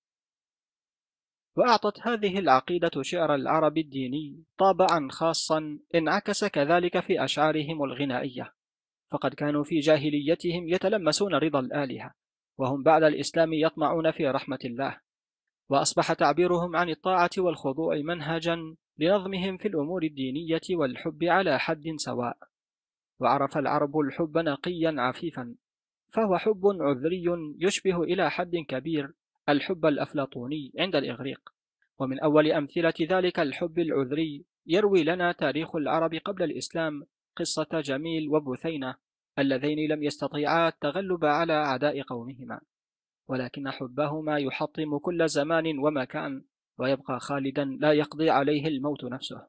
S1: وأعطت هذه العقيدة شعر العرب الديني طابعا خاصا انعكس كذلك في أشعارهم الغنائية فقد كانوا في جاهليتهم يتلمسون رضا الآلهة وهم بعد الإسلام يطمعون في رحمة الله وأصبح تعبيرهم عن الطاعة والخضوع منهجا لنظمهم في الأمور الدينية والحب على حد سواء وعرف العرب الحب نقيا عفيفا فهو حب عذري يشبه إلى حد كبير الحب الأفلاطوني عند الإغريق ومن أول أمثلة ذلك الحب العذري يروي لنا تاريخ العرب قبل الإسلام قصة جميل وبثينة اللذين لم يستطيعا التغلب على أعداء قومهما ولكن حبهما يحطم كل زمان ومكان ويبقى خالدا لا يقضي عليه الموت نفسه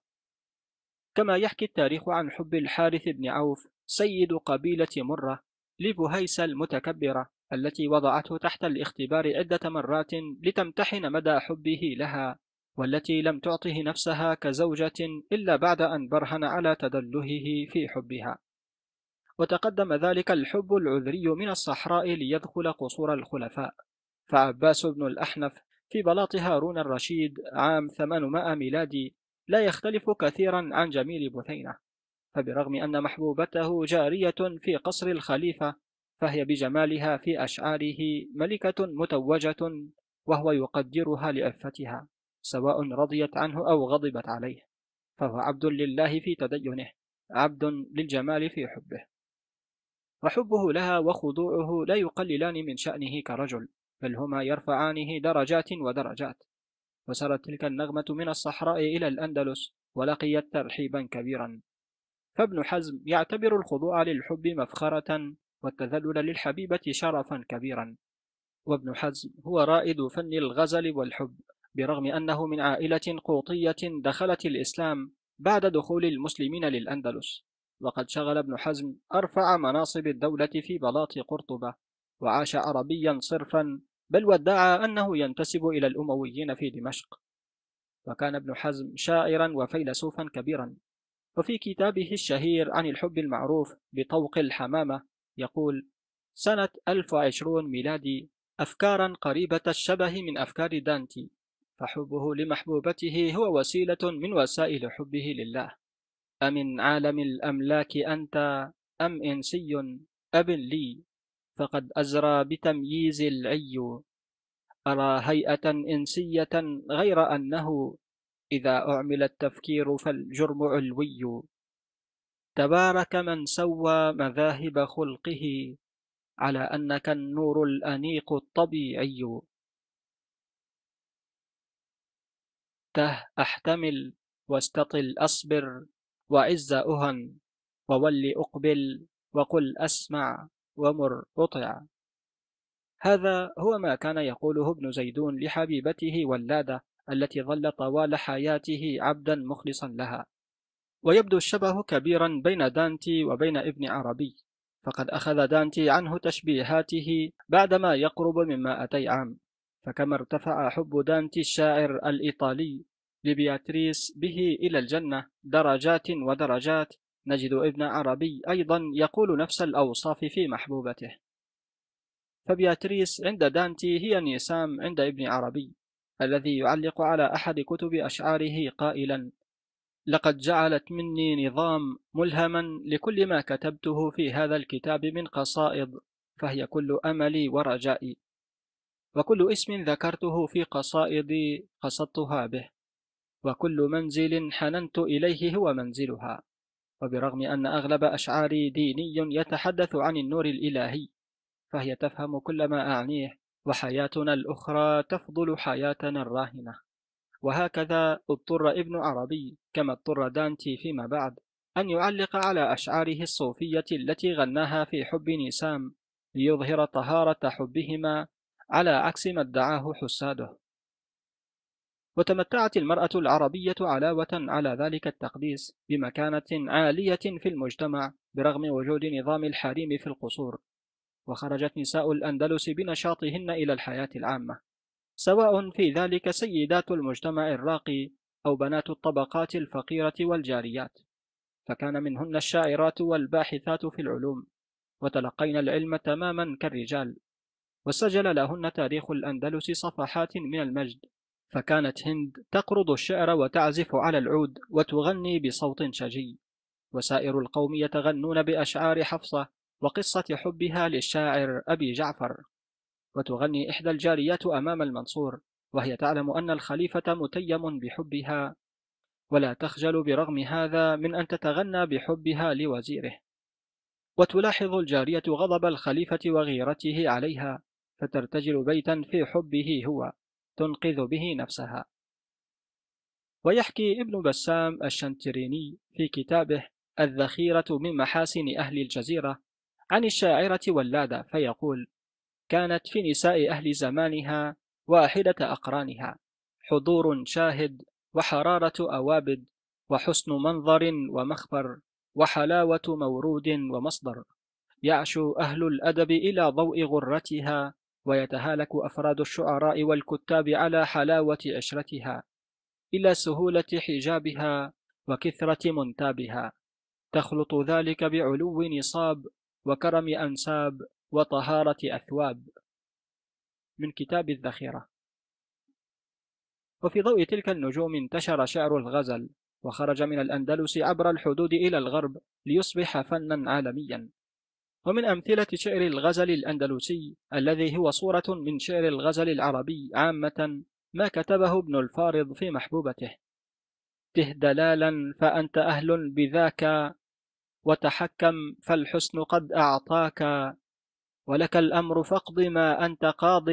S1: كما يحكي التاريخ عن حب الحارث بن عوف سيد قبيلة مرة لبهيس المتكبرة التي وضعته تحت الاختبار عدة مرات لتمتحن مدى حبه لها والتي لم تعطه نفسها كزوجة إلا بعد أن برهن على تدلهه في حبها وتقدم ذلك الحب العذري من الصحراء ليدخل قصور الخلفاء فعباس بن الأحنف في بلاط هارون الرشيد عام 800 ميلادي لا يختلف كثيرا عن جميل بثينة فبرغم أن محبوبته جارية في قصر الخليفة فهي بجمالها في أشعاره ملكة متوجة وهو يقدرها لأفتها سواء رضيت عنه أو غضبت عليه فهو عبد لله في تدينه عبد للجمال في حبه وحبه لها وخضوعه لا يقللان من شأنه كرجل بل هما يرفعانه درجات ودرجات وسرت تلك النغمة من الصحراء إلى الأندلس ولقيت ترحيبا كبيرا فابن حزم يعتبر الخضوع للحب مفخرة والتذلل للحبيبة شرفا كبيرا وابن حزم هو رائد فن الغزل والحب برغم أنه من عائلة قوطية دخلت الإسلام بعد دخول المسلمين للأندلس وقد شغل ابن حزم أرفع مناصب الدولة في بلاط قرطبة وعاش عربيا صرفا بل وادعى أنه ينتسب إلى الأمويين في دمشق وكان ابن حزم شاعرا وفيلسوفا كبيرا وفي كتابه الشهير عن الحب المعروف بطوق الحمامة يقول سنة 1020 ميلادي أفكارا قريبة الشبه من أفكار دانتي فحبه لمحبوبته هو وسيلة من وسائل حبه لله أمن عالم الأملاك أنت أم إنسي أب لي فقد أزرى بتمييز العي أرى هيئة إنسية غير أنه إذا أعمل التفكير فالجرم علوي تبارك من سوى مذاهب خلقه على أنك النور الأنيق الطبيعي ته أحتمل واستطل أصبر وعز أهن وول أقبل وقل أسمع ومر أطع هذا هو ما كان يقوله ابن زيدون لحبيبته ولادة التي ظل طوال حياته عبدا مخلصا لها ويبدو الشبه كبيرا بين دانتي وبين ابن عربي فقد أخذ دانتي عنه تشبيهاته بعدما يقرب من مائتي عام فكما ارتفع حب دانتي الشاعر الإيطالي لبياتريس به إلى الجنة درجات ودرجات نجد ابن عربي أيضا يقول نفس الأوصاف في محبوبته فبياتريس عند دانتي هي نيسام عند ابن عربي الذي يعلق على أحد كتب أشعاره قائلا لقد جعلت مني نظام ملهما لكل ما كتبته في هذا الكتاب من قصائد فهي كل أملي ورجائي وكل اسم ذكرته في قصائدي قصدتها به وكل منزل حننت إليه هو منزلها وبرغم أن أغلب أشعاري ديني يتحدث عن النور الإلهي فهي تفهم كل ما أعنيه وحياتنا الأخرى تفضل حياتنا الراهنة وهكذا اضطر ابن عربي كما اضطر دانتي فيما بعد أن يعلق على أشعاره الصوفية التي غناها في حب نيسام ليظهر طهارة حبهما على عكس ما ادعاه حساده وتمتعت المرأة العربية علاوة على ذلك التقديس بمكانة عالية في المجتمع برغم وجود نظام الحريم في القصور وخرجت نساء الأندلس بنشاطهن إلى الحياة العامة سواء في ذلك سيدات المجتمع الراقي أو بنات الطبقات الفقيرة والجاريات فكان منهن الشاعرات والباحثات في العلوم وتلقين العلم تماما كالرجال وسجل لهن تاريخ الأندلس صفحات من المجد فكانت هند تقرض الشعر وتعزف على العود وتغني بصوت شجي وسائر القوم يتغنون بأشعار حفصة وقصة حبها للشاعر أبي جعفر وتغني إحدى الجاريات أمام المنصور وهي تعلم أن الخليفة متيم بحبها ولا تخجل برغم هذا من أن تتغنى بحبها لوزيره وتلاحظ الجارية غضب الخليفة وغيرته عليها فترتجل بيتا في حبه هو تنقذ به نفسها ويحكي ابن بسام الشنتريني في كتابه الذخيرة من محاسن أهل الجزيرة عن الشاعرة ولادة فيقول كانت في نساء أهل زمانها واحدة أقرانها حضور شاهد وحرارة أوابد وحسن منظر ومخبر وحلاوة مورود ومصدر يعشو أهل الأدب إلى ضوء غرتها ويتهالك أفراد الشعراء والكتاب على حلاوة عشرتها إلى سهولة حجابها وكثرة منتابها تخلط ذلك بعلو نصاب وكرم أنساب وطهارة أثواب من كتاب الذخيرة وفي ضوء تلك النجوم انتشر شعر الغزل وخرج من الأندلس عبر الحدود إلى الغرب ليصبح فنا عالميا ومن أمثلة شعر الغزل الأندلسي الذي هو صورة من شعر الغزل العربي عامة ما كتبه ابن الفارض في محبوبته ته دلالا فأنت أهل بذاك وتحكم فالحسن قد أعطاك ولك الأمر فاقض ما أنت قاض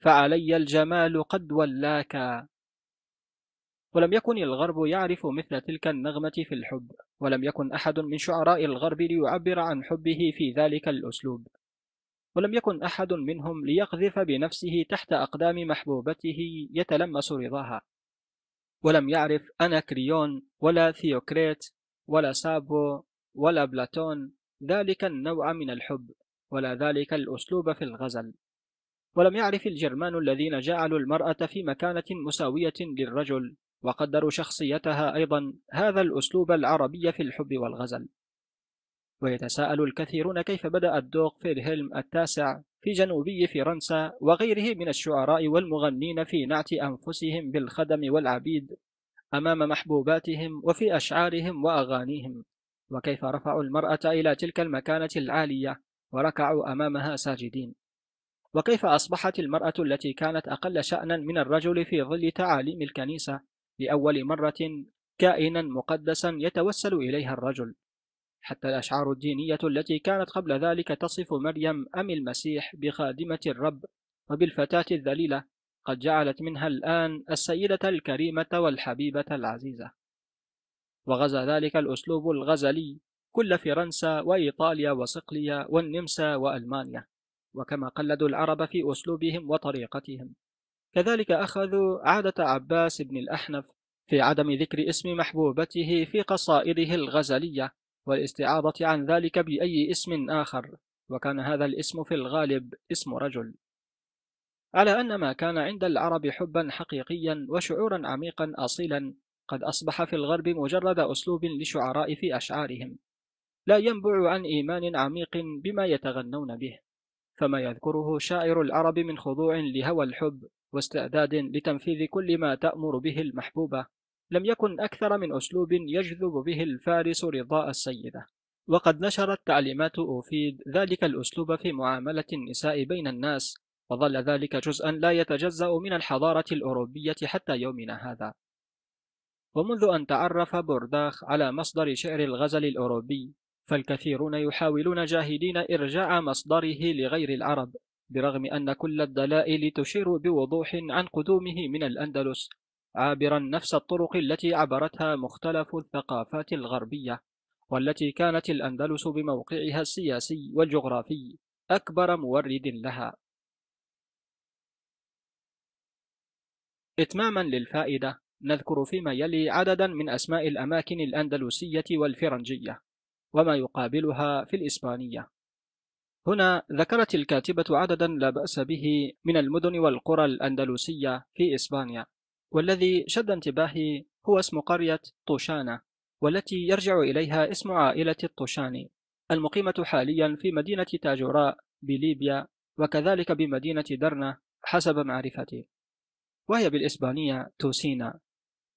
S1: فعلي الجمال قد ولاك ولم يكن الغرب يعرف مثل تلك النغمة في الحب ولم يكن أحد من شعراء الغرب ليعبر عن حبه في ذلك الأسلوب ولم يكن أحد منهم ليقذف بنفسه تحت أقدام محبوبته يتلمس رضاها ولم يعرف أناكريون ولا ثيوكريت ولا سابو ولا بلاتون ذلك النوع من الحب ولا ذلك الأسلوب في الغزل ولم يعرف الجرمان الذين جعلوا المرأة في مكانة مساوية للرجل وقدروا شخصيتها أيضا هذا الأسلوب العربي في الحب والغزل ويتساءل الكثيرون كيف بدأ الدوق الهلم التاسع في جنوبي فرنسا وغيره من الشعراء والمغنين في نعت أنفسهم بالخدم والعبيد أمام محبوباتهم وفي أشعارهم وأغانيهم وكيف رفعوا المرأة إلى تلك المكانة العالية وركعوا أمامها ساجدين وكيف أصبحت المرأة التي كانت أقل شأنا من الرجل في ظل تعاليم الكنيسة لأول مرة كائنا مقدسا يتوسل إليها الرجل حتى الأشعار الدينية التي كانت قبل ذلك تصف مريم أم المسيح بخادمة الرب وبالفتاة الذليلة قد جعلت منها الآن السيدة الكريمة والحبيبة العزيزة وغزا ذلك الأسلوب الغزلي كل فرنسا وإيطاليا وصقلية والنمسا وألمانيا وكما قلدوا العرب في أسلوبهم وطريقتهم كذلك أخذوا عادة عباس بن الأحنف في عدم ذكر اسم محبوبته في قصائده الغزلية والاستعاضة عن ذلك بأي اسم آخر وكان هذا الاسم في الغالب اسم رجل على أن ما كان عند العرب حبا حقيقيا وشعورا عميقا أصيلا قد أصبح في الغرب مجرد أسلوب للشعراء في أشعارهم لا ينبع عن إيمان عميق بما يتغنون به فما يذكره شاعر العرب من خضوع لهوى الحب واستعداد لتنفيذ كل ما تأمر به المحبوبة لم يكن أكثر من أسلوب يجذب به الفارس رضاء السيدة وقد نشرت تعليمات أوفيد ذلك الأسلوب في معاملة النساء بين الناس وظل ذلك جزءا لا يتجزأ من الحضارة الأوروبية حتى يومنا هذا ومنذ أن تعرف بورداخ على مصدر شعر الغزل الأوروبي فالكثيرون يحاولون جاهدين إرجاع مصدره لغير العرب برغم أن كل الدلائل تشير بوضوح عن قدومه من الأندلس عابرا نفس الطرق التي عبرتها مختلف الثقافات الغربية والتي كانت الأندلس بموقعها السياسي والجغرافي أكبر مورد لها إتماما للفائدة نذكر فيما يلي عددا من أسماء الأماكن الأندلسية والفرنجية وما يقابلها في الإسبانية هنا ذكرت الكاتبة عددا لا بأس به من المدن والقرى الأندلسية في إسبانيا والذي شد انتباهي هو اسم قرية طوشانة والتي يرجع إليها اسم عائلة الطوشاني المقيمة حاليا في مدينة تاجوراء بليبيا وكذلك بمدينة درنة حسب معرفتي وهي بالإسبانية توسينا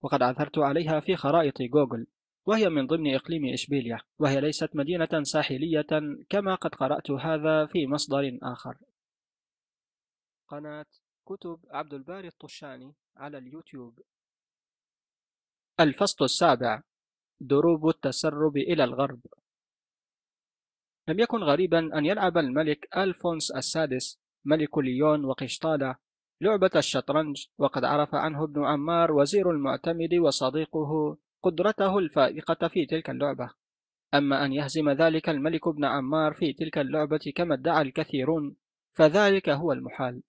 S1: وقد عثرت عليها في خرائط جوجل وهي من ضمن إقليم إشبيليا وهي ليست مدينة ساحلية كما قد قرأت هذا في مصدر آخر قناة كتب عبد الباري الطشاني على اليوتيوب الفصل السابع دروب التسرب إلى الغرب لم يكن غريبا أن يلعب الملك ألفونس السادس ملك ليون وقشطالة لعبة الشطرنج وقد عرف عنه ابن عمار وزير المعتمد وصديقه قدرته الفائقة في تلك اللعبة أما أن يهزم ذلك الملك ابن عمار في تلك اللعبة كما ادعى الكثيرون فذلك هو المحال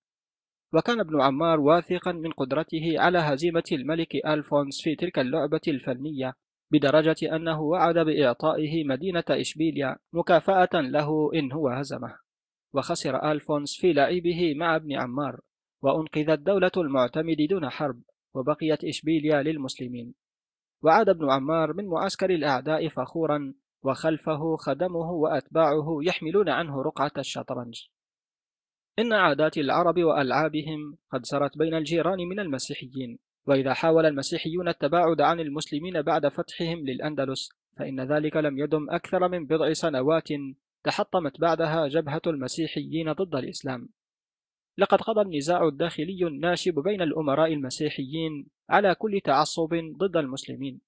S1: وكان ابن عمار واثقا من قدرته على هزيمة الملك ألفونس في تلك اللعبة الفنية بدرجة أنه وعد بإعطائه مدينة إشبيليا مكافأة له إن هو هزمه وخسر ألفونس في لعبه مع ابن عمار وأنقذت دولة المعتمد دون حرب وبقيت إشبيليا للمسلمين وعاد ابن عمار من معسكر الأعداء فخورا وخلفه خدمه وأتباعه يحملون عنه رقعة الشطرنج إن عادات العرب وألعابهم قد سرت بين الجيران من المسيحيين وإذا حاول المسيحيون التباعد عن المسلمين بعد فتحهم للأندلس فإن ذلك لم يدم أكثر من بضع سنوات تحطمت بعدها جبهة المسيحيين ضد الإسلام لقد قضى النزاع الداخلي الناشب بين الأمراء المسيحيين على كل تعصب ضد المسلمين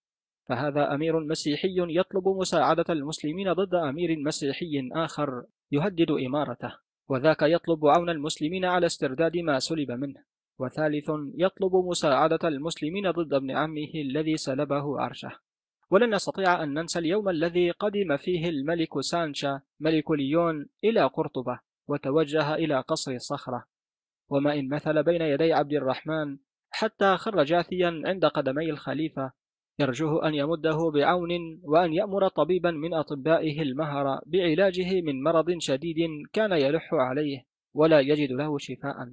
S1: فهذا أمير مسيحي يطلب مساعدة المسلمين ضد أمير مسيحي آخر يهدد إمارته وذاك يطلب عون المسلمين على استرداد ما سلب منه وثالث يطلب مساعدة المسلمين ضد ابن عمه الذي سلبه عرشه ولن نستطيع أن ننسى اليوم الذي قدم فيه الملك سانشا ملك ليون إلى قرطبة وتوجه إلى قصر الصخرة وما إن مثل بين يدي عبد الرحمن حتى خر جاثيا عند قدمي الخليفة يرجوه أن يمده بعون وأن يأمر طبيبا من أطبائه المهر بعلاجه من مرض شديد كان يلح عليه ولا يجد له شفاء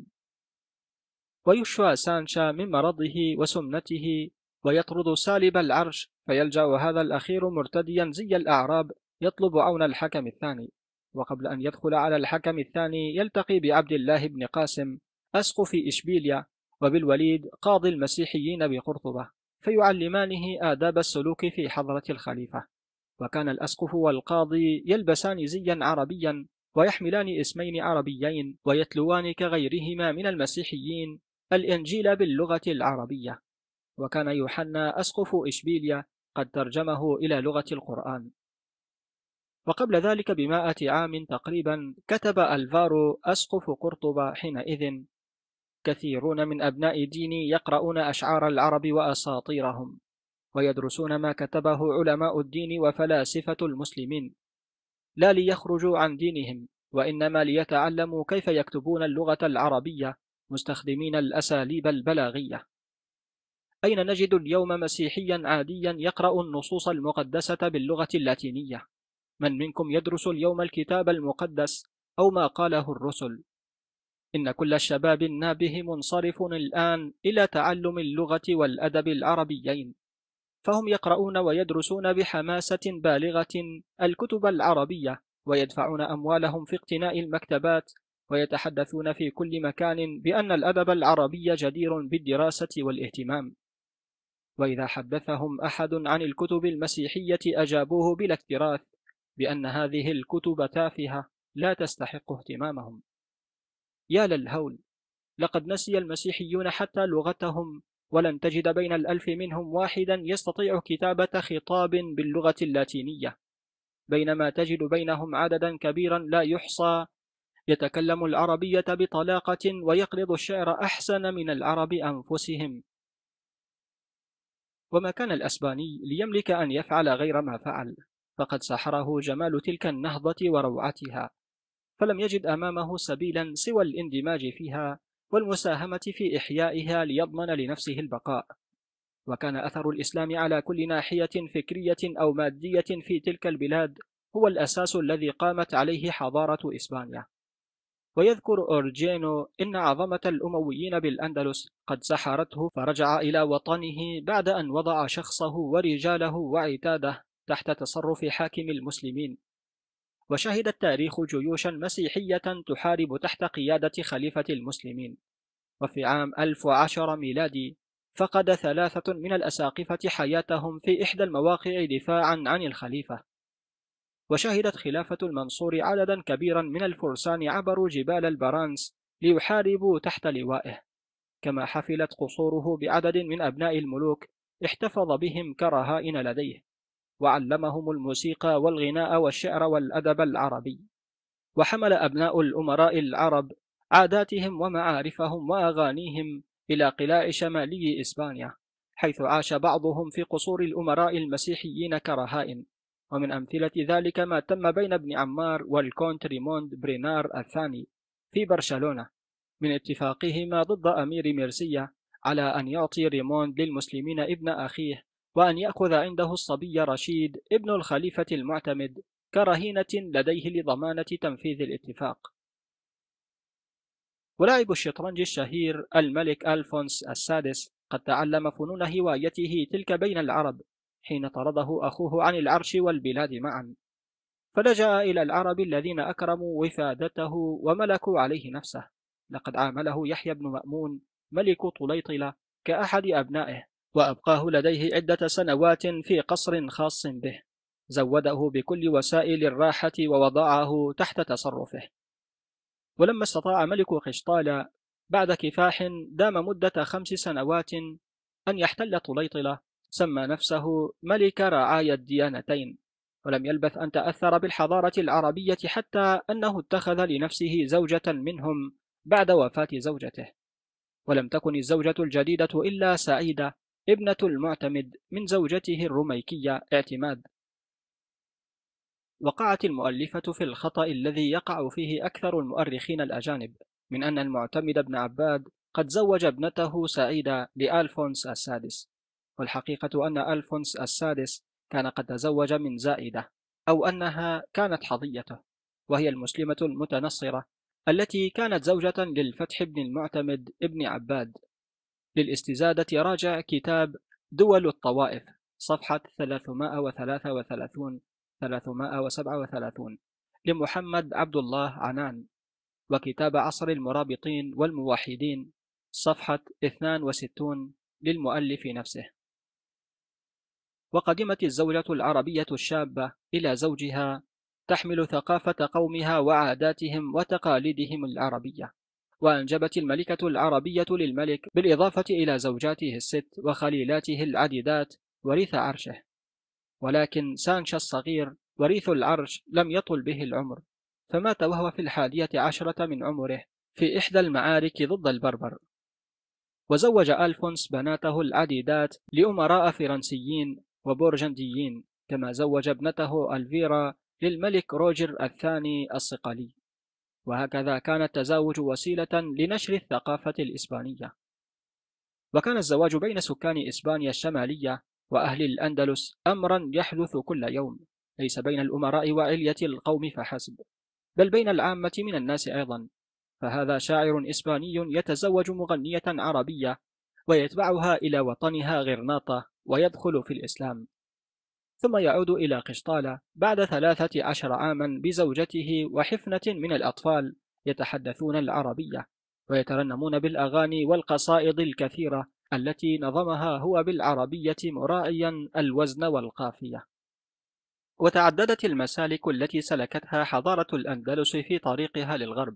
S1: ويشفى سانشا من مرضه وسمنته ويطرد سالب العرش فيلجأ هذا الأخير مرتديا زي الأعراب يطلب عون الحكم الثاني وقبل أن يدخل على الحكم الثاني يلتقي بعبد الله بن قاسم أسقف إشبيليا وبالوليد قاضي المسيحيين بقرطبة فيعلمانه آداب السلوك في حضرة الخليفة وكان الأسقف والقاضي يلبسان زيا عربيا ويحملان اسمين عربيين ويتلوان كغيرهما من المسيحيين الإنجيل باللغة العربية وكان يوحنا أسقف إشبيليا قد ترجمه إلى لغة القرآن وقبل ذلك بمائة عام تقريبا كتب ألفارو أسقف قرطبة حينئذ كثيرون من أبناء ديني يقرؤون أشعار العرب وأساطيرهم ويدرسون ما كتبه علماء الدين وفلاسفة المسلمين لا ليخرجوا عن دينهم وإنما ليتعلموا كيف يكتبون اللغة العربية مستخدمين الأساليب البلاغية أين نجد اليوم مسيحيا عاديا يقرأ النصوص المقدسة باللغة اللاتينية من منكم يدرس اليوم الكتاب المقدس أو ما قاله الرسل إن كل الشباب النابه منصرف الآن إلى تعلم اللغة والأدب العربيين فهم يقرؤون ويدرسون بحماسة بالغة الكتب العربية ويدفعون أموالهم في اقتناء المكتبات ويتحدثون في كل مكان بأن الأدب العربي جدير بالدراسة والاهتمام وإذا حدثهم أحد عن الكتب المسيحية أجابوه بلا اكتراث بأن هذه الكتب تافهة لا تستحق اهتمامهم يا للهول لقد نسي المسيحيون حتى لغتهم ولن تجد بين الألف منهم واحدا يستطيع كتابة خطاب باللغة اللاتينية بينما تجد بينهم عددا كبيرا لا يحصى يتكلم العربية بطلاقة ويقرض الشعر أحسن من العرب أنفسهم وما كان الأسباني ليملك أن يفعل غير ما فعل فقد سحره جمال تلك النهضة وروعتها فلم يجد أمامه سبيلا سوى الاندماج فيها والمساهمة في إحيائها ليضمن لنفسه البقاء وكان أثر الإسلام على كل ناحية فكرية أو مادية في تلك البلاد هو الأساس الذي قامت عليه حضارة إسبانيا ويذكر أورجينو إن عظمة الأمويين بالأندلس قد سحرته فرجع إلى وطنه بعد أن وضع شخصه ورجاله وعتاده تحت تصرف حاكم المسلمين وشهد التاريخ جيوشا مسيحية تحارب تحت قيادة خليفة المسلمين وفي عام 1010 ميلادي فقد ثلاثة من الأساقفة حياتهم في إحدى المواقع دفاعا عن الخليفة وشهدت خلافة المنصور عددا كبيرا من الفرسان عبروا جبال البرانس ليحاربوا تحت لوائه كما حفلت قصوره بعدد من أبناء الملوك احتفظ بهم كرهائن لديه وعلمهم الموسيقى والغناء والشعر والأدب العربي وحمل أبناء الأمراء العرب عاداتهم ومعارفهم وأغانيهم إلى قلاع شمالي إسبانيا حيث عاش بعضهم في قصور الأمراء المسيحيين كرهائن ومن أمثلة ذلك ما تم بين ابن عمار والكونت ريموند برينار الثاني في برشلونة من اتفاقهما ضد أمير ميرسية على أن يعطي ريموند للمسلمين ابن أخيه وأن يأخذ عنده الصبي رشيد ابن الخليفة المعتمد كرهينة لديه لضمانة تنفيذ الاتفاق ولاعب الشطرنج الشهير الملك ألفونس السادس قد تعلم فنون هوايته تلك بين العرب حين طرده أخوه عن العرش والبلاد معا فلجأ إلى العرب الذين أكرموا وفادته وملكوا عليه نفسه لقد عامله يحيى بن مأمون ملك طليطلة كأحد أبنائه وأبقاه لديه عدة سنوات في قصر خاص به زوده بكل وسائل الراحة ووضعه تحت تصرفه ولما استطاع ملك قشطالة بعد كفاح دام مدة خمس سنوات أن يحتل طليطلة سمى نفسه ملك رعايا الديانتين ولم يلبث أن تأثر بالحضارة العربية حتى أنه اتخذ لنفسه زوجة منهم بعد وفاة زوجته ولم تكن الزوجة الجديدة إلا سعيدة ابنة المعتمد من زوجته الرميكية اعتماد وقعت المؤلفة في الخطأ الذي يقع فيه أكثر المؤرخين الأجانب من أن المعتمد بن عباد قد زوج ابنته سعيدة لألفونس السادس والحقيقة أن ألفونس السادس كان قد تزوج من زائدة أو أنها كانت حظيته وهي المسلمة المتنصرة التي كانت زوجة للفتح بن المعتمد ابن عباد للاستزادة راجع كتاب دول الطوائف صفحة 333 337 لمحمد عبد الله عنان وكتاب عصر المرابطين والموحدين صفحة 62 للمؤلف نفسه وقدمت الزوجة العربية الشابة إلى زوجها تحمل ثقافة قومها وعاداتهم وتقاليدهم العربية وأنجبت الملكة العربية للملك بالإضافة إلى زوجاته الست وخليلاته العديدات وريث عرشه ولكن سانشا الصغير وريث العرش لم يطل به العمر فمات وهو في الحادية عشرة من عمره في إحدى المعارك ضد البربر وزوج ألفونس بناته العديدات لأمراء فرنسيين وبورجنديين كما زوج ابنته ألفيرا للملك روجر الثاني الصقلي وهكذا كان التزاوج وسيلة لنشر الثقافة الإسبانية وكان الزواج بين سكان إسبانيا الشمالية وأهل الأندلس أمرا يحدث كل يوم ليس بين الأمراء وعلية القوم فحسب بل بين العامة من الناس أيضا فهذا شاعر إسباني يتزوج مغنية عربية ويتبعها إلى وطنها غرناطة ويدخل في الإسلام ثم يعود إلى قشطالة بعد ثلاثة عشر عاما بزوجته وحفنة من الأطفال يتحدثون العربية ويترنمون بالأغاني والقصائد الكثيرة التي نظمها هو بالعربية مراعيا الوزن والقافية وتعددت المسالك التي سلكتها حضارة الأندلس في طريقها للغرب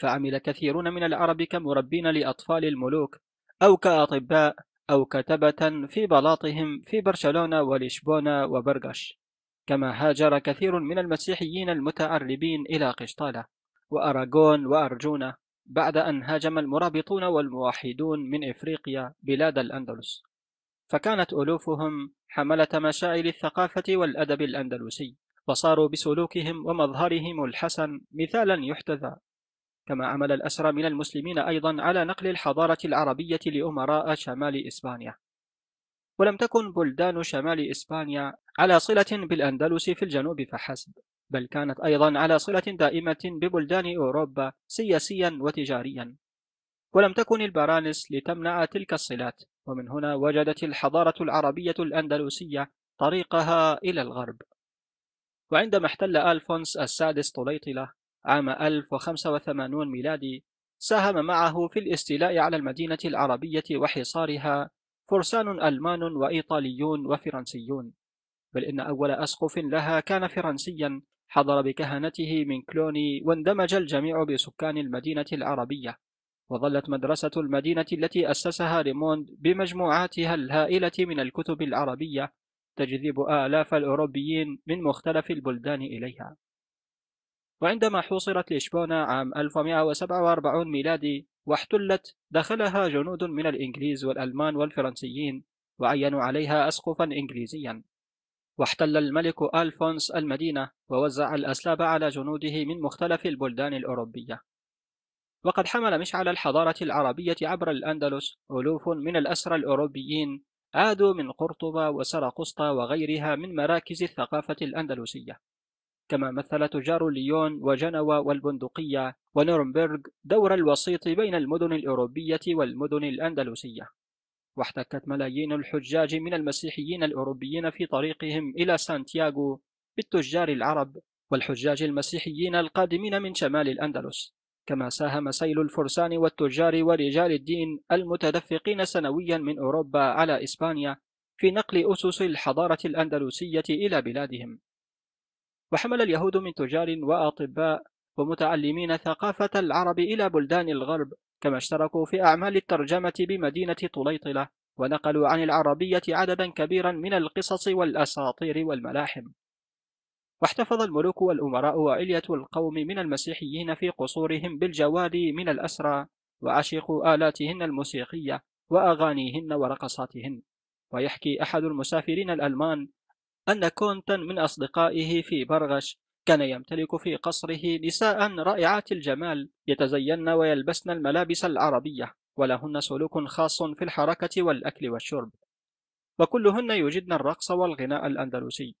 S1: فعمل كثيرون من العرب كمربين لأطفال الملوك أو كأطباء أو كتبة في بلاطهم في برشلونة وليشبونة وبرغش كما هاجر كثير من المسيحيين المتعربين إلى قشطالة وأراغون وأرجونة بعد أن هاجم المرابطون والموحدون من إفريقيا بلاد الأندلس فكانت ألوفهم حملة مشاعر الثقافة والأدب الأندلسي وصاروا بسلوكهم ومظهرهم الحسن مثالا يحتذى كما عمل الأسرى من المسلمين أيضا على نقل الحضارة العربية لأمراء شمال إسبانيا ولم تكن بلدان شمال إسبانيا على صلة بالأندلس في الجنوب فحسب بل كانت أيضا على صلة دائمة ببلدان أوروبا سياسيا وتجاريا ولم تكن البرانس لتمنع تلك الصلات ومن هنا وجدت الحضارة العربية الأندلسية طريقها إلى الغرب وعندما احتل ألفونس السادس طليطلة عام 1085 ميلادي ساهم معه في الاستيلاء على المدينة العربية وحصارها فرسان ألمان وإيطاليون وفرنسيون بل إن أول أسقف لها كان فرنسيا حضر بكهنته من كلوني واندمج الجميع بسكان المدينة العربية وظلت مدرسة المدينة التي أسسها ريموند بمجموعاتها الهائلة من الكتب العربية تجذب آلاف الأوروبيين من مختلف البلدان إليها وعندما حوصرت لشبونة عام 1147 ميلادي واحتلت دخلها جنود من الإنجليز والألمان والفرنسيين وعينوا عليها أسقفا إنجليزيا واحتل الملك ألفونس المدينة ووزع الأسلاب على جنوده من مختلف البلدان الأوروبية وقد حمل مشعل الحضارة العربية عبر الأندلس ألوف من الأسرى الأوروبيين عادوا من قرطبة وسرقسطة وغيرها من مراكز الثقافة الأندلسية كما مثل تجار ليون وجنوى والبندقية ونورنبرغ دور الوسيط بين المدن الأوروبية والمدن الأندلسية واحتكت ملايين الحجاج من المسيحيين الأوروبيين في طريقهم إلى سانتياغو بالتجار العرب والحجاج المسيحيين القادمين من شمال الأندلس كما ساهم سيل الفرسان والتجار ورجال الدين المتدفقين سنويا من أوروبا على إسبانيا في نقل أسس الحضارة الأندلسية إلى بلادهم وحمل اليهود من تجار وأطباء ومتعلمين ثقافة العرب إلى بلدان الغرب كما اشتركوا في أعمال الترجمة بمدينة طليطلة ونقلوا عن العربية عددا كبيرا من القصص والأساطير والملاحم واحتفظ الملوك والأمراء وعلية القوم من المسيحيين في قصورهم بالجواري من الأسرى وعشقوا آلاتهن الموسيقية وأغانيهن ورقصاتهن ويحكي أحد المسافرين الألمان أن كونتا من أصدقائه في برغش كان يمتلك في قصره نساء رائعات الجمال يتزين ويلبسن الملابس العربية ولهن سلوك خاص في الحركة والأكل والشرب وكلهن يجدن الرقص والغناء الأندلسي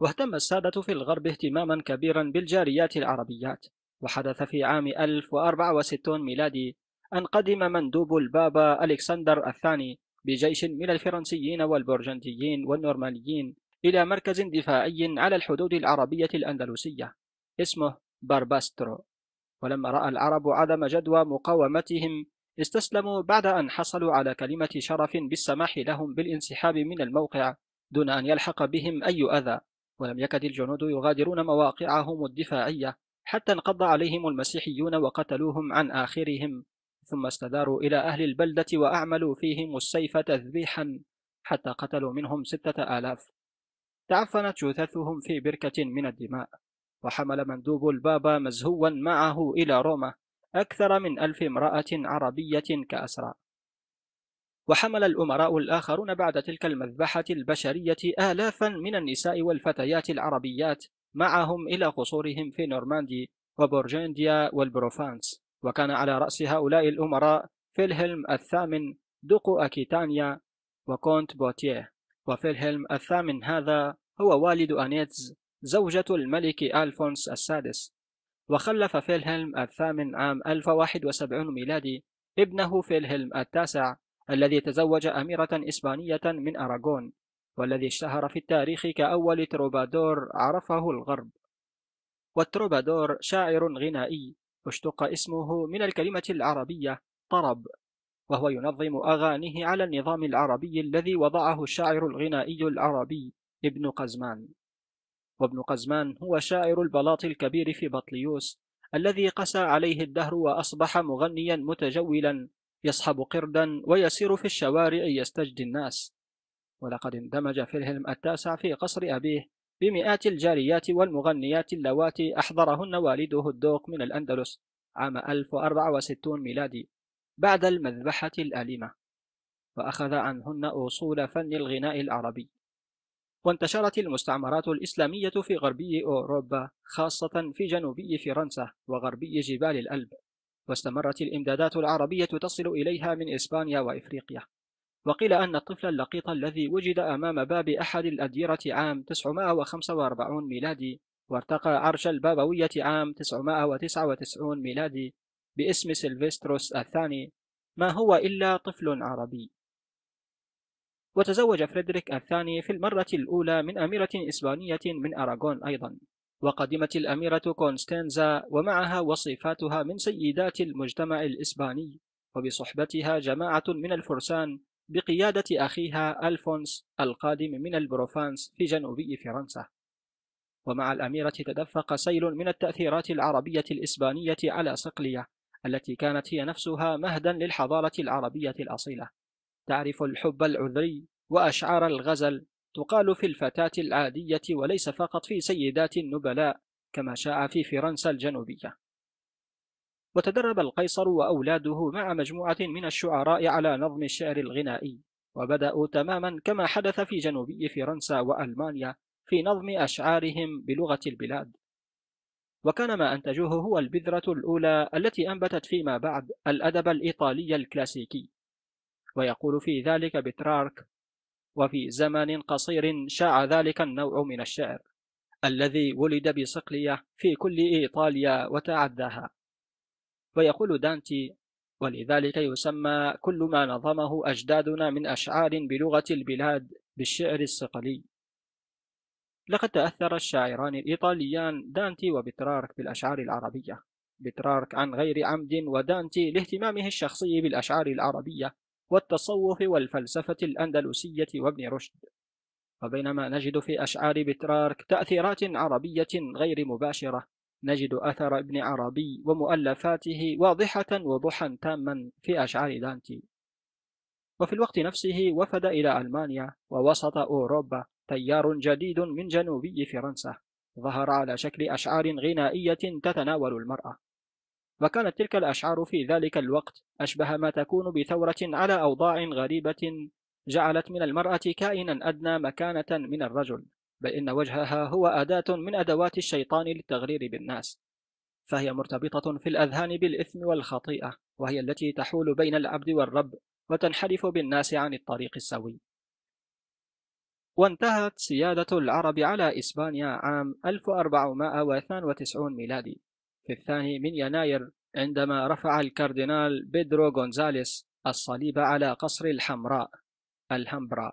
S1: واهتم السادة في الغرب اهتماما كبيرا بالجاريات العربيات وحدث في عام 1064 ميلادي أن قدم مندوب البابا ألكسندر الثاني بجيش من الفرنسيين والبرجنديين والنورمانيين إلى مركز دفاعي على الحدود العربية الأندلسية اسمه بارباسترو ولما رأى العرب عدم جدوى مقاومتهم استسلموا بعد أن حصلوا على كلمة شرف بالسماح لهم بالانسحاب من الموقع دون أن يلحق بهم أي أذى ولم يكد الجنود يغادرون مواقعهم الدفاعية حتى انقض عليهم المسيحيون وقتلوهم عن آخرهم ثم استداروا إلى أهل البلدة وأعملوا فيهم السيف تذبيحا حتى قتلوا منهم ستة آلاف تعفنت جثثهم في بركة من الدماء وحمل مندوب البابا مزهوا معه إلى روما أكثر من ألف امرأة عربية كأسرى وحمل الأمراء الآخرون بعد تلك المذبحة البشرية آلافا من النساء والفتيات العربيات معهم إلى قصورهم في نورماندي وبورجنديا والبروفانس وكان على رأس هؤلاء الأمراء فيلهلم الثامن دوق أكيتانيا وكونت بوتيه وفيلهلم الثامن هذا هو والد أنيتز زوجة الملك ألفونس السادس وخلف فيلهلم الثامن عام 1071 ميلادي ابنه فيلهلم التاسع الذي تزوج أميرة إسبانية من أراغون والذي اشتهر في التاريخ كأول تروبادور عرفه الغرب والتروبادور شاعر غنائي اشتق اسمه من الكلمة العربية طرب وهو ينظم أغانيه على النظام العربي الذي وضعه الشاعر الغنائي العربي ابن قزمان وابن قزمان هو شاعر البلاط الكبير في بطليوس الذي قسى عليه الدهر وأصبح مغنيا متجولا يصحب قردا ويسير في الشوارع يستجدي الناس ولقد اندمج فيلهلم التاسع في قصر أبيه بمئات الجاريات والمغنيات اللواتي أحضرهن والده الدوق من الأندلس عام 1064 ميلادي بعد المذبحة الأليمة وأخذ عنهن أصول فن الغناء العربي وانتشرت المستعمرات الإسلامية في غربي أوروبا خاصة في جنوبي فرنسا وغربي جبال الألب واستمرت الإمدادات العربية تصل إليها من إسبانيا وإفريقيا وقيل أن الطفل اللقيط الذي وجد أمام باب أحد الأديرة عام 945 ميلادي وارتقى عرش البابوية عام 999 ميلادي باسم سيلفستروس الثاني ما هو إلا طفل عربي وتزوج فريدريك الثاني في المرة الأولى من أميرة إسبانية من أراغون أيضا وقدمت الأميرة كونستانزا ومعها وصفاتها من سيدات المجتمع الإسباني وبصحبتها جماعة من الفرسان بقيادة أخيها ألفونس القادم من البروفانس في جنوبي فرنسا ومع الأميرة تدفق سيل من التأثيرات العربية الإسبانية على صقلية التي كانت هي نفسها مهدا للحضارة العربية الأصيلة تعرف الحب العذري وأشعار الغزل تقال في الفتاة العادية وليس فقط في سيدات النبلاء كما شاع في فرنسا الجنوبية وتدرب القيصر وأولاده مع مجموعة من الشعراء على نظم الشعر الغنائي وبدأوا تماما كما حدث في جنوبي فرنسا وألمانيا في نظم أشعارهم بلغة البلاد وكان ما أنتجوه هو البذرة الأولى التي أنبتت فيما بعد الأدب الإيطالي الكلاسيكي ويقول في ذلك بترارك وفي زمن قصير شاع ذلك النوع من الشعر الذي ولد بصقلية في كل إيطاليا وتعداها ويقول دانتي ولذلك يسمى كل ما نظمه أجدادنا من أشعار بلغة البلاد بالشعر الصقلي لقد تأثر الشاعران الإيطاليان دانتي وبترارك بالأشعار العربية بترارك عن غير عمد ودانتي لاهتمامه الشخصي بالأشعار العربية والتصوف والفلسفة الأندلسية وابن رشد وبينما نجد في أشعار بترارك تأثيرات عربية غير مباشرة نجد أثر ابن عربي ومؤلفاته واضحة وضحا تاما في أشعار دانتي وفي الوقت نفسه وفد إلى ألمانيا ووسط أوروبا تيار جديد من جنوبي فرنسا ظهر على شكل أشعار غنائية تتناول المرأة وكانت تلك الأشعار في ذلك الوقت أشبه ما تكون بثورة على أوضاع غريبة جعلت من المرأة كائنا أدنى مكانة من الرجل بل إن وجهها هو أداة من أدوات الشيطان للتغرير بالناس فهي مرتبطة في الأذهان بالإثم والخطيئة وهي التي تحول بين العبد والرب وتنحرف بالناس عن الطريق السوي وانتهت سيادة العرب على إسبانيا عام 1492 ميلادي في الثاني من يناير عندما رفع الكاردينال بيدرو غونزاليس الصليب على قصر الحمراء الهمبرا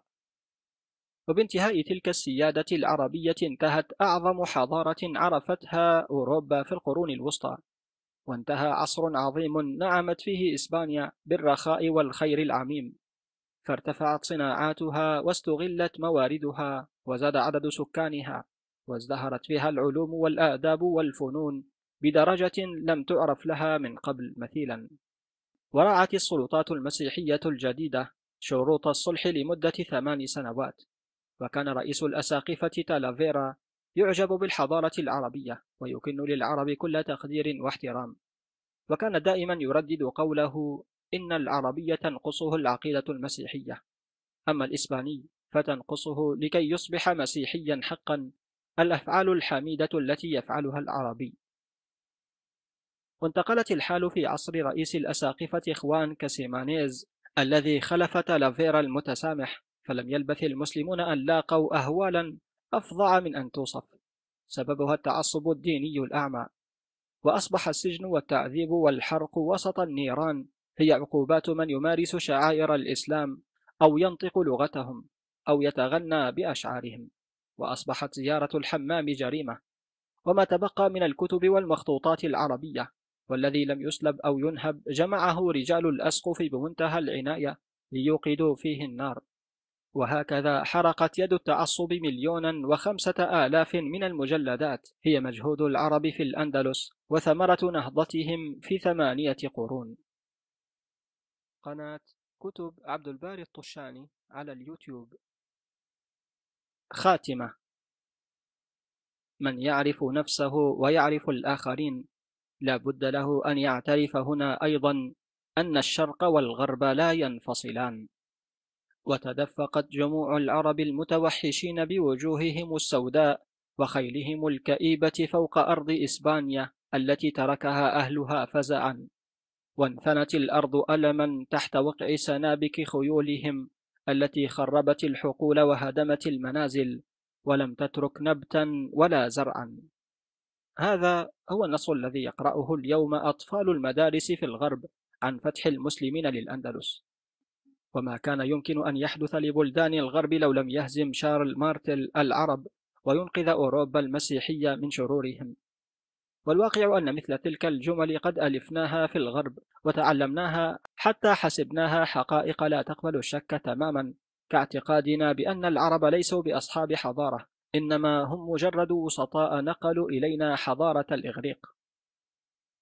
S1: وبانتهاء تلك السيادة العربية انتهت أعظم حضارة عرفتها أوروبا في القرون الوسطى وانتهى عصر عظيم نعمت فيه إسبانيا بالرخاء والخير العميم فارتفعت صناعاتها واستغلت مواردها وزاد عدد سكانها وازدهرت فيها العلوم والآداب والفنون بدرجة لم تعرف لها من قبل مثيلا ورعت السلطات المسيحية الجديدة شروط الصلح لمدة ثمان سنوات وكان رئيس الأساقفة تالافيرا يعجب بالحضارة العربية ويكن للعرب كل تقدير واحترام وكان دائما يردد قوله إن العربية تنقصه العقيدة المسيحية أما الإسباني فتنقصه لكي يصبح مسيحيا حقا الأفعال الحميدة التي يفعلها العربي وانتقلت الحال في عصر رئيس الأساقفة خوان كاسيمانيز الذي خلف تالافيرا المتسامح فلم يلبث المسلمون أن لاقوا أهوالا أفظع من أن توصف سببها التعصب الديني الأعمى وأصبح السجن والتعذيب والحرق وسط النيران هي عقوبات من يمارس شعائر الإسلام أو ينطق لغتهم أو يتغنى بأشعارهم وأصبحت زيارة الحمام جريمة وما تبقى من الكتب والمخطوطات العربية والذي لم يسلب أو ينهب جمعه رجال الأسقف بمنتهى العناية ليوقدوا فيه النار وهكذا حرقت يد التعصب مليونا وخمسة آلاف من المجلدات هي مجهود العرب في الأندلس وثمرة نهضتهم في ثمانية قرون قناة كتب عبد الباري الطشاني على اليوتيوب خاتمة من يعرف نفسه ويعرف الآخرين لا بد له أن يعترف هنا أيضا أن الشرق والغرب لا ينفصلان وتدفقت جموع العرب المتوحشين بوجوههم السوداء وخيلهم الكئيبة فوق أرض إسبانيا التي تركها أهلها فزعا وانثنت الأرض ألما تحت وقع سنابك خيولهم التي خربت الحقول وهدمت المنازل ولم تترك نبتا ولا زرعا هذا هو النص الذي يقرأه اليوم أطفال المدارس في الغرب عن فتح المسلمين للأندلس وما كان يمكن أن يحدث لبلدان الغرب لو لم يهزم شارل مارتل العرب وينقذ أوروبا المسيحية من شرورهم والواقع أن مثل تلك الجمل قد ألفناها في الغرب وتعلمناها حتى حسبناها حقائق لا تقبل الشك تماما كاعتقادنا بأن العرب ليسوا بأصحاب حضارة إنما هم مجرد وسطاء نقلوا إلينا حضارة الإغريق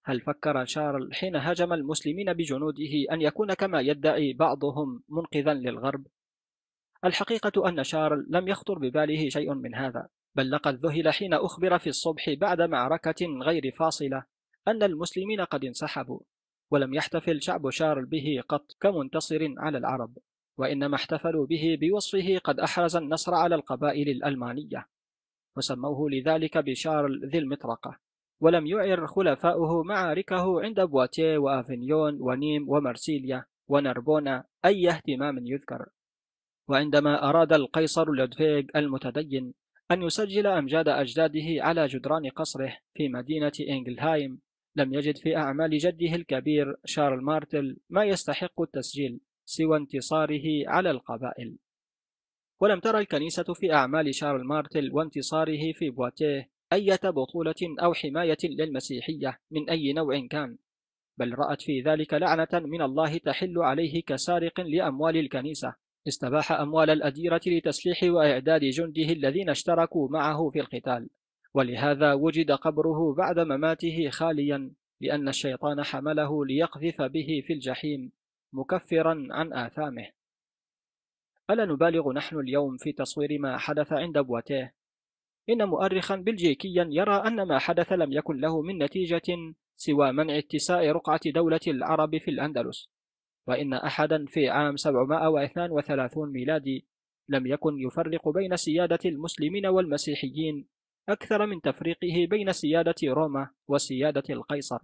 S1: هل فكر شارل حين هاجم المسلمين بجنوده أن يكون كما يدعي بعضهم منقذا للغرب؟ الحقيقة أن شارل لم يخطر بباله شيء من هذا بل لقد ذهل حين أخبر في الصبح بعد معركة غير فاصلة أن المسلمين قد انسحبوا ولم يحتفل شعب شارل به قط كمنتصر على العرب وإنما احتفلوا به بوصفه قد أحرز النصر على القبائل الألمانية وسموه لذلك بشارل ذي المطرقة ولم يعر خلفاؤه معاركه عند بواتيه وافنيون ونيم ومرسيليا ونربونا أي اهتمام يذكر وعندما أراد القيصر لودفيغ المتدين أن يسجل أمجاد أجداده على جدران قصره في مدينة إنجلهايم لم يجد في أعمال جده الكبير شارل مارتل ما يستحق التسجيل سوى انتصاره على القبائل ولم ترى الكنيسة في أعمال شارل مارتل وانتصاره في بواتيه أية بطولة أو حماية للمسيحية من أي نوع كان بل رأت في ذلك لعنة من الله تحل عليه كسارق لأموال الكنيسة استباح أموال الأديرة لتسليح وإعداد جنده الذين اشتركوا معه في القتال ولهذا وجد قبره بعد مماته خاليا لأن الشيطان حمله ليقذف به في الجحيم مكفرا عن آثامه ألا نبالغ نحن اليوم في تصوير ما حدث عند بواتيه إن مؤرخا بلجيكيا يرى أن ما حدث لم يكن له من نتيجة سوى منع اتساء رقعة دولة العرب في الأندلس وإن أحدا في عام 732 ميلادي لم يكن يفرق بين سيادة المسلمين والمسيحيين أكثر من تفريقه بين سيادة روما وسيادة القيصر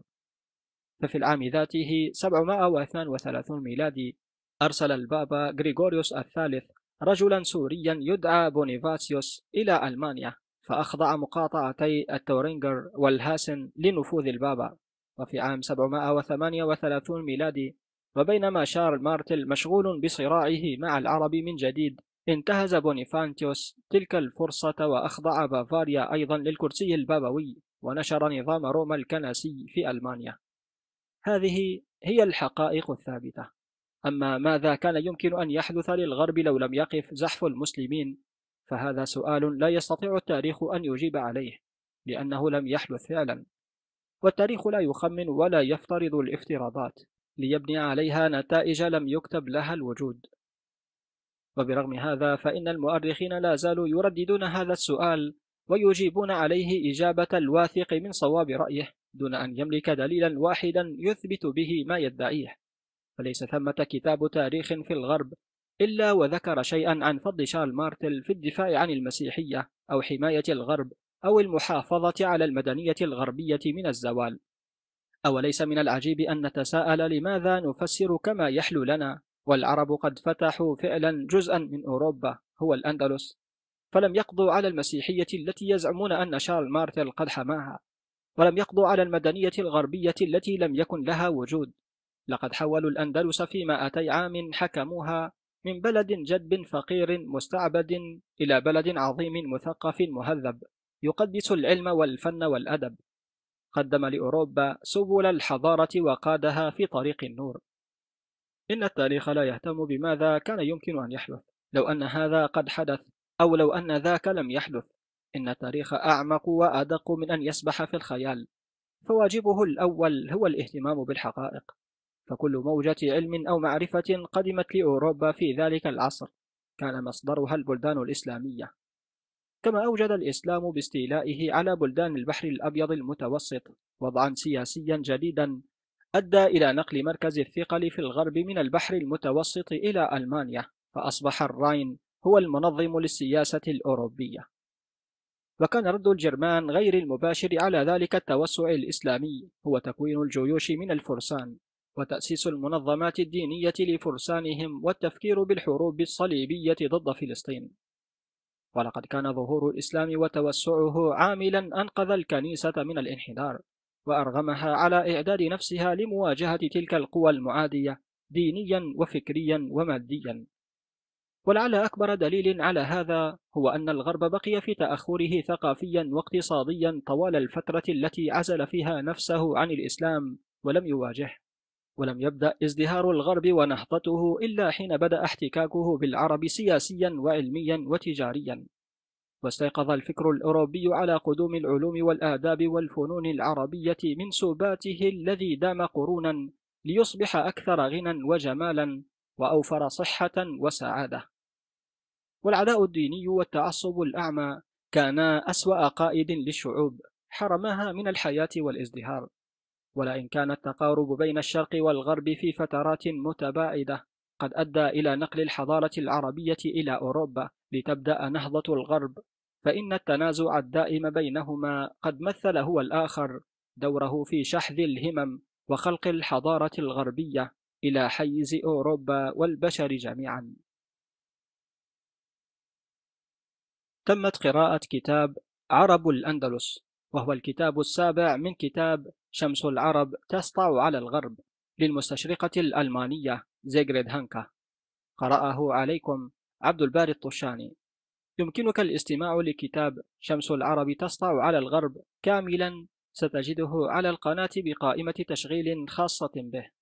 S1: ففي العام ذاته 732 ميلادي أرسل البابا غريغوريوس الثالث رجلا سوريا يدعى بونيفاسيوس إلى ألمانيا فأخضع مقاطعتي التورينجر والهاسن لنفوذ البابا وفي عام 738 ميلادي وبينما شارل مارتل مشغول بصراعه مع العرب من جديد انتهز بونيفانتيوس تلك الفرصة وأخضع بافاريا أيضا للكرسي البابوي ونشر نظام روما الكنسي في ألمانيا هذه هي الحقائق الثابتة أما ماذا كان يمكن أن يحدث للغرب لو لم يقف زحف المسلمين فهذا سؤال لا يستطيع التاريخ أن يجيب عليه لأنه لم يحدث فعلا والتاريخ لا يخمن ولا يفترض الافتراضات ليبني عليها نتائج لم يكتب لها الوجود وبرغم هذا فإن المؤرخين لا زالوا يرددون هذا السؤال ويجيبون عليه إجابة الواثق من صواب رأيه دون أن يملك دليلا واحدا يثبت به ما يدعيه فليس ثمة كتاب تاريخ في الغرب إلا وذكر شيئا عن فضل شارل مارتل في الدفاع عن المسيحية أو حماية الغرب أو المحافظة على المدنية الغربية من الزوال أوليس من العجيب أن نتساءل لماذا نفسر كما يحلو لنا والعرب قد فتحوا فعلا جزءا من أوروبا هو الأندلس فلم يقضوا على المسيحية التي يزعمون أن شارل مارتل قد حماها ولم يقضوا على المدنية الغربية التي لم يكن لها وجود لقد حولوا الأندلس في مائتي عام حكموها من بلد جد فقير مستعبد إلى بلد عظيم مثقف مهذب يقدس العلم والفن والأدب قدم لأوروبا سبل الحضارة وقادها في طريق النور إن التاريخ لا يهتم بماذا كان يمكن أن يحدث لو أن هذا قد حدث أو لو أن ذاك لم يحدث إن التاريخ أعمق وأدق من أن يسبح في الخيال فواجبه الأول هو الاهتمام بالحقائق فكل موجة علم أو معرفة قدمت لأوروبا في ذلك العصر كان مصدرها البلدان الإسلامية كما أوجد الإسلام باستيلائه على بلدان البحر الأبيض المتوسط وضعا سياسيا جديدا أدى إلى نقل مركز الثقل في الغرب من البحر المتوسط إلى ألمانيا فأصبح الراين هو المنظم للسياسة الأوروبية وكان رد الجرمان غير المباشر على ذلك التوسع الإسلامي هو تكوين الجيوش من الفرسان وتأسيس المنظمات الدينية لفرسانهم والتفكير بالحروب الصليبية ضد فلسطين ولقد كان ظهور الإسلام وتوسعه عاملا أنقذ الكنيسة من الانحدار وأرغمها على إعداد نفسها لمواجهة تلك القوى المعادية دينيا وفكريا وماديا ولعل أكبر دليل على هذا هو أن الغرب بقي في تأخره ثقافيا واقتصاديا طوال الفترة التي عزل فيها نفسه عن الإسلام ولم يواجهه ولم يبدأ ازدهار الغرب ونهضته إلا حين بدأ احتكاكه بالعرب سياسيا وعلميا وتجاريا واستيقظ الفكر الأوروبي على قدوم العلوم والآداب والفنون العربية من سباته الذي دام قرونا ليصبح أكثر غنى وجمالا وأوفر صحة وسعادة والعداء الديني والتعصب الأعمى كانا أسوأ قائد للشعوب حرماها من الحياة والازدهار ولئن كان التقارب بين الشرق والغرب في فترات متباعدة قد أدى إلى نقل الحضارة العربية إلى أوروبا لتبدأ نهضة الغرب فإن التنازع الدائم بينهما قد مثل هو الآخر دوره في شحذ الهمم وخلق الحضارة الغربية إلى حيز أوروبا والبشر جميعا تمت قراءة كتاب عرب الأندلس وهو الكتاب السابع من كتاب شمس العرب تسطع على الغرب للمستشرقة الألمانية زيغريد هانكا قرأه عليكم عبد الباري الطشاني يمكنك الاستماع لكتاب شمس العرب تسطع على الغرب كاملا ستجده على القناة بقائمة تشغيل خاصة به